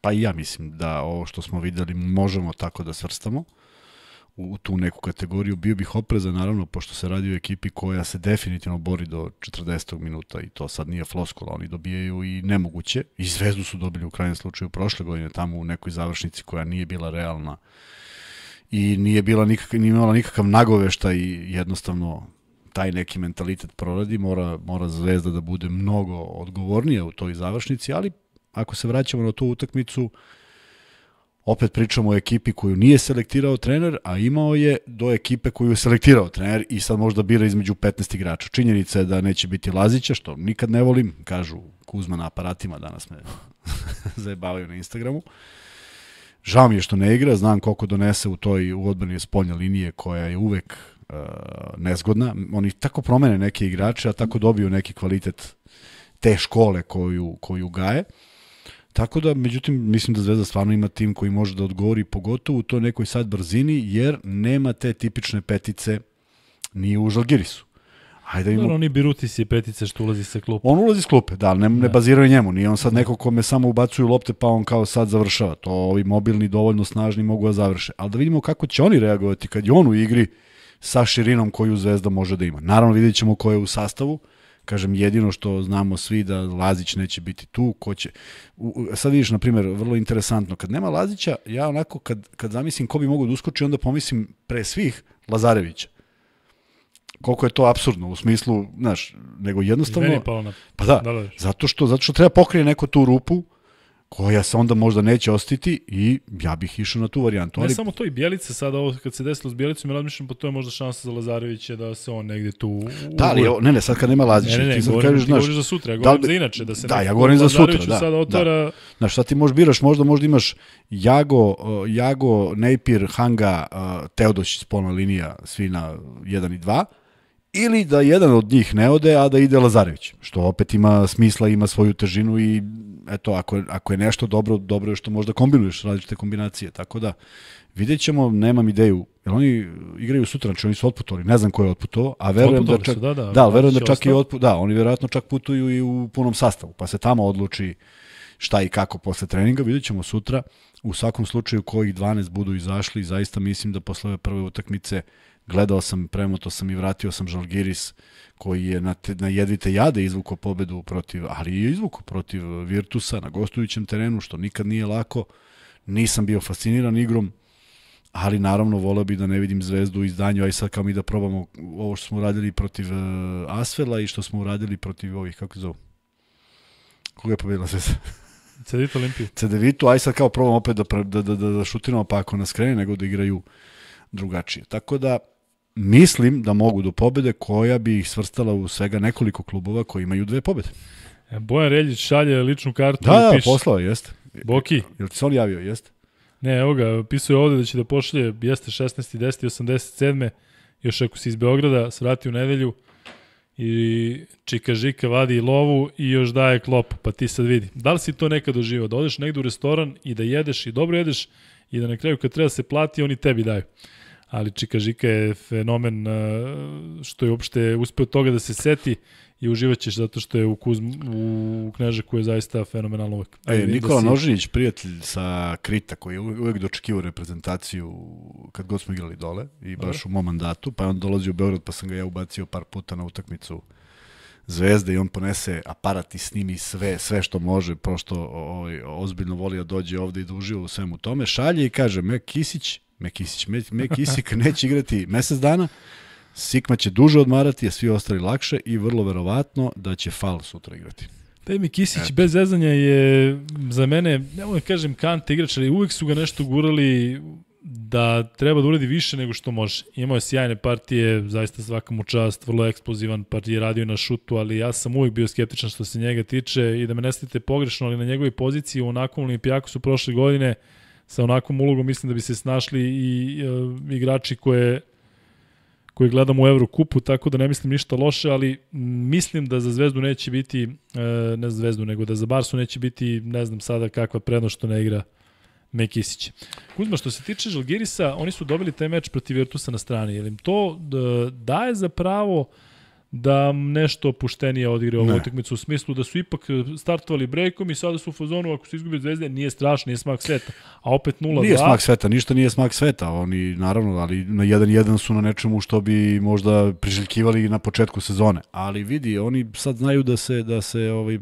Pa i ja mislim da ovo što smo videli možemo tako da svrstamo u tu neku kategoriju. Bio bih oprezan, naravno, pošto se radi o ekipi koja se definitivno bori do 40. minuta i to sad nije floskula. Oni dobijaju i nemoguće. I Zvezdu su dobili u krajnjem slučaju prošle godine tamo u nekoj završnici koja nije bila realna i nije bila nikak, nije imala nikakav nagovešta i jednostavno taj neki mentalitet proradi, mora, mora Zvezda da bude mnogo odgovornija u toj završnici, ali ako se vraćamo na tu utakmicu, opet pričamo o ekipi koju nije selektirao trener, a imao je do ekipe koju je selektirao trener i sad možda bira između 15 igrača. Činjenica je da neće biti Lazića, što nikad ne volim, kažu Kuzma na aparatima, danas me zajebavaju na Instagramu. Uh, Žao mi je što ne igra, znam koliko donese u toj u odbrani spoljne linije koja je uvek uh, nezgodna. Oni tako promene neke igrače, a tako dobiju neki kvalitet te škole koju, koju gaje. Tako da, međutim, mislim da Zvezda stvarno ima tim koji može da odgovori pogotovo u to nekoj sad brzini, jer nema te tipične petice ni u Žalgirisu. Hajde da imamo... Oni Birutis i petica što ulazi sa klupe. On ulazi s klupe, da, ne, ne da. baziraju njemu. Nije on sad neko kome samo ubacuju lopte pa on kao sad završava. To ovi mobilni dovoljno snažni mogu da završe. Ali da vidimo kako će oni reagovati kad je on u igri sa širinom koju Zvezda može da ima. Naravno vidjet ćemo ko je u sastavu. Kažem, jedino što znamo svi da Lazić neće biti tu, ko će... U, sad vidiš, na primjer, vrlo interesantno, kad nema Lazića, ja onako, kad, kad zamislim ko bi mogao da uskoči, onda pomislim pre svih Lazarevića koliko je to absurdno u smislu, znaš, nego jednostavno... Meni palo na... Pa da da, da, da zato, što, zato što treba pokrije neko tu rupu koja se onda možda neće ostiti i ja bih išao na tu varijantu. Ne ali... samo to i Bjelica sada, ovo kad se desilo s Bjelicom, ja razmišljam, pa to je možda šansa za Lazarevića da se on negde tu... Da, ali, ne, ne, sad kad nema Lazića, ne, ne, ne, ti sad govorim, kažeš, ti znaš, za sutra, ja govorim da, li, za inače, da se da, ja govorim za sutra, da, sada da. otvara... Da. Znaš, šta ti možeš biraš, možda, možda imaš Jago, uh, Jago Nejpir, Hanga, uh, eh, Teodošić, spolna linija, svi na 1 i 2, ili da jedan od njih ne ode, a da ide Lazarević, što opet ima smisla, ima svoju težinu i eto, ako, ako je nešto dobro, dobro je što možda kombinuješ različite kombinacije, tako da vidjet ćemo, nemam ideju, jer oni igraju sutra, znači oni su otputovali, ne znam ko je otputovao, a verujem da čak, su, da, da, da, da verujem da čak ostav... i otput, da, oni vjerojatno čak putuju i u punom sastavu, pa se tamo odluči šta i kako posle treninga, vidjet ćemo sutra, u svakom slučaju kojih 12 budu izašli, zaista mislim da posle ove prve utakmice gledao sam, premoto sam i vratio sam Žalgiris koji je na, te, na jedvite jade izvukao pobedu protiv, ali je izvukao protiv Virtusa na gostujućem terenu, što nikad nije lako. Nisam bio fasciniran igrom, ali naravno voleo bi da ne vidim zvezdu u izdanju, a i sad kao mi da probamo ovo što smo radili protiv uh, e, Asvela i što smo uradili protiv ovih, kako se zove? Koga je pobedila Zvezda? Cedevitu Olimpiju. Cedevitu, aj sad kao probamo opet da, da, da, da, da šutiramo, pa ako nas krene, nego da igraju drugačije. Tako da, mislim da mogu do pobede koja bi ih svrstala u svega nekoliko klubova koji imaju dve pobede. E, Bojan Reljić šalje ličnu kartu. Da, da, piš... poslao, jeste. Boki. Jel ti se on javio, jeste? Ne, evo ga, pisao je ovde da će da pošalje, jeste 16. 10. 87. Još ako si iz Beograda, svrati u nedelju i Čika Žika vadi lovu i još daje klop, pa ti sad vidi. Da li si to nekad doživao? Da odeš negde u restoran i da jedeš i dobro jedeš i da na kraju kad treba da se plati, oni tebi daju ali Čika Žika je fenomen što je uopšte uspeo toga da se seti i uživaćeš zato što je u, Kuzm, u koji je zaista fenomenalno uvek. E, Nikola da si... Nožinić, prijatelj sa Krita, koji je uvek dočekivao reprezentaciju kad god smo igrali dole i baš Dobre. u mom mandatu, pa on dolazi u Beograd pa sam ga ja ubacio par puta na utakmicu zvezde i on ponese aparat i snimi sve, sve što može, o, o, ozbiljno voli da dođe ovde i da uživa u svemu tome, šalje i kaže, me Kisić Mekisić. Mekisik neće igrati mesec dana, Sikma će duže odmarati, a svi ostali lakše i vrlo verovatno da će Fal sutra igrati. Taj Mekisić Eto. bez zezanja je za mene, ne da kažem kante igrač, ali uvek su ga nešto gurali da treba da uradi više nego što može. Imao je sjajne partije, zaista svaka mu čast, vrlo eksplozivan, partije radio na šutu, ali ja sam uvijek bio skeptičan što se njega tiče i da me ne stavite pogrešno, ali na njegovoj poziciji u onakvom Olimpijaku su prošle godine sa onakvom ulogom mislim da bi se snašli i e, igrači koje koji gledamo u Evrokupu, tako da ne mislim ništa loše, ali mislim da za Zvezdu neće biti, e, ne za Zvezdu, nego da za Barsu neće biti, ne znam sada kakva prednost što ne igra Mekisić. Kuzma, što se tiče Žalgirisa, oni su dobili taj meč protiv Virtusa na strani. jer im to e, daje za pravo da nešto opuštenije odigre ovu ne. utakmicu u smislu da su ipak startovali brejkom i sada su u fazonu ako su izgubili Zvezde nije strašno, nije smak sveta. A opet 0-2. Nije smak sveta, ništa nije smak sveta, oni naravno, ali na 1-1 su na nečemu što bi možda priželjkivali na početku sezone. Ali vidi, oni sad znaju da se da se ovaj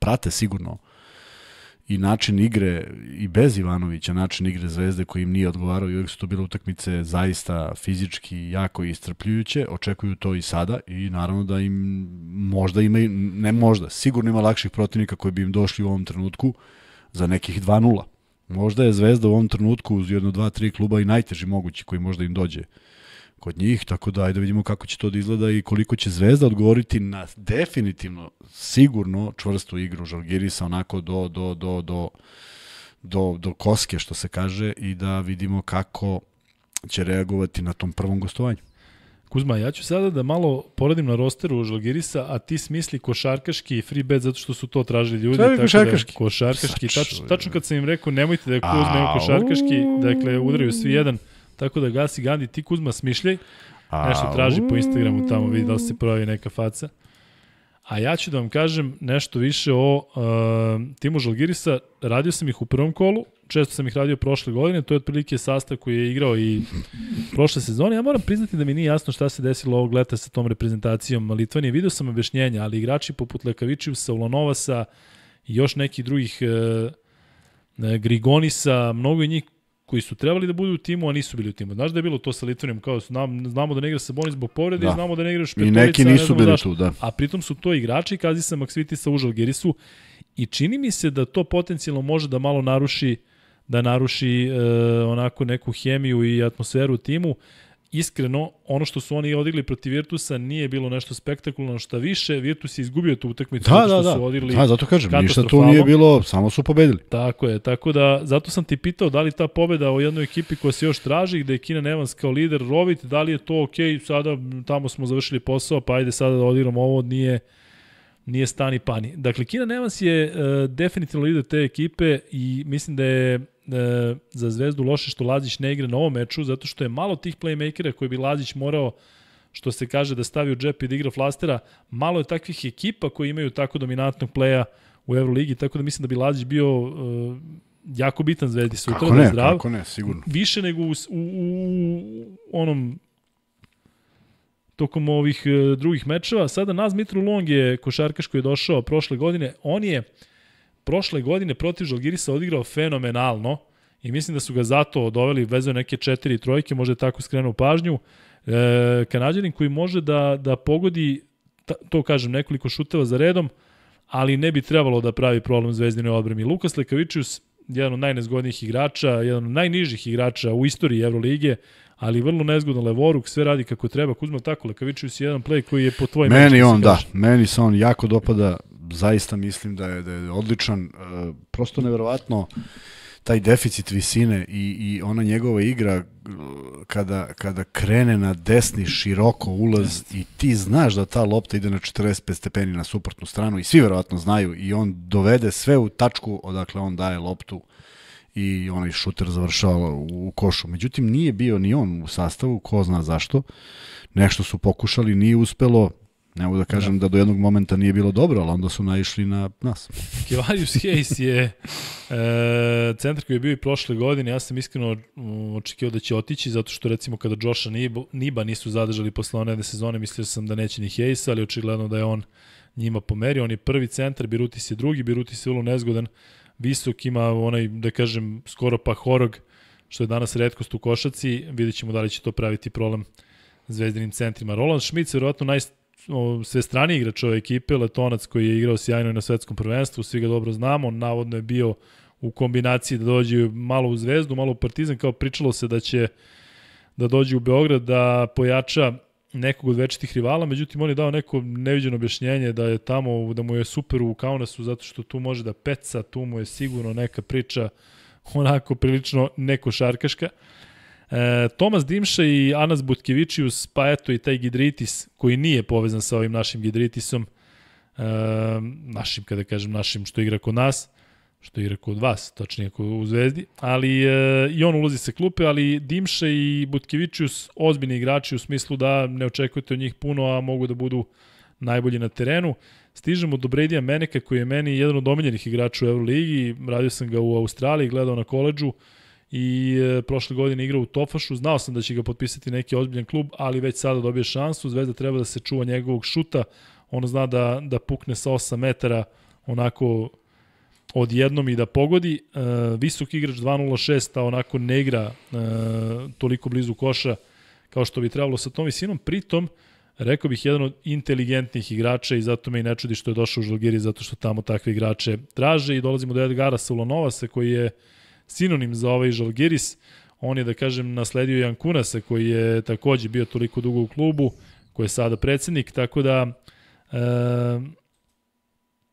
prate sigurno i način igre i bez Ivanovića, način igre Zvezde koji im nije odgovarao i uvijek su to bile utakmice zaista fizički jako istrpljujuće, očekuju to i sada i naravno da im možda ima, ne možda, sigurno ima lakših protivnika koji bi im došli u ovom trenutku za nekih 2-0. Možda je Zvezda u ovom trenutku uz jedno, dva, tri kluba i najteži mogući koji možda im dođe kod njih, tako da ajde vidimo kako će to da izgleda i koliko će Zvezda odgovoriti na definitivno, sigurno čvrstu igru Žalgirisa onako do, do, do, do, do, do koske, što se kaže, i da vidimo kako će reagovati na tom prvom gostovanju. Kuzma, ja ću sada da malo poredim na rosteru Žalgirisa, a ti smisli košarkaški i free bet zato što su to tražili ljudi. Tako košarkaški? Da, košarkaški, tačno, tačno kad sam im rekao nemojte da je Kuzma košarkaški, dakle udaraju svi jedan. Tako da Gasi Gandhi, ti Kuzma smišljaj, A, nešto traži po Instagramu tamo, vidi da se pravi neka faca. A ja ću da vam kažem nešto više o uh, timu Žalgirisa. Radio sam ih u prvom kolu, često sam ih radio prošle godine, to je otprilike sastav koji je igrao i prošle sezone. Ja moram priznati da mi nije jasno šta se desilo ovog leta sa tom reprezentacijom Litvanije. Video sam objašnjenja, ali igrači poput Lekavičiusa, Ulanovasa i još nekih drugih uh, Grigonisa, mnogo je njih koji su trebali da budu u timu, a nisu bili u timu. Znaš da je bilo to sa Litvanijom, kao su, nam, znamo da ne igra Sabonis zbog povrede, da. znamo da ne igra Špetovica, I neki nisu ne bili zašto. tu, da. A pritom su to igrači, kazi sa Maksvitisa u Žalgirisu, i čini mi se da to potencijalno može da malo naruši da naruši e, onako neku hemiju i atmosferu u timu iskreno, ono što su oni odigli protiv Virtusa nije bilo nešto spektakularno, šta više, Virtus je izgubio tu utakmicu, da, da, da. su odigli da, zato kažem, ništa tu nije bilo, samo su pobedili. Tako je, tako da, zato sam ti pitao da li ta pobeda o jednoj ekipi koja se još traži, gde je Kina Nevans kao lider Rovit, da li je to ok, sada tamo smo završili posao, pa ajde sada da odigramo ovo, nije nije stani pani. Dakle, Kina Nevans je uh, definitivno lider te ekipe i mislim da je e, za Zvezdu loše što Lazić ne igra na ovom meču, zato što je malo tih playmakera koji bi Lazić morao što se kaže da stavi u džep i da igra flastera, malo je takvih ekipa koji imaju tako dominantnog pleja u Euroligi, tako da mislim da bi Lazić bio uh, jako bitan zvezdi sutra, kako da ne, da zdrav. Kako ne, sigurno. Više nego u, u, u onom tokom ovih uh, drugih mečeva. Sada Naz Mitru Long je košarkaš koji je došao prošle godine. On je uh, prošle godine protiv Žalgirisa odigrao fenomenalno i mislim da su ga zato doveli, vezao neke četiri trojke, možda je tako skrenuo pažnju. E, Kanadjanin koji može da, da pogodi, ta, to kažem, nekoliko šuteva za redom, ali ne bi trebalo da pravi problem zvezdine odbrani. Lukas Lekavičius, jedan od najnezgodnijih igrača, jedan od najnižih igrača u istoriji Evrolige, ali vrlo nezgodno levoruk, sve radi kako treba. Kuzma tako, Lekavičius je jedan play koji je po tvojim... Meni on, da, meni se on jako dopada zaista mislim da je, da je odličan. E, prosto neverovatno taj deficit visine i, i ona njegova igra e, kada, kada krene na desni široko ulaz i ti znaš da ta lopta ide na 45 stepeni na suprotnu stranu i svi verovatno znaju i on dovede sve u tačku odakle on daje loptu i onaj šuter završava u košu. Međutim, nije bio ni on u sastavu, ko zna zašto. Nešto su pokušali, nije uspelo, Ne mogu da kažem da. da do jednog momenta nije bilo dobro, ali onda su naišli na nas. Kevarius Hayes je e, centar koji je bio i prošle godine. Ja sam iskreno mm, očekio da će otići, zato što recimo kada Josha Niba nisu zadržali posle one sezone, mislio sam da neće ni Hayes, ali očigledno da je on njima pomerio. On je prvi centar, Birutis je drugi, Birutis je vrlo nezgodan, visok, ima onaj, da kažem, skoro pa horog, što je danas redkost u košaci. Vidjet ćemo da li će to praviti problem zvezdinim centrima. Roland Schmidt, je verovatno najst sve strani igrač ove ekipe, Letonac koji je igrao sjajno na svetskom prvenstvu, svi ga dobro znamo, navodno je bio u kombinaciji da dođe malo u Zvezdu, malo u Partizan, kao pričalo se da će da dođe u Beograd da pojača nekog od večitih rivala, međutim on je dao neko neviđeno objašnjenje da je tamo, da mu je super u Kaunasu zato što tu može da peca, tu mu je sigurno neka priča onako prilično nekošarkaška. šarkaška E, Tomas Dimša i Anas Butkevičius, pa eto i taj Gidritis koji nije povezan sa ovim našim Gidritisom, e, našim, kada kažem našim, što igra kod nas, što igra kod vas, tačnije kod u Zvezdi, ali e, i on ulazi sa klupe, ali Dimša i Butkevičius ozbiljni igrači u smislu da ne očekujete od njih puno, a mogu da budu najbolji na terenu. Stižemo do Bredija Meneka koji je meni jedan od omiljenih igrača u Euroligi, radio sam ga u Australiji, gledao na koleđu, i e, prošle godine igrao u Tofašu. Znao sam da će ga potpisati neki ozbiljan klub, ali već sada dobije šansu. Zvezda treba da se čuva njegovog šuta. On zna da, da pukne sa 8 metara onako odjednom i da pogodi. E, visok igrač 2.06, a onako ne igra e, toliko blizu koša kao što bi trebalo sa tom visinom. Pritom, rekao bih, jedan od inteligentnih igrača i zato me i ne čudi što je došao u Žalgiri, zato što tamo takve igrače traže i dolazimo do Edgara Solonova, koji je sinonim za ovaj Žalgiris. On je, da kažem, nasledio Jankunasa koji je takođe bio toliko dugo u klubu, koji je sada predsednik, tako da e,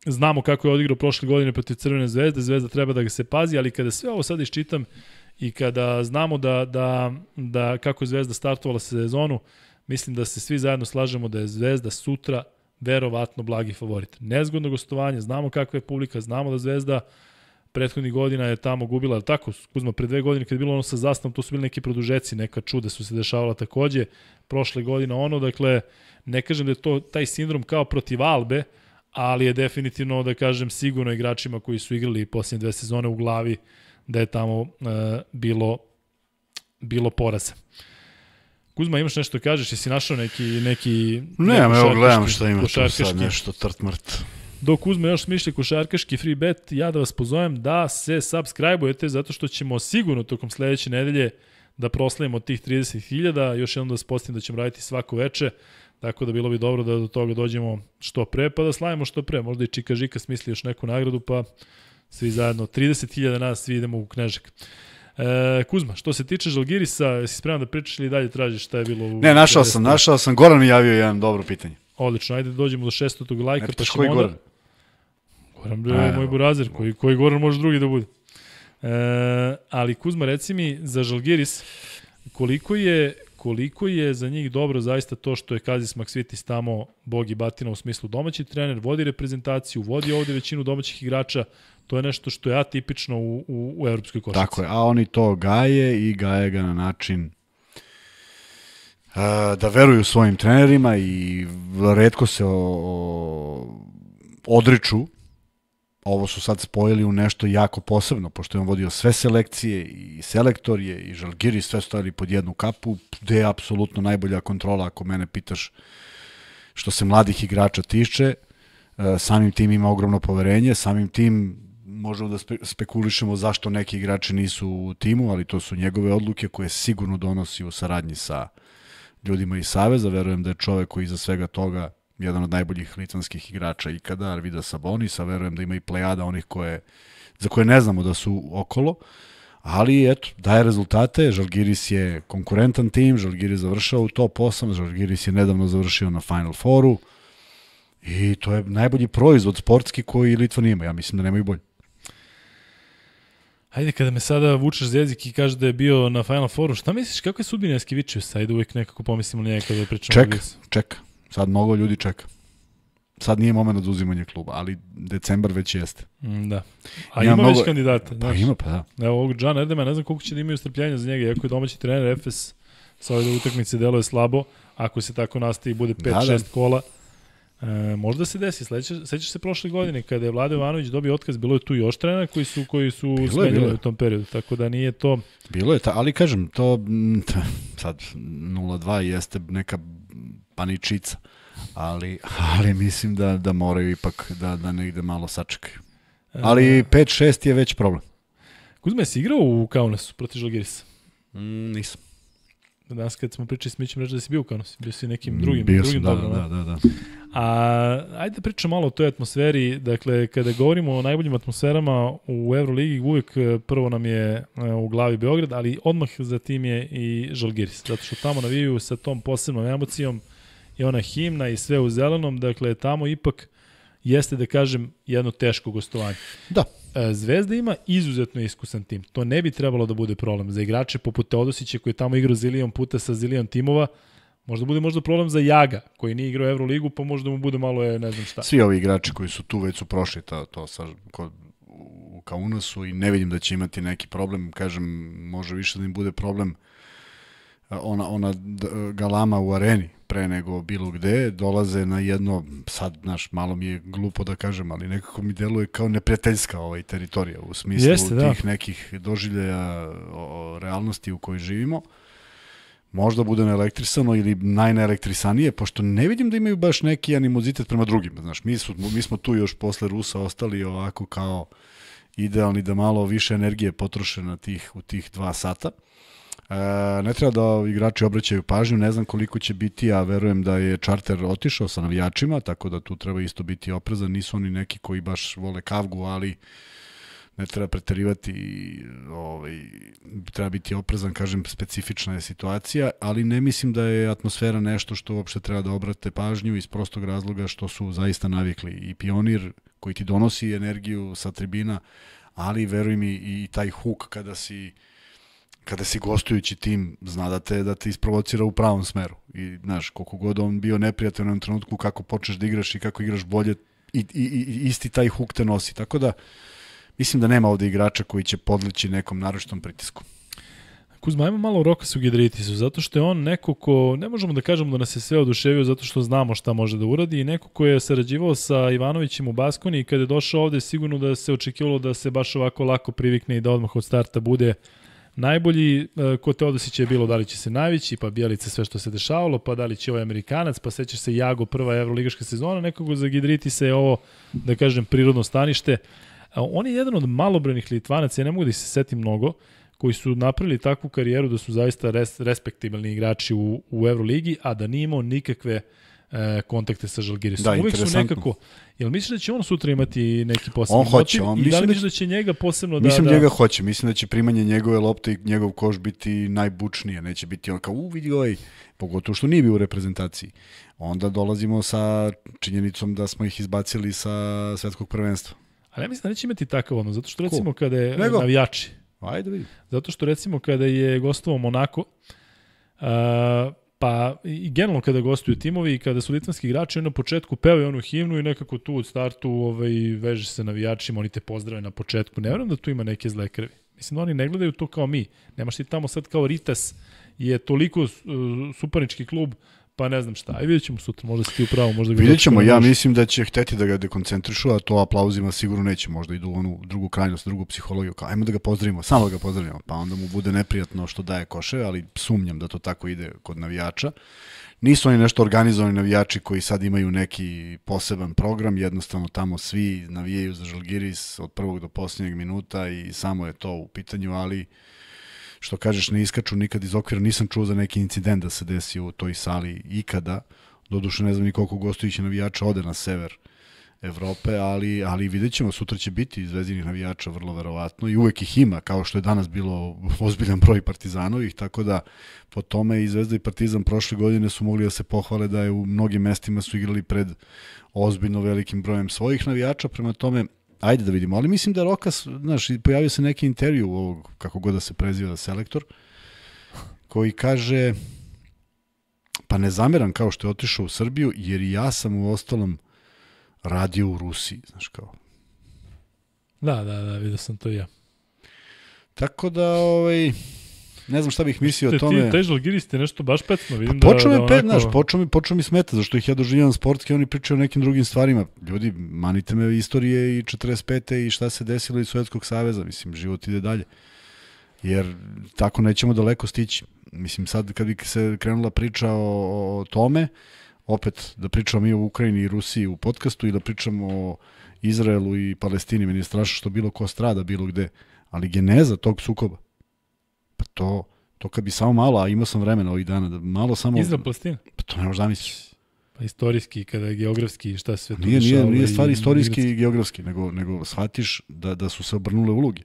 znamo kako je odigrao prošle godine protiv Crvene zvezde, zvezda treba da ga se pazi, ali kada sve ovo sad iščitam i kada znamo da, da, da kako je zvezda startovala sezonu, mislim da se svi zajedno slažemo da je zvezda sutra verovatno blagi favorit. Nezgodno gostovanje, znamo kakva je publika, znamo da zvezda uh, prethodnih godina je tamo gubila, ali tako, Kuzma, pre dve godine kad je bilo ono sa zastavom, to su bili neki produžeci, neka čude su se dešavala takođe, prošle godine ono, dakle, ne kažem da je to taj sindrom kao protiv Albe, ali je definitivno, da kažem, sigurno igračima koji su igrali posljednje dve sezone u glavi da je tamo e, bilo, bilo poraza. Kuzma, imaš nešto da kažeš? Jesi našao neki... neki ne, evo gledam šta ima tu sad, nešto mrt. Dok uzme još smišlje košarkaški free bet, ja da vas pozovem da se subscribe-ujete zato što ćemo sigurno tokom sledeće nedelje da proslavimo tih 30.000. Još jednom da vas postim da ćemo raditi svako veče. Tako da bilo bi dobro da do toga dođemo što pre, pa da slavimo što pre. Možda i Čika Žika smisli još neku nagradu, pa svi zajedno 30.000 nas, svi idemo u Knežak. E, Kuzma, što se tiče Žalgirisa, si spreman da pričaš ili dalje tražiš šta je bilo? U ne, našao sam, našao sam. Goran mi javio jedan dobro pitanje. Odlično, ajde da dođemo do 600. lajka, ne pa ćemo koji Goran? Goran je moj burazir, koji, koji Goran može drugi da bude. E, ali Kuzma, reci mi za Žalgiris, koliko je, koliko je za njih dobro zaista to što je Kazis Maksvitis tamo bogi batina u smislu domaći trener, vodi reprezentaciju, vodi ovde većinu domaćih igrača, to je nešto što je atipično u, u, u evropskoj košarci. Tako je, a oni to gaje i gaje ga na način da veruju svojim trenerima i redko se o, o, odriču ovo su sad spojili u nešto jako posebno, pošto je on vodio sve selekcije i selektor je i Žalgiri, sve stavili pod jednu kapu, gde je apsolutno najbolja kontrola, ako mene pitaš što se mladih igrača tiče, e, samim tim ima ogromno poverenje, samim tim možemo da spekulišemo zašto neki igrači nisu u timu, ali to su njegove odluke koje sigurno donosi u saradnji sa uh, ljudima iz Saveza, verujem da je čovek koji iza svega toga jedan od najboljih litvanskih igrača ikada, Arvida Sabonisa, verujem da ima i plejada onih koje, za koje ne znamo da su okolo, ali eto, daje rezultate, Žalgiris je konkurentan tim, Žalgiris završao u top 8, Žalgiris je nedavno završio na Final Fouru i to je najbolji proizvod sportski koji Litva ima, ja mislim da nemaju bolje. Ajde, kada me sada vučeš za jezik i kaže da je bio na Final Fouru, šta misliš, kako je sudbina Eskevičius? Ajde, uvijek nekako pomislimo na njega kada pričamo. Čeka, čeka. Sad mnogo ljudi čeka. Sad nije moment oduzimanja kluba, ali decembar već jeste. Mm, da. A ima, ima mnogo... već kandidata. Pa znači. ima, pa da. Evo, ovog Džana Edema, ne znam koliko će da imaju strpljanja za njega, iako je domaći trener Efes sa ove utakmice deluje slabo, ako se tako nastavi bude 5-6 da, da. kola E, možda se desi, sećaš se prošle godine kada je Vlade Jovanović dobio otkaz, bilo je tu još trenera koji su, koji su bilo smenjali bilo u tom periodu, tako da nije to... Bilo je, ta, ali kažem, to ta, sad 0-2 jeste neka paničica, ali, ali mislim da, da moraju ipak da, da negde malo sačekaju. Ali 5-6 je već problem. Kuzme, jesi igrao u Kaunasu protiv Žalgirisa? Mm, nisam. Danas kad smo pričali s Mićem reći da si bio u Kaunasu, bio si nekim drugim, bio drugim da, dobro, da, da, da, da. A ajde da pričamo malo o toj atmosferi, dakle kada govorimo o najboljim atmosferama u Euroligi uvek e, prvo nam je e, u glavi Beograd, ali odmah za tim je i Žalgiris, zato što tamo navijaju sa tom posebnom emocijom i ona himna i sve u zelenom, dakle tamo ipak jeste da kažem jedno teško gostovanje. Da. E, Zvezda ima izuzetno iskusan tim. To ne bi trebalo da bude problem. Za igrače poput Teodosića koji je tamo igrao zilion puta sa zilion timova, Možda bude možda problem za Jaga, koji nije igrao Euroligu, pa možda mu bude malo, e, ne znam šta. Svi ovi igrači koji su tu već su prošli ta, to sa, ko, u Kaunasu i ne vidim da će imati neki problem. Kažem, može više da im bude problem e, ona, ona e, galama u areni pre nego bilo gde, dolaze na jedno, sad, znaš, malo mi je glupo da kažem, ali nekako mi deluje kao neprijateljska ovaj teritorija u smislu Jeste, da. tih da. nekih doživljaja o, o realnosti u kojoj živimo. Uh, možda bude neelektrisano ili najneelektrisanije, pošto ne vidim da imaju baš neki animozitet prema drugima. Znaš, mi, su, mi smo tu još posle Rusa ostali ovako kao idealni da malo više energije potroše na tih, u tih dva sata. E, ne treba da igrači obraćaju pažnju, ne znam koliko će biti, a verujem da je čarter otišao sa navijačima, tako da tu treba isto biti oprezan, nisu oni neki koji baš vole kavgu, ali ne treba preterivati, ovaj, treba biti oprezan, kažem, specifična je situacija, ali ne mislim da je atmosfera nešto što uopšte treba da obrate pažnju iz prostog razloga što su zaista navikli. I pionir koji ti donosi energiju sa tribina, ali veruj mi i taj huk kada si kada si gostujući tim, zna da te, da te isprovocira u pravom smeru. I, znaš, koliko god on bio neprijatelj u trenutku, kako počneš da igraš i kako igraš bolje, i, i, i isti taj huk te nosi. Tako da, uh, mislim da nema ovde igrača koji će podleći nekom naročitom pritisku. Kuzma, ajmo malo roka su Gidritisu, zato što je on neko ko, ne možemo da kažemo da nas je sve oduševio zato što znamo šta može da uradi, i neko ko je sarađivao sa Ivanovićem u Baskoni i kada je došao ovde sigurno da se očekivalo da se baš ovako lako privikne i da odmah od starta bude najbolji. E, Kod odnosiće je bilo da li će se najveći, pa Bjelica sve što se dešavalo, pa da li će ovaj Amerikanac, pa sećaš se Jago prva evroligaška sezona, nekako za Gidritisa je ovo, da kažem, prirodno stanište on je jedan od malobrenih Litvanaca, ja ne mogu da se setim mnogo, koji su napravili takvu karijeru da su zaista res, respektibilni igrači u, u Euroligi, a da nije imao nikakve e, kontakte sa Žalgirisom. Da, Uvijek su nekako... Jel misliš da će on sutra imati neki posebni on hoće, motiv? On, I da li da misliš da, će njega posebno da... Mislim da, da njega hoće. Mislim da će primanje njegove lopte i njegov koš biti najbučnije. Neće biti on kao, u, vidi ovaj, pogotovo što nije bio u reprezentaciji. Onda dolazimo sa činjenicom da smo ih izbacili sa svetskog prvenstva. Ali ja mislim da neće imati takav ono, zato što recimo Ko? kada je Nego? navijači. Ajde vidi. Zato što recimo kada je gostovao Monako, uh, pa i generalno kada gostuju timovi i kada su litvanski igrači, na početku pevaju onu himnu i nekako tu u startu ovaj, veže se navijačima, oni te pozdrave na početku. Ne vjerujem da tu ima neke zle krvi. Mislim da oni ne gledaju to kao mi. Nemaš ti tamo sad kao Ritas je toliko uh, suparnički klub uh, pa ne znam šta. Aj vidjet ćemo sutra, možda si ti upravo, možda ga... Vidjet ćemo, ja mislim da će hteti da ga dekoncentrišu, a to aplauzima sigurno neće, možda idu u onu drugu krajnost, drugu psihologiju, kao ajmo da ga pozdravimo, samo da ga pozdravimo, pa onda mu bude neprijatno što daje koše, ali sumnjam da to tako ide kod navijača. Nisu oni nešto organizovani navijači koji sad imaju neki poseban program, jednostavno tamo svi navijaju za Žalgiris od prvog do posljednjeg minuta i samo je to u pitanju, ali što kažeš, ne iskaču nikad iz okvira. Nisam čuo za neki incident da se desi u toj sali ikada. Doduše ne znam ni koliko gostujući navijača ode na sever Evrope, ali, ali vidjet ćemo, sutra će biti zvezdinih navijača vrlo verovatno i uvek ih ima, kao što je danas bilo ozbiljan broj partizanovih, tako da po tome i Zvezda i Partizan prošle godine su mogli da se pohvale da je u mnogim mestima su igrali pred ozbiljno velikim brojem svojih navijača, prema tome ajde da vidimo. Ali mislim da Rokas, znaš, pojavio se neki intervju ovog, kako god da se preziva da selektor, koji kaže, pa ne zameram kao što je otišao u Srbiju, jer i ja sam u ostalom radio u Rusiji, znaš kao. Da, da, da, vidio sam to ja. Tako da, ovaj, Ne znam šta bih mislio o tome. Ti taj žalgiri ste nešto baš pecno, vidim pa, počeo da... Počeo da onako... znaš, počeo mi, počeo mi smeta, zašto ih ja doživljam sportski, oni pričaju o nekim drugim stvarima. Ljudi, manite me istorije i 45. i šta se desilo iz Sovjetskog saveza, mislim, život ide dalje. Jer tako nećemo daleko stići. Mislim, sad kad bi se krenula priča o, o tome, opet da pričamo mi o Ukrajini i Rusiji u podcastu i da pričamo o Izraelu i Palestini, meni je strašno što bilo ko strada bilo gde, ali geneza tog sukoba Pa to, to kad bi samo malo, a imao sam vremena ovih dana, da malo samo... Izra plastina? Pa to ne možeš zamisliti. Pa istorijski, kada je geografski, šta sve pa to nije, nije, nije stvar istorijski i geografski, nego, nego shvatiš da, da su se obrnule uloge.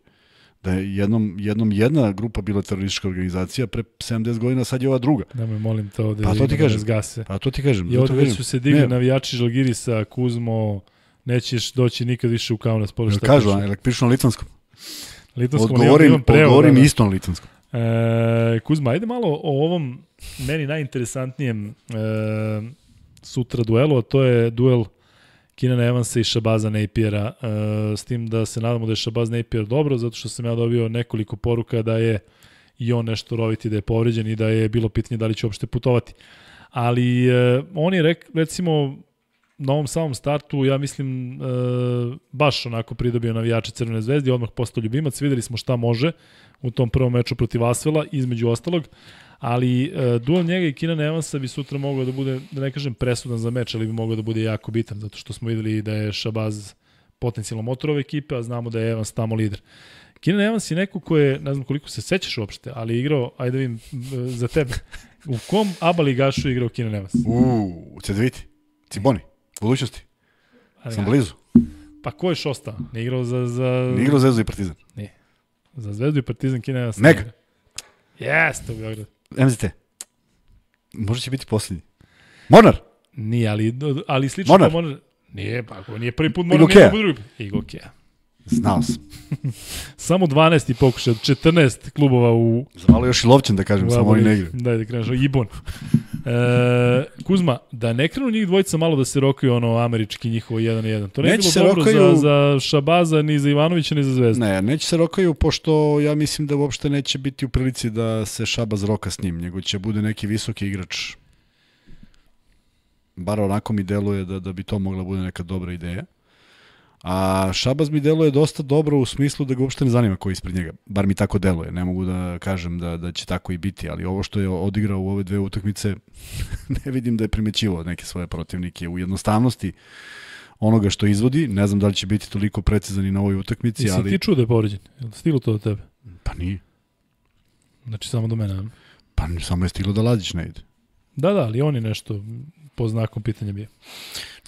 Da je jednom, jednom jedna grupa bila teroristička organizacija, pre 70 godina sad je ova druga. Pa da me molim to da, pa to ti da kažem, zgase. Pa to ti kažem. I ovdje već su se digli navijači Žalgirisa, Kuzmo, nećeš doći nikad više u Kaunas. Kažu, električno litvanskom. Litvanskom ja imam preo, odgovorim da, da. istom litvanskom. E, Kuzma, ajde malo o ovom meni najinteresantnijem e, sutra duelu, a to je duel Kinana Evansa i Shabaza Napiera. E, s tim da se nadamo da je Shabaz Napier dobro, zato što sam ja dobio nekoliko poruka da je i on nešto roviti da je povređen i da je bilo pitanje da li će uopšte putovati. Ali e, on je, rek, recimo, na ovom samom startu, ja mislim, e, baš onako pridobio navijače Crvene zvezde, odmah postao ljubimac, videli smo šta može u tom prvom meču protiv Asvela, između ostalog, ali e, duel njega i Kina Nevansa bi sutra mogao da bude, da ne kažem presudan za meč, ali bi mogao da bude jako bitan, zato što smo videli da je Šabaz potencijalno motor ove ekipe, a znamo da je Evans tamo lider. Kina Evans je neko ko je, ne znam koliko se sećaš uopšte, ali igrao, ajde da vidim, za tebe. U kom ABA Gašu je igrao Kina Evans? U, će da vidite. Ciboni. Budućnosti. Ali, Sam blizu. Pa ko je šosta? Ne igrao za... za... Ne igrao za Zvezdu i Partizan. Ne. Za Zvezdu i Partizan Kina... Sam... Neka. Jeste u Beogradu. MZT. Možda će biti posljednji. Mornar? Nije, ali, ali slično Mornar. Mornar. Nije, pa ako nije prvi put Mornar, Igokea. nije drugi. Igokea. Znao sam. Samo 12 pokušaj od 14 klubova u... Zvalo još i Lovćen da kažem, samo oni ne igraju. Daj da kreneš, Ibon. E, Kuzma, da ne krenu njih dvojica malo da se rokaju ono američki njihovo 1-1. To ne neće bilo se dobro rokaju... za, za Šabaza, ni za Ivanovića, ni za Zvezdu. Ne, neće se rokaju, pošto ja mislim da uopšte neće biti u prilici da se Šabaz roka s njim, nego će bude neki visoki igrač. Bar onako mi deluje da, da bi to mogla bude neka dobra ideja. A Šabas mi deluje dosta dobro u smislu da ga uopšte ne zanima ko je ispred njega. Bar mi tako deluje. Ne mogu da kažem da, da će tako i biti, ali ovo što je odigrao u ove dve utakmice, ne vidim da je primećivo neke svoje protivnike u jednostavnosti onoga što izvodi. Ne znam da li će biti toliko precizan i na ovoj utakmici. I ali... ti čuo da je povređen? Je li stilo to do tebe? Pa nije. Znači samo do mene. Pa samo je stilo da Lazić ne ide. Da, da, ali on je nešto po znaku pitanja bio.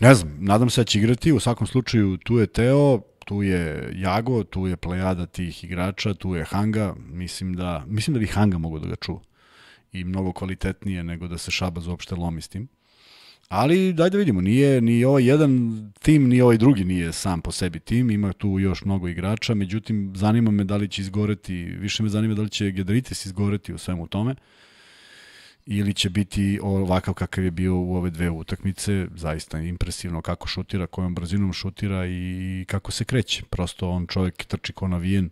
Ne znam, nadam se da će igrati, u svakom slučaju tu je Teo, tu je Jago, tu je plejada tih igrača, tu je Hanga, mislim da, mislim da bi Hanga mogo da ga čuva i mnogo kvalitetnije nego da se Šabaz uopšte lomi s tim. Ali daj da vidimo, nije ni ovaj jedan tim, ni ovaj drugi nije sam po sebi tim, ima tu još mnogo igrača, međutim zanima me da li će izgoreti, više me zanima da li će Gedritis izgoreti u svemu tome. Uh, ili će biti ovakav kakav je bio u ove dve utakmice, zaista impresivno kako šutira, kojom brzinom šutira i kako se kreće. Prosto on čovjek trči ko navijen,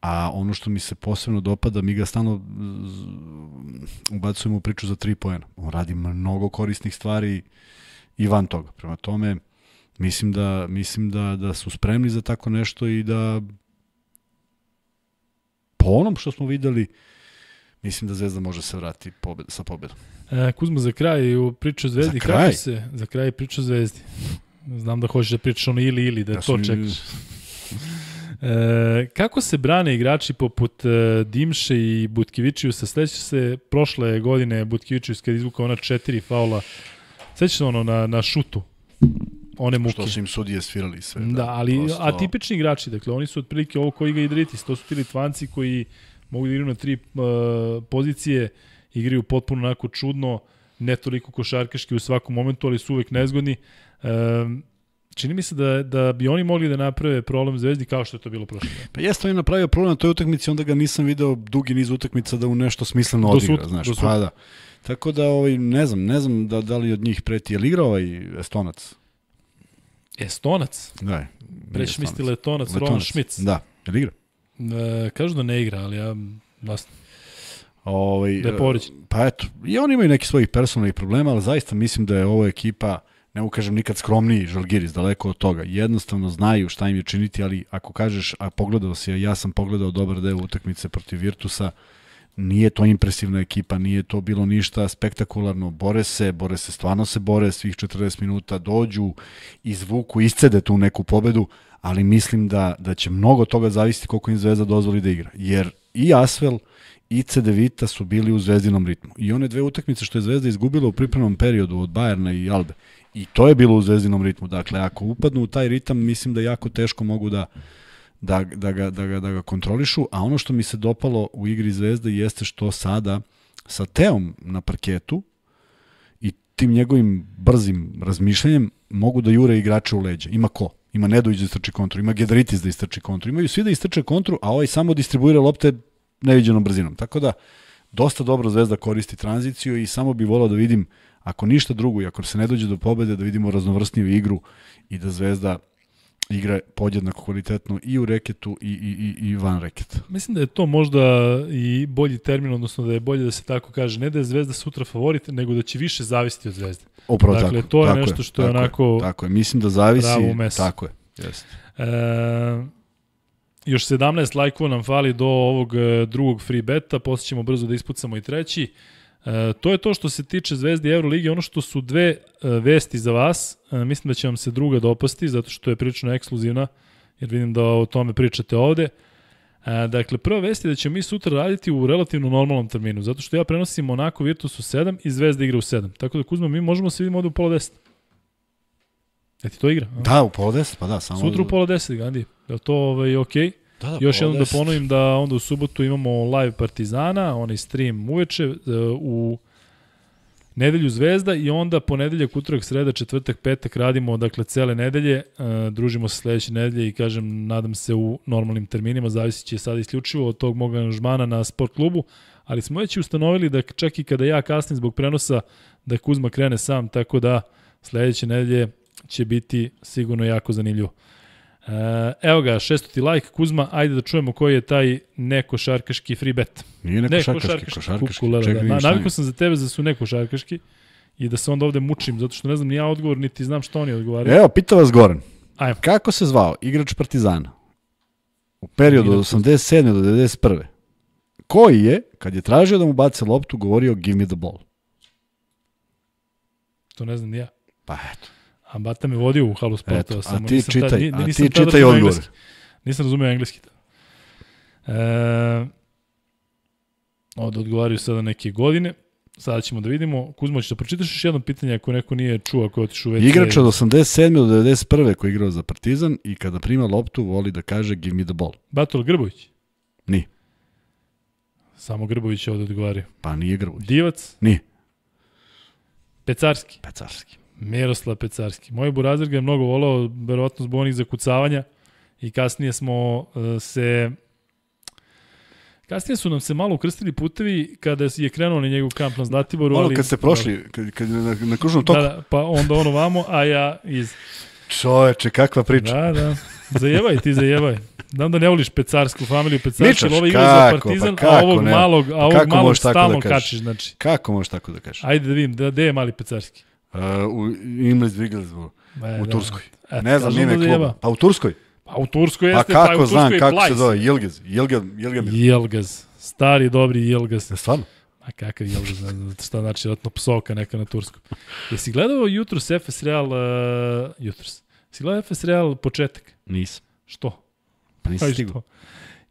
a ono što mi se posebno dopada, mi ga stalno ubacujemo u priču za tri pojena. On radi mnogo korisnih stvari i van toga. Prema tome, mislim da, mislim da, da su spremni za tako nešto i da po onom što smo videli, mislim da Zvezda može se vrati pobed, sa pobedom. E, Kuzma, za kraj u priču o Zvezdi, za kraj? kako se? Za kraj priču o Zvezdi. Znam da hoćeš da pričaš ono ili ili, da ja da to sam... čekaš. E, kako se brane igrači poput e, Dimše i Butkivičiju Sa sledeće se prošle godine Butkivičiju kad izvukao ona četiri faula, sledeće ono na, na šutu? one muke. Što su im sudije svirali sve. Da, da ali prosto... atipični igrači, dakle, oni su otprilike ovo koji ga idritis, to su ti litvanci koji mogu da igraju na tri uh, pozicije, igraju potpuno onako čudno, ne toliko košarkaški u svakom momentu, ali su uvek nezgodni. Um, čini mi se da, da bi oni mogli da naprave problem Zvezdi kao što je to bilo prošle. Pa jeste on je napravio problem na toj utakmici, onda ga nisam video dugi niz utakmica da u nešto smisleno odigra, do sut, znaš, do pa da. Tako da ovaj ne znam, ne znam da da li od njih preti je igrao ovaj Estonac. Estonac? Da. Prešmisti Letonac, Letonac. Roman Da, je igrao. E, kažu da ne igra, ali ja... Jasno. Ovaj, da je e, Pa eto, i oni imaju neki svojih personalnih problema, ali zaista mislim da je ovo ekipa, ne mogu kažem nikad skromniji Žalgiris, daleko od toga. Jednostavno znaju šta im je činiti, ali ako kažeš, a pogledao si, ja sam pogledao dobar deo utakmice protiv Virtusa, nije to impresivna ekipa, nije to bilo ništa spektakularno, bore se, bore se, stvarno se bore, svih 40 minuta dođu, izvuku, iscede tu neku pobedu, ali mislim da, da će mnogo toga zavisiti koliko im Zvezda dozvoli da igra. Jer i Asvel i Cedevita su bili u zvezdinom ritmu. I one dve utakmice što je Zvezda izgubila u pripremnom periodu od Bajerna i Albe. I to je bilo u zvezdinom ritmu. Dakle, ako upadnu u taj ritam, mislim da jako teško mogu da, da, da, ga, da, ga, da ga kontrolišu. A ono što mi se dopalo u igri Zvezda jeste što sada sa Teom na parketu i tim njegovim brzim razmišljanjem mogu da jure igrače u leđe. Ima ko? Ima Nedović da istrči kontru, ima Gedritis da istrči kontru, imaju svi da istrče kontru, a ovaj samo distribuira lopte neviđenom brzinom. Tako da, dosta dobro Zvezda koristi tranziciju i samo bi volao da vidim, ako ništa drugo i ako se ne dođe do pobede, da vidimo raznovrsniju igru i da Zvezda igra podjednako kvalitetno i u reketu i, i, i, i van reketa. Mislim da je to možda i bolji termin, odnosno da je bolje da se tako kaže, ne da je Zvezda sutra favorit, nego da će više zavisiti od Zvezde. Opravo dakle, tako. to je tako nešto što je, je onako... Je, tako je, mislim da zavisi... mesto. Tako je, jeste. E, još 17 lajkova nam fali do ovog e, drugog free beta, posle ćemo brzo da ispucamo i treći. E, to je to što se tiče Zvezde i Euroligi, ono što su dve e, vesti za vas, e, mislim da će vam se druga dopasti, zato što je prilično ekskluzivna, jer vidim da o tome pričate ovde. E, dakle, prva vest je da ćemo mi sutra raditi u relativno normalnom terminu, zato što ja prenosim onako Virtus u 7 i Zvezda igra u 7. Tako da, Kuzma, mi možemo da se vidimo ovde u pola 10. E ti to igra? A? Da, u pola 10, pa da. Samo... Sutra u pola 10, Gandhi. Je li to ovaj, okej? Okay? Da, da, Još jednom da ponovim da onda u subotu imamo live Partizana, onaj stream uveče, e, u nedelju Zvezda i onda ponedeljak, utorak, sreda, četvrtak, petak radimo dakle cele nedelje, e, družimo se sledeće nedelje i kažem nadam se u normalnim terminima, zavisit će sada isključivo od tog mog angažmana na sport klubu, ali smo već ustanovili da čak i kada ja kasnim zbog prenosa da Kuzma krene sam, tako da sledeće nedelje će biti sigurno jako zanimljivo. Eh, evo ga, 600 lajk, like, Kuzma, ajde da čujemo koji je taj neko šarkaški free bet. Nije neko šarkaški, košarkaški, košarkaški. Kukulele, Čekaj, da. Na, navikao sam za tebe da su neko šarkaški i da se onda ovde mučim, zato što ne znam ni ja odgovor, niti znam što oni odgovaraju. Evo, pita vas Goran. Ajmo. Kako se zvao igrač Partizana u periodu od 87. do 91. Koji je, kad je tražio da mu bace loptu, govorio give me the ball? To ne znam ni ja. Pa eto. A Bata me vodio u halu sporta. Eto, samo, a ti čitaj, tada, nisam a ti čitaj odgovor. Engleski. Nisam razumeo engleski. E, od odgovaraju sada neke godine. Sada ćemo da vidimo. Kuzmo, ćeš da pročitaš još jedno pitanje ako neko nije čuo, ako je u već... Igrač od 87. do 91. koji je igrao za Partizan i kada prima loptu voli da kaže give me the ball. Batol Grbović? Ni. Samo Grbović je ovde odgovario. Pa nije Grbović. Divac? Ni. Pecarski? Pecarski. Miroslav Pecarski. Moj Burazir ga je mnogo volao, verovatno zbog onih zakucavanja i kasnije smo e, se Kasnije su nam se malo ukrstili putevi kada je krenuo na njegov kamp na Zlatiboru. Malo ali, kad ste prošli, kad, kad na, na kružnom toku. Da, da, pa onda ono vamo, a ja iz... Čoveče, kakva priča. Da, da. Zajebaj ti, zajebaj. Znam da ne voliš pecarsku familiju, pecarsku, ali ovo igra za pa partizan, pa kako, a ovog ne? Pa malog, a ovog malog da stalno da kačiš. Znači. Kako možeš tako da kažeš? Ajde da vidim, da, gde je mali pecarski? E, u Imrez Vigelsburg, u da. Turskoj. Da. Ne znam ime da kluba. Pa u Turskoj. Pa u Turskoj pa jeste, pa, kako pa u znam, kako plajs. se zove, Jelgez, Jelgez, Jelgez. Jelgez, stari dobri Jelgez. Ne, stvarno? A kakav Jelgez, ne znam šta znači, vratno psovka neka na Turskoj. Jesi gledao jutros FS Real, uh, jutros, jesi gledao FS Real početak? Nisam. Što? Pa nisam pa stigao.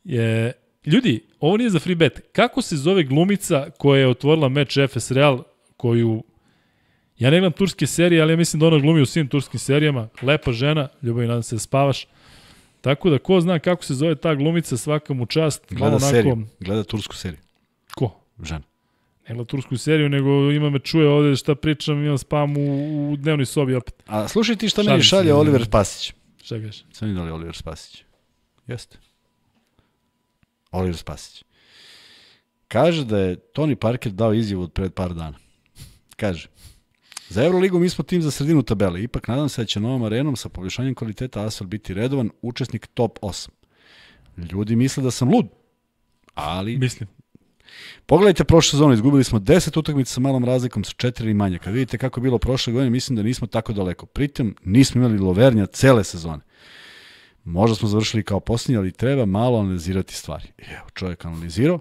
Je, ljudi, ovo nije za free bet. Kako se zove glumica koja je otvorila meč FS Real koju Ja ne gledam turske serije, ali ja mislim da ona glumi u svim turskim serijama. Lepa žena, ljubavi, nadam se da spavaš. Tako da, ko zna kako se zove ta glumica, svaka mu čast. Gleda onako... seriju, gleda tursku seriju. Ko? Žena. Ne gleda tursku seriju, nego ima me čuje ovde šta pričam, imam spam u, u dnevnoj sobi opet. A slušaj ti šta meni šalje Oliver Spasić. Šta gaš? Sam mi dali Oliver Spasić. Jeste. Oliver Spasić. Kaže da je Tony Parker dao izjavu od pred par dana. Kaže, Za Euroligu mi smo tim za sredinu tabele, ipak nadam se da će novom arenom sa poboljšanjem kvaliteta Asvel biti redovan učesnik top 8. Ljudi misle da sam lud, ali... Mislim. Pogledajte prošle sezone, izgubili smo 10 utakmica sa malom razlikom sa 4 i manje. Kad vidite kako je bilo prošle godine, mislim da nismo tako daleko. Pritom, nismo imali lovernja cele sezone. Možda smo završili kao posljednji, ali treba malo analizirati stvari. Evo, čovjek analizirao,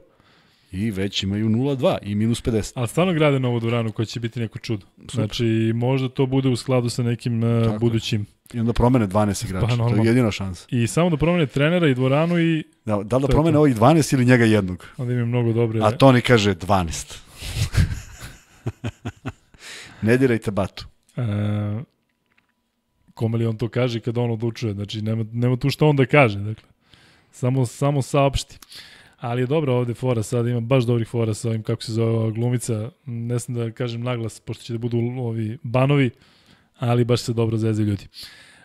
i već imaju 0-2 i minus 50. Ali stvarno grade novu Duranu koja će biti neko čudo. Super. Znači, možda to bude u skladu sa nekim e, Tako budućim je. I onda promene 12 igrača, pa, to je jedina šansa. I samo da promene trenera i dvoranu i... Da, da, da promene ovih 12 ili njega jednog. Onda im je mnogo dobro. A Toni kaže 12. ne dirajte batu. E, kome li on to kaže kad on odlučuje? Znači, nema, nema tu što on da kaže. Dakle, samo, samo saopšti. Ali je dobro ovde fora sad, ima baš dobrih fora sa ovim, kako se zove glumica, ne sam da kažem naglas, pošto će da budu ovi banovi, ali baš se dobro zeze ljudi.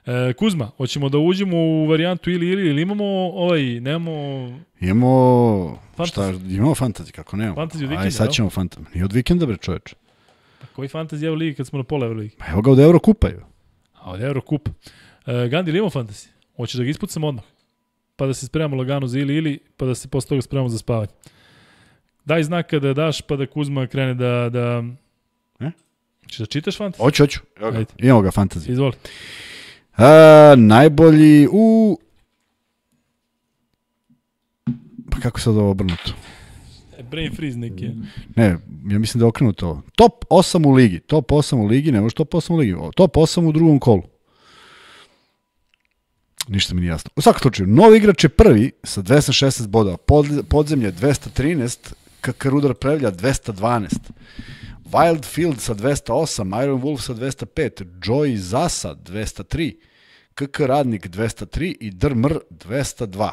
E, Kuzma, hoćemo da uđemo u varijantu ili ili ili imamo ovaj, nemamo... Imamo... Fantasy. Šta, imamo fantasy, kako nemamo? Fantasy od vikenda, Aj, sad ćemo fantasy. Nije od vikenda, bre, čoveče. Pa koji fantasy evo ligi kad smo na pola evo ligi? Pa evo ga od Eurokupa, jo. A od Eurokupa. E, Gandhi, li imamo fantasy? Hoćeš da ga ispucam odmah? pa da se spremamo lagano za ili ili, pa da se posle toga spremamo za spavanje. Daj znak kada daš, pa da Kuzma krene da... da... E? Če da čitaš fantasy? Oću, oću. Imamo ga fantaziju. Izvoli. A, najbolji u... Pa kako sad ovo obrnuto? E, brain freeze neki. Ne, ja mislim da je okrenuto ovo. Top 8 u ligi. Top 8 u ligi, ne može top 8 u ligi. Top 8 u drugom kolu. Ništa mi nije jasno. U svakom slučaju, novi igrač je prvi sa 216 bodova, pod, podzemlje 213, Kakarudar Prevlja 212, Wild Field sa 208, Iron Wolf sa 205, Joy Zasa 203, KK Radnik 203 i Drmr 202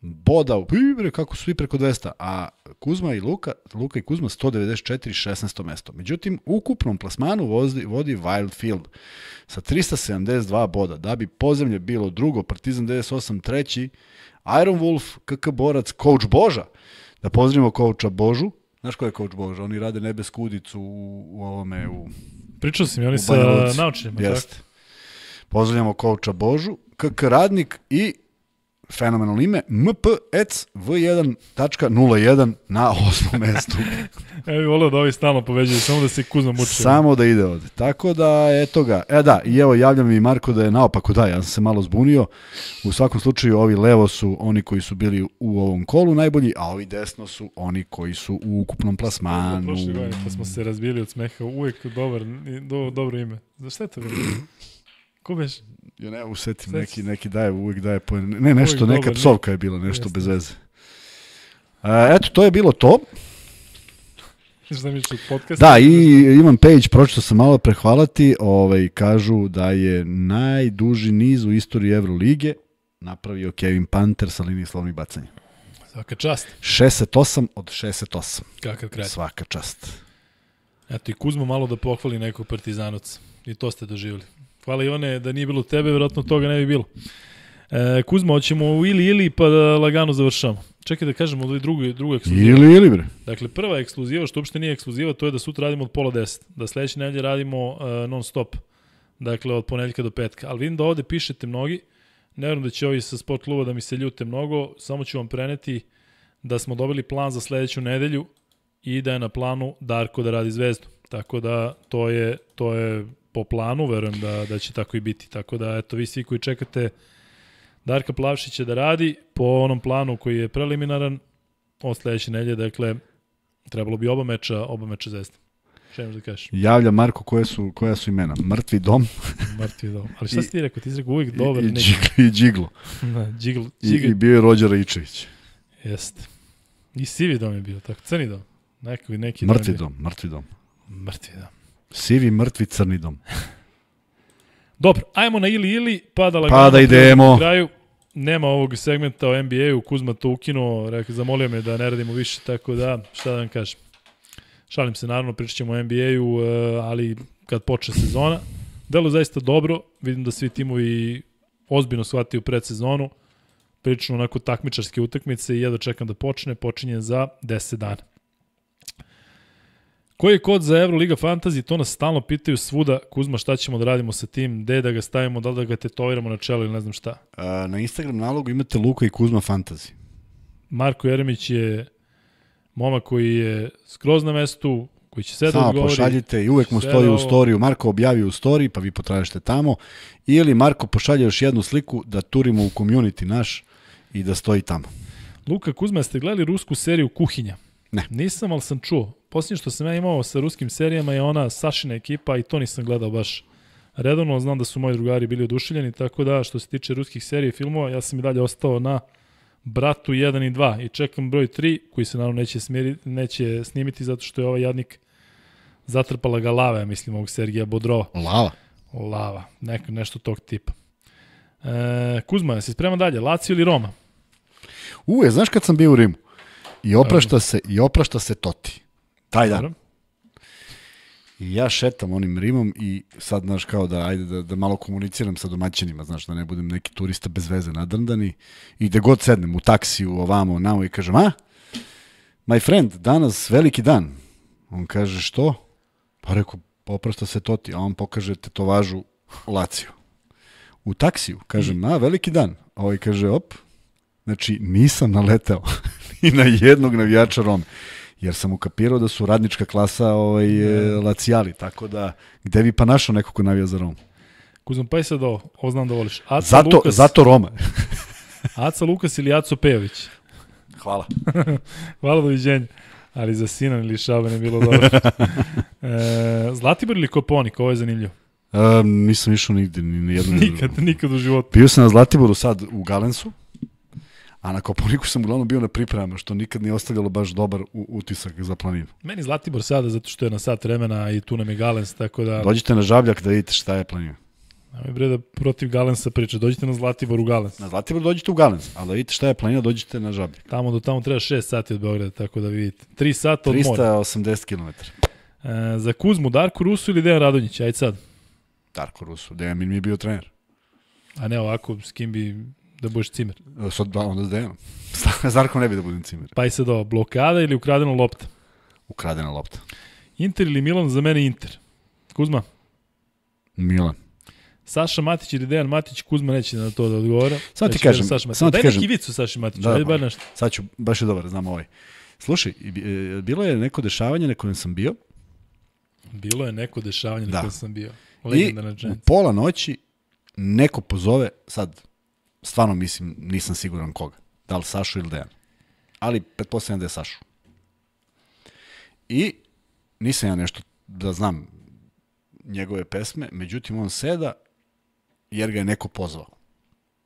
boda pa bre, Pibre, kako su i preko 200, a Kuzma i Luka, Luka i Kuzma 194, 16. mesto. Međutim, u ukupnom plasmanu vodi, vodi Wildfield sa 372 boda, da bi pozemlje bilo drugo, Partizan 98 treći, Iron Wolf, KK Borac, Coach Boža, da pozdravimo Coacha Božu, Znaš ko je Coach Boža? Oni rade nebesku udicu u, u ovome, u Pričao sam i oni sa naučnjima, Jeste. tako? Pozdravljamo Coacha Božu, KK Radnik i fenomenalno ime, mpecv 101 na osmom mestu. e, bi volio da ovi stalno poveđaju, samo da se kuzno muče. Samo da ide ovde. Tako da, eto ga. E da, i evo, javljam mi Marko da je naopako, da, ja sam se malo zbunio. U svakom slučaju, ovi levo su oni koji su bili u ovom kolu najbolji, a ovi desno su oni koji su u ukupnom plasmanu. Prošle godine, pa smo se razbili od smeha, uvek dobar, do, dobro ime. Za šta je to bilo? Ko beš? Ja ne, usetim neki, neki daje, uvijek daje po... Ne, nešto, uvijek neka psovka je bila, nešto Jeste. bez veze. A, eto, to je bilo to. Da, i imam page, pročito sam malo prehvalati, ovaj, kažu da je najduži niz u istoriji Evrolige napravio Kevin Panter sa linije slovnih bacanja. Svaka čast. 68 od 68. Kakav kraj. Svaka čast. Eto i Kuzmo malo da pohvali nekog partizanoca. I to ste doživjeli. Hvala Ivane, da nije bilo tebe, vjerojatno toga ne bi bilo. E, Kuzma, hoćemo u ili ili pa da lagano završamo. Čekaj da kažemo da je drugo, drugo ekskluziva. Ili ili bre. Dakle, prva ekskluziva, što uopšte nije ekskluziva, to je da sutra radimo od pola deset. Da sledeće nedelje radimo uh, e, non stop. Dakle, od ponedljika do petka. Ali vidim da ovde pišete mnogi. Ne vjerujem da će ovi sa sport kluba da mi se ljute mnogo. Samo ću vam preneti da smo dobili plan za sledeću nedelju i da je na planu Darko da radi zvezdu. Tako da to je, to je po planu, verujem da, da će tako i biti. Tako da, eto, vi svi koji čekate Darka Plavšića da radi po onom planu koji je preliminaran od sledeće nelje, dakle, trebalo bi oba meča, oba meča zvezda. Šta imaš da kažeš? Javlja Marko koje su, koja su imena. Mrtvi dom. Mrtvi dom. Ali šta si ti rekao? Ti si rekao uvijek dobar. I, da, i, džigl, i džiglo. da, džiglo, džiglo. I, I bio je Rođa Ičević. Jeste. I sivi dom je bio, tako. Crni dom. Neki, neki mrtvi dom, je... dom, mrtvi dom. Mrtvi dom. Sivi, mrtvi, crni dom. Dobro, ajmo na ili ili, padala pa da idemo. kraju. Nema ovog segmenta o NBA-u, Kuzma to ukinuo, rekao, zamolio me da ne radimo više, tako da, šta da vam kažem. Šalim se, naravno, pričat ćemo o NBA-u, e, ali kad počne sezona, delo zaista dobro, vidim da svi timovi ozbiljno shvataju predsezonu, prilično onako takmičarske utakmice i ja da čekam da počne, počinje za 10 dana. Koji je kod za Euroliga Fantasy? To nas stalno pitaju svuda. Kuzma, šta ćemo da radimo sa tim? Gde da ga stavimo? Da li da ga tetoviramo na čelo ili ne znam šta? A, na Instagram nalogu imate Luka i Kuzma Fantasy. Marko Jeremić je momak koji je skroz na mestu, koji će sve da odgovori. pošaljite i uvek mu stoji u da storiju. Marko objavi u storiji, pa vi potražite tamo. Ili Marko pošalje još jednu sliku da turimo u community naš i da stoji tamo. Luka Kuzma, ste gledali rusku seriju Kuhinja? Ne. Nisam, ali sam čuo posljednje što sam ja imao sa ruskim serijama je ona Sašina ekipa i to nisam gledao baš redovno. Znam da su moji drugari bili oduševljeni, tako da što se tiče ruskih serije i filmova, ja sam i dalje ostao na Bratu 1 i 2 i čekam broj 3 koji se naravno neće, smiri, neće snimiti zato što je ovaj jadnik zatrpala ga lava, ja mislim, ovog Sergija Bodrova. Lava? Lava, neko, nešto tog tipa. E, Kuzma, jesi spreman dalje, Lazio ili Roma? U, je, znaš kad sam bio u Rimu? I oprašta se, i oprašta se Toti. Taj dan. I ja šetam onim Rimom i sad, znaš, kao da, ajde, da, da malo komuniciram sa domaćinima, znaš, da ne budem neki turista bez veze nadrndani. I da god sednem u taksi, u ovamo, namo i kažem, a? My friend, danas veliki dan. On kaže, što? Pa rekao, poprasta se toti, a on pokaže tetovažu Laciju. U taksiju, kažem, a, veliki dan. A ovaj kaže, op, znači, nisam naletao ni na jednog navijača Rome jer sam ukapirao da su radnička klasa ovaj, e, lacijali, tako da gde bi pa našao neko ko navija za Romu? Kuzman, pa je sad ovo, ovo znam da voliš. Aca zato, Lukas, zato Roma. Aca Lukas ili Aco Pejović? Hvala. Hvala, doviđenja. Ali za Sinan ili Šaban ne bilo dobro. e, Zlatibor ili Koponik, ovo je zanimljivo. E, nisam išao nigde, ni na jednu... Nikad, nikad u životu. Bio sam na Zlatiboru sad u Galensu, a na Koponiku sam uglavnom bio na pripremama, što nikad nije ostavljalo baš dobar utisak za planinu. Meni Zlatibor sada, zato što je na sat vremena i tu nam je Galens, tako da... Dođite na Žabljak da vidite šta je planina. Nemoj bre da protiv Galensa priča, dođite na Zlatibor u Galens. Na Zlatibor dođite u Galens, ali da vidite šta je planina, dođite na Žabljak. Tamo do tamo treba 6 sati od Beograda, tako da vidite. 3 sata od 380 mora. 380 km. E, za Kuzmu, Darko Rusu ili Dejan Radonjić, ajde sad. Darko Rusu, Dejan mi je bio trener. A ne ovako, s kim bi Da budeš cimer. E, sad, da, onda da Dejanom. Zarko ne bi da budem cimer. Pa i sad ovo, blokada ili ukradena lopta? Ukradena lopta. Inter ili Milan? Za mene Inter. Kuzma? Milan. Saša Matić ili Dejan Matić, Kuzma neće na to da odgovara. Sad ti kažem. Saša Matić. Pa daj ti kažem. neki vicu Saši Matiću, da, ajde da. bar nešto. Sad ću, baš je dobar, znam ovaj. Slušaj, e, bilo je neko dešavanje na kojem sam bio. Bilo je neko dešavanje da. na kojem sam bio. Legendarna I u pola noći neko pozove, sad stvarno mislim, nisam siguran koga. Da li Sašu ili Dejan. Ali pretpostavljam da je Sašu. I nisam ja nešto da znam njegove pesme, međutim on seda jer ga je neko pozvao.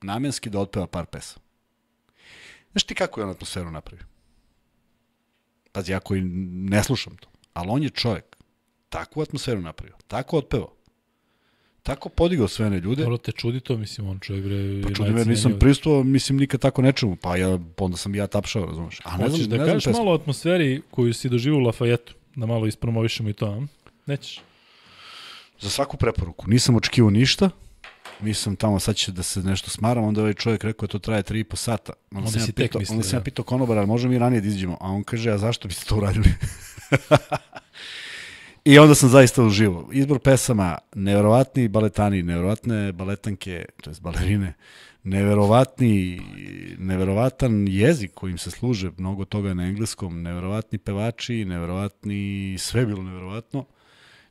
Namenski da otpeva par pesa. Znaš ti kako je on atmosferu napravio? Pazi, ja koji ne slušam to, ali on je čovjek takvu atmosferu napravio, tako otpevao, tako podigao sve ne ljude. Dobro te čudi to, mislim, on čovjek bre... Pa čudi me, nisam pristuo, mislim, nikad tako nečemu, pa ja, onda sam ja tapšao, razumeš. A ne Hoćeš znam, da ne kažeš malo malo atmosferi koju si doživio u Lafayetu, da malo ispromovišemo i to, a? Nećeš? Za svaku preporuku. Nisam očekivao ništa, nisam tamo, sad će da se nešto smaram, onda ovaj čovjek rekao to traje 3,5 sata. Onda, onda, si tek mislio. onda sam ja da. pitao konobara, možemo mi ranije da izđemo, A on kaže, a zašto biste to uradili? I onda sam zaista uživo. Izbor pesama, neverovatni baletani, neverovatne baletanke, to je balerine, neverovatni, neverovatan jezik kojim se služe, mnogo toga na engleskom, neverovatni pevači, neverovatni, sve bilo neverovatno,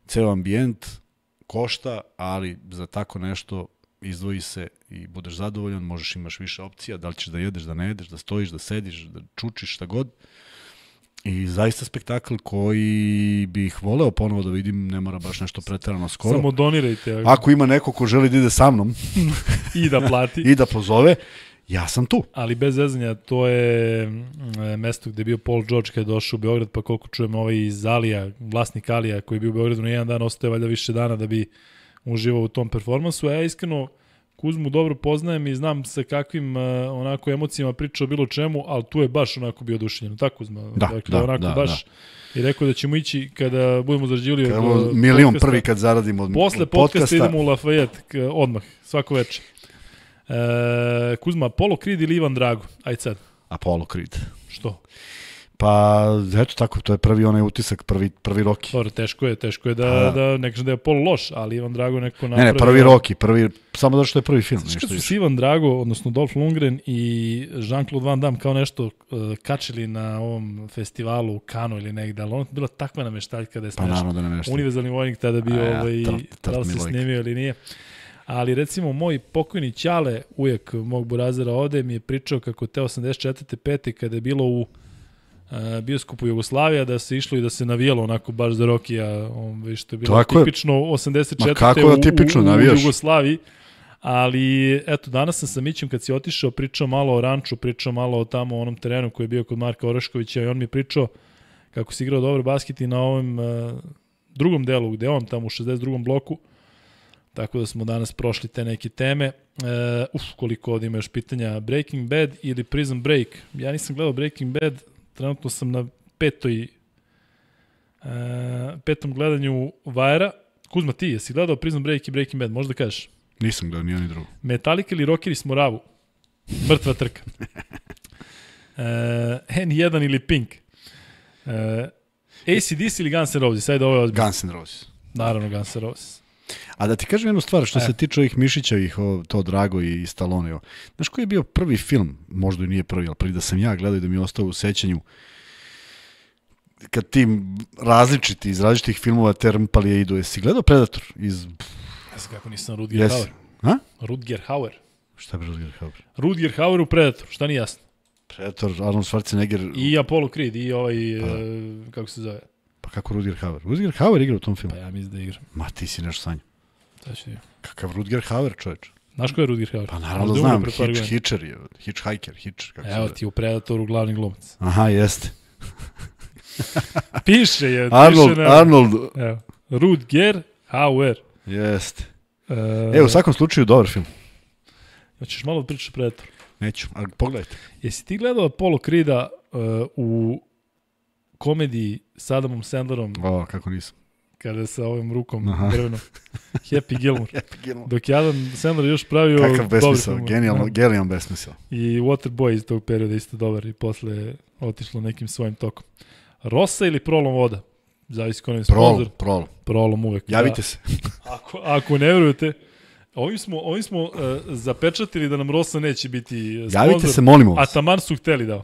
ceo ambijent košta, ali za tako nešto izdvoji se i budeš zadovoljan, možeš imaš više opcija, da li ćeš da jedeš, da ne jedeš, da stojiš, da sediš, da čučiš, šta god. Uh, I zaista spektakl koji bih voleo ponovo da vidim, ne mora baš nešto preterano skoro. Samo donirajte. Ako, ako ima neko ko želi da ide sa mnom. I da plati. I da pozove. Ja sam tu. Ali bez zezanja, to je mm, mesto gde je bio Paul George kada je došao u Beograd, pa koliko čujem ovaj iz Alija, vlasnik Alija koji je bio u Beogradu na jedan dan, ostaje valjda više dana da bi uživao u tom performansu. Ja iskreno, Kuzmu dobro poznajem i znam sa kakvim uh, onako emocijama pričao bilo čemu, ali tu je baš onako bio oduševljen. Tako Kuzma? Da, dakle, da, onako da, da. baš da. I rekao da ćemo ići kada budemo zarađivali kada od milion podcasta. prvi kad zaradimo od Posle podcasta, podcasta idemo u Lafayette odmah, svako veče. E, Kuzma, Apollo Creed ili Ivan Drago? Ajde sad. Apollo Creed. Što? Pa, eto tako, to je prvi onaj utisak, prvi, prvi Roki. Dobro, teško je, teško je da, pa, da, da ne kažem da je Pol loš, ali Ivan Drago neko napravi... Ne, ne, prvi da- Roki, prvi, samo zato što je prvi film. Znači, kad su se Ivan Drago, odnosno Dolph Lundgren i Jean-Claude Van Damme kao nešto uh, kačili na ovom festivalu u Kanu ili negde, ali ono bila takva nameštaljka da je pa smešno. Pa naravno da nameštaljka. Univerzalni vojnik tada bio, A, ja, ovaj, trt, da li se snimio ili nije. Ali recimo moj pokojni Ćale, ujak mog burazera ovde, mi je pričao kako te 84. pete kada je bilo u Eh, bioskopu Jugoslavija da se išlo i da se navijalo onako baš za Rokija, on vi što je bilo Tako tipično 84. Ma da tipično u, u, u Jugoslaviji. Ali, eto, danas sam sa Mićem kad si otišao pričao malo o ranču, pričao malo o tamo onom terenu koji je bio kod Marka Oraškovića i on mi je pričao kako si igrao dobar basket i na ovom uh, drugom delu gde on tamo u 62. bloku. Tako da smo danas prošli te neke teme. Uh, uf, koliko ovdje ima još pitanja. Breaking Bad ili Prison Break? Ja nisam gledao Breaking Bad, trenutno sam na petoj e, petom gledanju Vajera. Kuzma, ti jesi gledao Prison Break i Breaking Bad, možda kažeš? Nisam gledao, nije ni drugo. Metallica ili Rockeri s Moravu? Mrtva trka. e, N1 ili Pink? E, ACDC ili Guns N' Roses? Ajde, ovo je ozbiljno. Guns N' Roses. Naravno, Guns N' Roses. A da ti kažem jednu stvar, što e. se tiče ovih Mišića o, to Drago i, i Stallone, o. znaš koji je bio prvi film, možda i nije prvi, ali prvi da sam ja gledao i da mi je ostao u sećanju, kad tim različiti, iz različitih filmova Termpalije idu, jesi gledao Predator? Iz... Ne znam kako nisam Rudger jesi. Hauer. Ha? Rudger Hauer. Šta je Rudger Hauer? Rudger Hauer u Predatoru, šta nije jasno? Predator, Arnold Schwarzenegger. I Apollo Creed, i ovaj, pa. Da. e, kako se zove? kako Rudger Hauer? Rudger Hauer igra u tom filmu. Pa ja mislim da igra. Ma ti si nešto sanja. Da će igra. Kakav Rudger Hauer, čoveč? Znaš ko je Rudger Hauer? Pa naravno da znam, hitch, hitcher je, hitchhiker, Hitcher. Kako Evo ti u Predatoru glavni glumac. Aha, jeste. piše je, Arnold, piše na... Arnold. Evo, Rudger Hauer. Jeste. E, Evo, u svakom slučaju dobar film. Hoćeš malo da pričaš Predator? Neću, ali pogledajte. Jesi ti gledao Polo Krida uh, e, u komediji sa Adamom Sandlerom. O, kako nisam. Kada sa ovim rukom Aha. drvenom. Happy Gilmore. Happy Gilmore. Dok je Adam Sandler još pravio... Kakav besmisao, genijalno, da. genijalno besmisao. I Waterboy iz tog perioda isto dobar i posle otišlo nekim svojim tokom. Rosa ili prolom voda? Zavisi ko nam Prolom, prolom. Prolom uvek. Javite da. se. ako, ako ne verujete, Ovim smo, ovim smo uh, zapečatili da nam Rosa neće biti sponsor. Eh, Javite se, molimo vas. A taman su hteli da.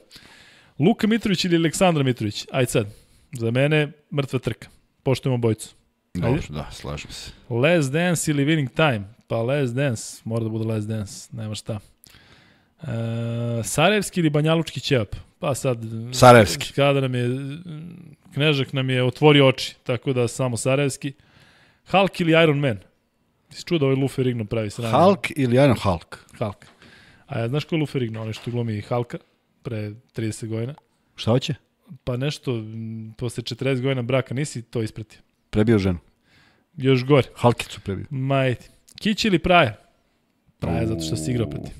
Luka Mitrović ili Aleksandra Mitrović? Aj sad, za mene mrtva trka. Poštujemo bojicu. Dobro, da, slažem se. Less Dance ili Winning Time? Pa less Dance, mora da bude less Dance, nema šta. E, Sarajevski ili Banjalučki ćevap? Pa sad... Sarajevski. Kada nam je... Knežak nam je otvorio oči, tako da samo Sarajevski. Hulk ili Iron Man? Ti čuo da ovaj Luferigno pravi sranje? Hulk ili Iron Hulk? Hulk. A ja, znaš ko je Luferigno? Onaj što glumi Hulka? pre 30 godina. Šta hoće? Pa nešto, posle 40 godina braka nisi to ispratio. Prebio ženu. Još gore. Halkicu prebio. Majti. Kić ili Praja? Praja, zato što si igrao protiv.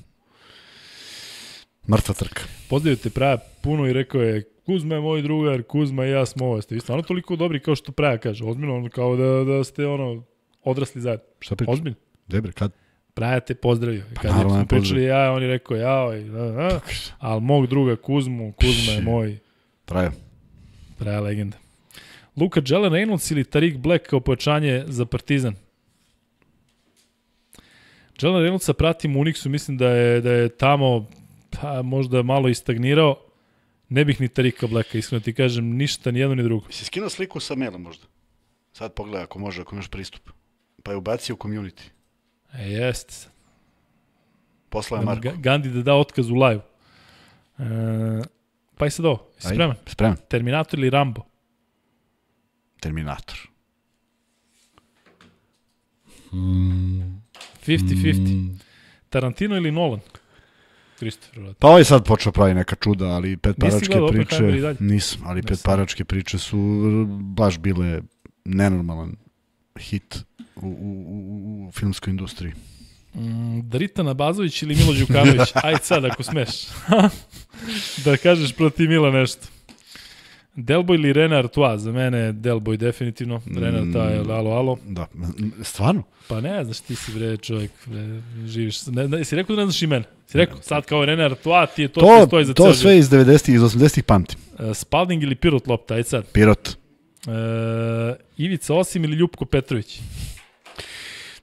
Mrtva trka. Pozdravio te Praja puno i rekao je Kuzma je moj drugar, Kuzma i ja smo ovo. Ste vi stvarno toliko dobri kao što Praja kaže. Ozbiljno, ono kao da, da ste ono odrasli zajedno. Šta priča? Ozbiljno. Debre, kad? Braja te pozdravio. Pa Kad pa, da smo pričali ja, on je rekao ja, oj, da, ali mog druga Kuzmu, Kuzma je moj. Traja. Traja legenda. Luka Jelen Reynolds ili Tarik Black kao pojačanje za Partizan? Jelen Reynoldsa pratim u Unixu, mislim da je, da je tamo pa, možda malo istagnirao. Ne bih ni Tarika Blacka, iskreno ti kažem, ništa, ni jedno, ni drugo. Si skinuo sliku sa mailom možda? Sad pogledaj ako može, ako imaš pristup. Pa je ubacio u community. E, jeste. Posla je Marko. Gandhi da da otkaz u live. E, pa i sad ovo, jesi spreman? Spreman. Terminator ili Rambo? Terminator. 50-50. Mm. Tarantino ili Nolan? Christopher Pa ovaj sad počeo pravi neka čuda, ali pet paračke priče... Nisam, ali pet paračke priče su baš bile nenormalan hit u, u, u, u filmskoj industriji? Mm, Drita da Nabazović ili Milo Đukanović? Aj sad ako smeš. da kažeš proti Mila nešto. Delboj ili Rene Artois? Za mene je Delboj definitivno. Rene Artois mm, je alo, alo. Da, stvarno? Pa ne znaš, ti si bre čovjek, bre, živiš. Ne, ne, si rekao da ne znaš imena? Si rekao, sad kao Rene Artois ti je to, to što stoji za to ceo To sve iz 90-ih, iz 80-ih pamtim. E, Spalding ili Pirot Lopta, aj sad. Pirot. E, Ivica Osim ili Ljupko Petrović?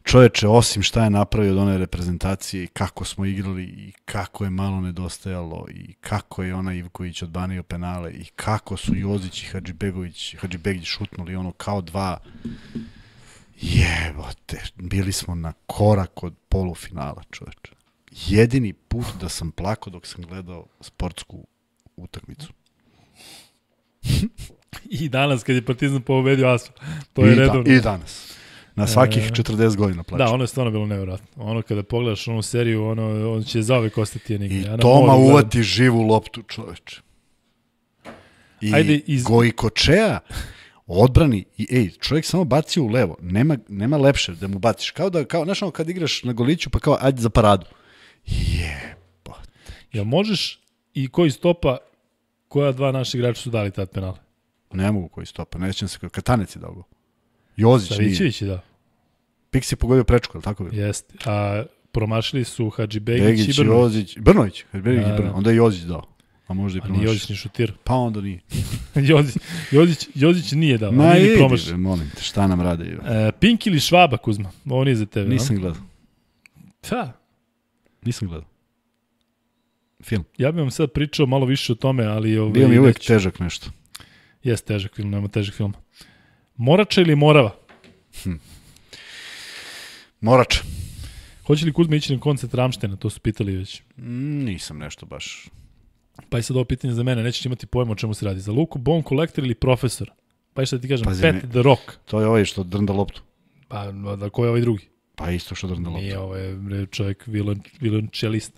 čoveče, osim šta je napravio od one reprezentacije i kako smo igrali i kako je malo nedostajalo i kako je ona Ivković odbanio penale i kako su Jozić i Hadžibegović, Hadžibegić šutnuli ono kao dva jebote, bili smo na korak od polufinala čoveče. Jedini put da sam plako dok sam gledao sportsku utakmicu. I danas kad je Partizan pobedio Asfa. To je I da, redovno. Da, I danas na svakih e, 40 godina plaća. Da, ono je stvarno bilo nevjerojatno. Ono kada pogledaš onu seriju, ono, on će zauvek ostati negdje. I ja Toma uvati živu loptu, čoveče. I Ajde, iz... Goji kočeja odbrani i ej, čovjek samo baci u levo, nema, nema lepše da mu baciš. Kao da, kao, znaš ono kad igraš na goliću pa kao ajde za paradu. Jebote. Ja možeš i koji stopa koja dva naši igrača su dali tad penale? Ne mogu koji stopa, nećem se, Katanec je dao go. Jozić Savićević nije. dao. Pixi pogodio prečku, je li tako bilo? Jeste. A promašili su Hadži Begić, Begić i Brnović. Jozić, Brnović, Hadži Begić i da, da, da. Brnović. Onda je Jozić dao. A možda i promašio. A Jozić ni šutir. Pa onda nije. Jozić, Jozić, Jozić nije dao. Ma nije promašio. molim te, šta nam rade? Uh, Pink ili Švaba, Kuzma? Ovo nije za tebe. Nisam no? gledao. Ta? Nisam gledao. Film. Ja bih vam sad pričao malo više o tome, ali... Ovaj, Bio mi uvek težak nešto. Jeste težak film, nema težak film. Morača ili Morava? Hm. Morač. Hoće li Kuzma ići na koncert Ramštena, to su pitali već. Mm, nisam nešto baš. Pa i sad ovo pitanje za mene, nećeš imati pojma o čemu se radi. Za Luku, Bon Collector ili Profesor? Pa i šta da ti kažem, Pazi, Pet mi, The Rock. To je ovaj što drnda loptu. Pa, da ko je ovaj drugi? Pa isto što drnda loptu. Nije, ovo ovaj je čovjek violon, violončelist.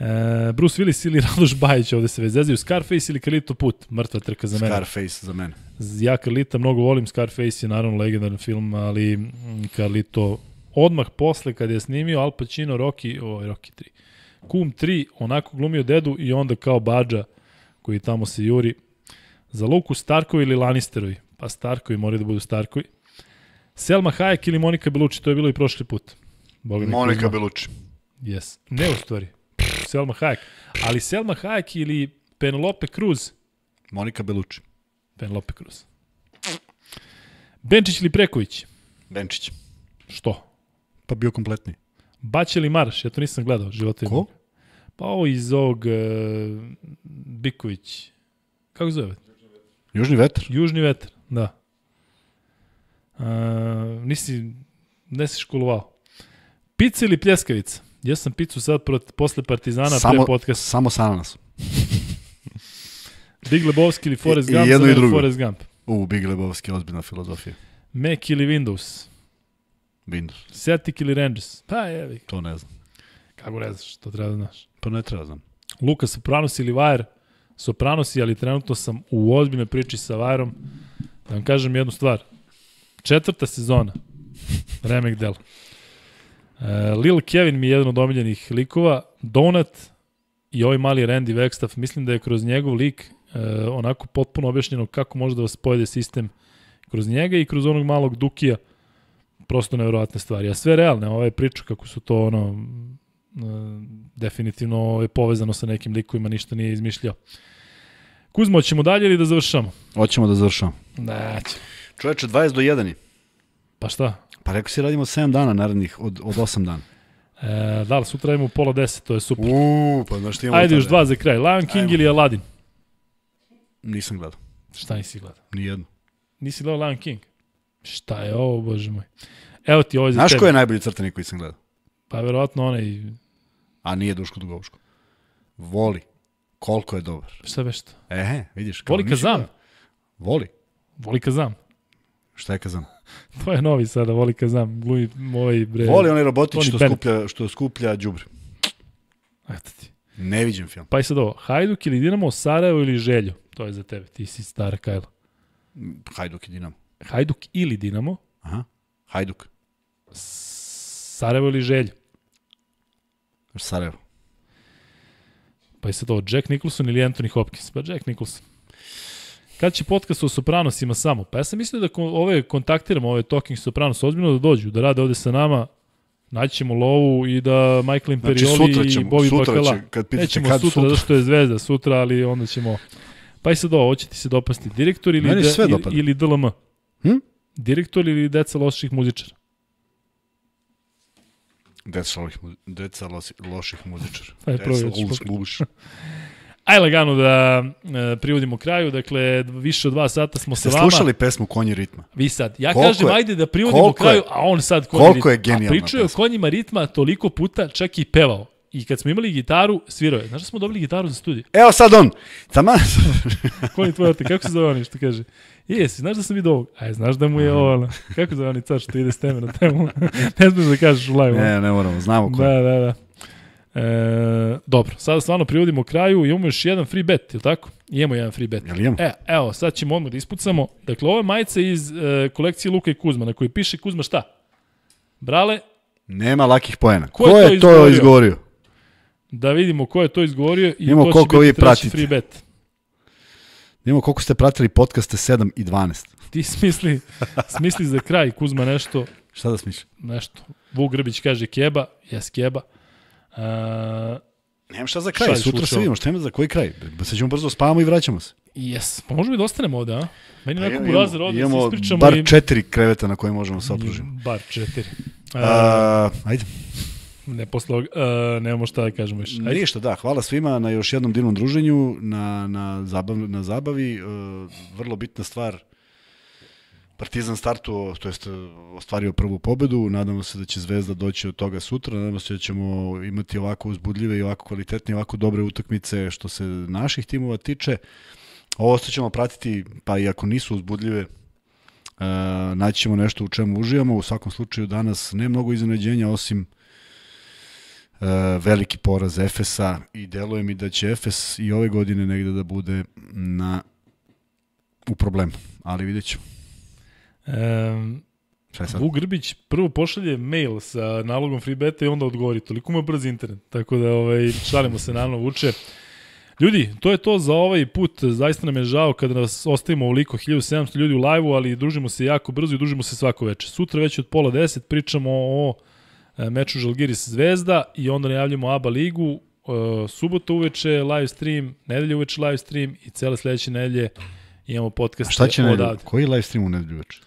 E, Bruce Willis ili Radoš Bajić ovde se već zezaju. Scarface ili Kalito put? Mrtva trka za mene. Scarface za mene. Ja Kalita mnogo volim, Scarface je naravno legendarni film, ali mm, Kalito odmah posle kad je snimio Al Pacino Rocky, o, Rocky 3, Kum 3, onako glumio dedu i onda kao Bađa koji tamo se juri. Za Luku Starkovi ili Lannisterovi? Pa Starkovi moraju da budu Starkovi. Selma Hayek ili Monika Belucci, to je bilo i prošli put. Boga Monika Belucci. Yes. Ne u stvari. Selma Hayek. Ali Selma Hayek ili Penelope Cruz? Monika Belucci. Penelope Cruz. Benčić ili Preković? Benčić. Što? Pa bio kompletni. Bać ili Marš? Ja to nisam gledao, Živote Ko? Pa ovo iz ovog uh, Biković. Kako zove? Južni vetar. Južni vetar, da. Uh, nisi, ne si školovao. Pica ili pljeskavica? Ja sam picu sad prot, posle Partizana samo, pre podcasta. Samo sa nas. Big Lebowski ili Forrest Gump? I jedno i drugo. Forrest Gump. U, Big Lebowski je ozbiljna filozofija. Mac ili Windows? Windows. Celtic ili Rangers? Pa jevi. To ne znam. Kako ne znaš, to treba da znaš. Pa ne treba da znam. Luka Sopranos ili Vajer? Sopranos ali trenutno sam u ozbiljnoj priči sa Vajerom. Da vam kažem jednu stvar. Četvrta sezona. Remek dela. Uh, Lil Kevin mi je jedan od omiljenih likova. Donut i ovaj mali Randy Vekstav, mislim da je kroz njegov lik uh, onako potpuno objašnjeno kako može da vas pojede sistem kroz njega i kroz onog malog Dukija. Prosto nevjerojatne stvari. A sve realne, ova je priča kako su to ono uh, definitivno je povezano sa nekim likovima, ništa nije izmišljao. Kuzmo, ćemo dalje ili da završamo? Hoćemo da završamo. Da, ćemo. Čoveče, 20 do 1 je. Pa šta? Pa rekao si radimo 7 dana narednih od, od 8 dana. E, da, li sutra imamo pola 10, to je super. Uuu, pa znaš ti imamo... Ajde još dva za kraj. Lion King Ajmo. ili Aladdin? Nisam gledao. Šta nisi gledao? Nijedno. Nisi gledao Lion King? Šta je ovo, bože moj? Evo ti ovo ovaj za Znaš tebe. ko je najbolji crtenik koji sam gledao? Pa verovatno onaj... A nije Duško Dugovško. Voli. Koliko je dobar. Šta veš to? Ehe, vidiš. Voli Kazam. Voli. Voli Kazam. Šta je Kazan? to je novi sada, voli Kazam. Gluji, moj bre, voli onaj robotić što skuplja, što skuplja džubri. Eto ti. Ne vidim film. Pa i sad ovo, Hajduk ili Dinamo, Sarajevo ili Željo? To je za tebe, ti si stara Kajla. Hajduk i Dinamo. Hajduk ili Dinamo? Aha, Hajduk. Sarajevo ili Željo? Sarajevo. Pa i sad ovo, Jack Nicholson ili Anthony Hopkins? Pa Jack Nicholson. Kad će podcast o Sopranosima samo? Pa ja sam mislio da ove kontaktiramo, ove Talking Sopranos, ozbiljno da dođu, da rade ovde sa nama, naćemo lovu i da Michael znači, Imperioli znači, sutra ćemo, i Bobby sutra Bakala. Će, kad pitate, Nećemo kad sutra, sutra, zašto je zvezda sutra, ali onda ćemo... Pa i sad ovo, hoće ti se dopasti direktor ili, sve de, ili DLM? Hm? Direktor ili deca loših muzičara? Deca loših, deca loših muzičara. Aj, pa deca loših muzičara. Aj lagano da e, privodimo kraju, dakle više od dva sata smo Ste sa vama. slušali pesmu Konji ritma? Vi sad, ja koliko kažem je, ajde da privodimo kraju, a on sad Konji ritma. je genijalna pričao je o Konjima ritma toliko puta, čak i pevao. I kad smo imali gitaru, svirao je. Znaš da smo dobili gitaru za studiju? Evo sad on! Tama... Konji tvoj otak? kako se zove oni što kaže? Jesi, znaš da sam vidio ovog? Aj, znaš da mu je ovo, mhm. ono, kako zove oni car što ide s teme na temu? ne smiješ da kažeš u live. Ne, ne moramo, znamo ko. Da, da, da. E, dobro, sada stvarno privodimo kraju, i imamo još jedan free bet, ili tako? Imamo jedan free bet. Jel imamo? E, evo, sad ćemo odmah da ispucamo. Dakle, ova majica iz e, kolekcije Luka i Kuzma, na kojoj piše Kuzma šta? Brale? Nema lakih poena. Ko, ko je, to izgovorio? izgovorio? Da vidimo ko je to izgovorio i Nimo ko će biti vi free bet. Nimo koliko ste pratili podcaste 7 i 12. Ti smisli, smisli za kraj Kuzma nešto. Šta da smisli? Nešto. Vuk Grbić kaže keba, jes keba. Uh, Nemam šta za kraj. Šta sutra se vidimo, šta ima za koji kraj? Sad ćemo brzo spavamo i vraćamo se. Jes, pa možemo i da ostanemo ovde, a? Meni pa nekako burazer ovde se ispričamo. Bar i... četiri kreveta na koje možemo da se opružiti. Mm, bar četiri. Uh, uh, ajde. Ne, posle uh, nemamo šta da kažemo više. Ajde. Ništa, da, hvala svima na još jednom divnom druženju, na, na, zabav, na zabavi. Uh, vrlo bitna stvar, Partizan startuo, to jest e, ostvario prvu pobedu, nadamo se da će Zvezda doći od toga sutra, nadamo se da ćemo imati ovako uzbudljive i ovako kvalitetne, i ovako dobre utakmice što se naših timova tiče. Ovo ćemo pratiti, pa i ako nisu uzbudljive, e, naći ćemo nešto u čemu uživamo. U svakom slučaju danas ne mnogo iznenađenja, osim e, veliki poraz Efesa i deluje mi da će Efes i ove godine negde da bude na u problemu, ali vidjet ćemo. Um, Vuk Grbić prvo pošalje mail sa nalogom FreeBeta i onda odgovori. Toliko mu je brz internet. Tako da ovaj, šalimo se naravno vuče. Ljudi, to je to za ovaj put. Zaista nam je žao kada nas ostavimo ovoliko 1700 ljudi u live-u, ali družimo se jako brzo i družimo se svako veče. Sutra već od pola deset pričamo o e, meču Žalgiris Zvezda i onda najavljamo ABA ligu. E, subota uveče live stream, nedelje uveče live stream i cele sledeće nedelje imamo podcast. A šta će nedelje? Koji live stream u nedelju uveče?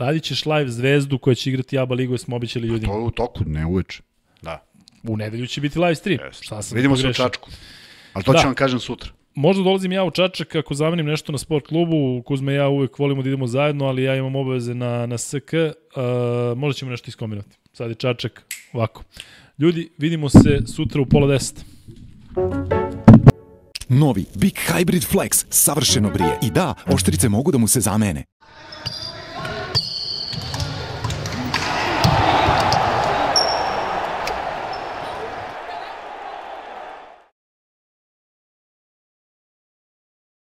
Radit ćeš live zvezdu koja će igrati Aba Ligu, smo običali pa ljudi. to je u toku, ne uveče. Da. U nedelju će biti live stream. Yes. Šta sam Vidimo se u Čačku. Ali to da. ću vam kažem sutra. Možda dolazim ja u Čačak ako zamenim nešto na sport klubu, Kuzme ja uvek volimo da idemo zajedno, ali ja imam obaveze na, na SK, uh, možda ćemo nešto iskombinati. Sad je Čačak, ovako. Ljudi, vidimo se sutra u pola deset. Novi Big Hybrid Flex savršeno brije. I da, oštrice mogu da mu se zamene.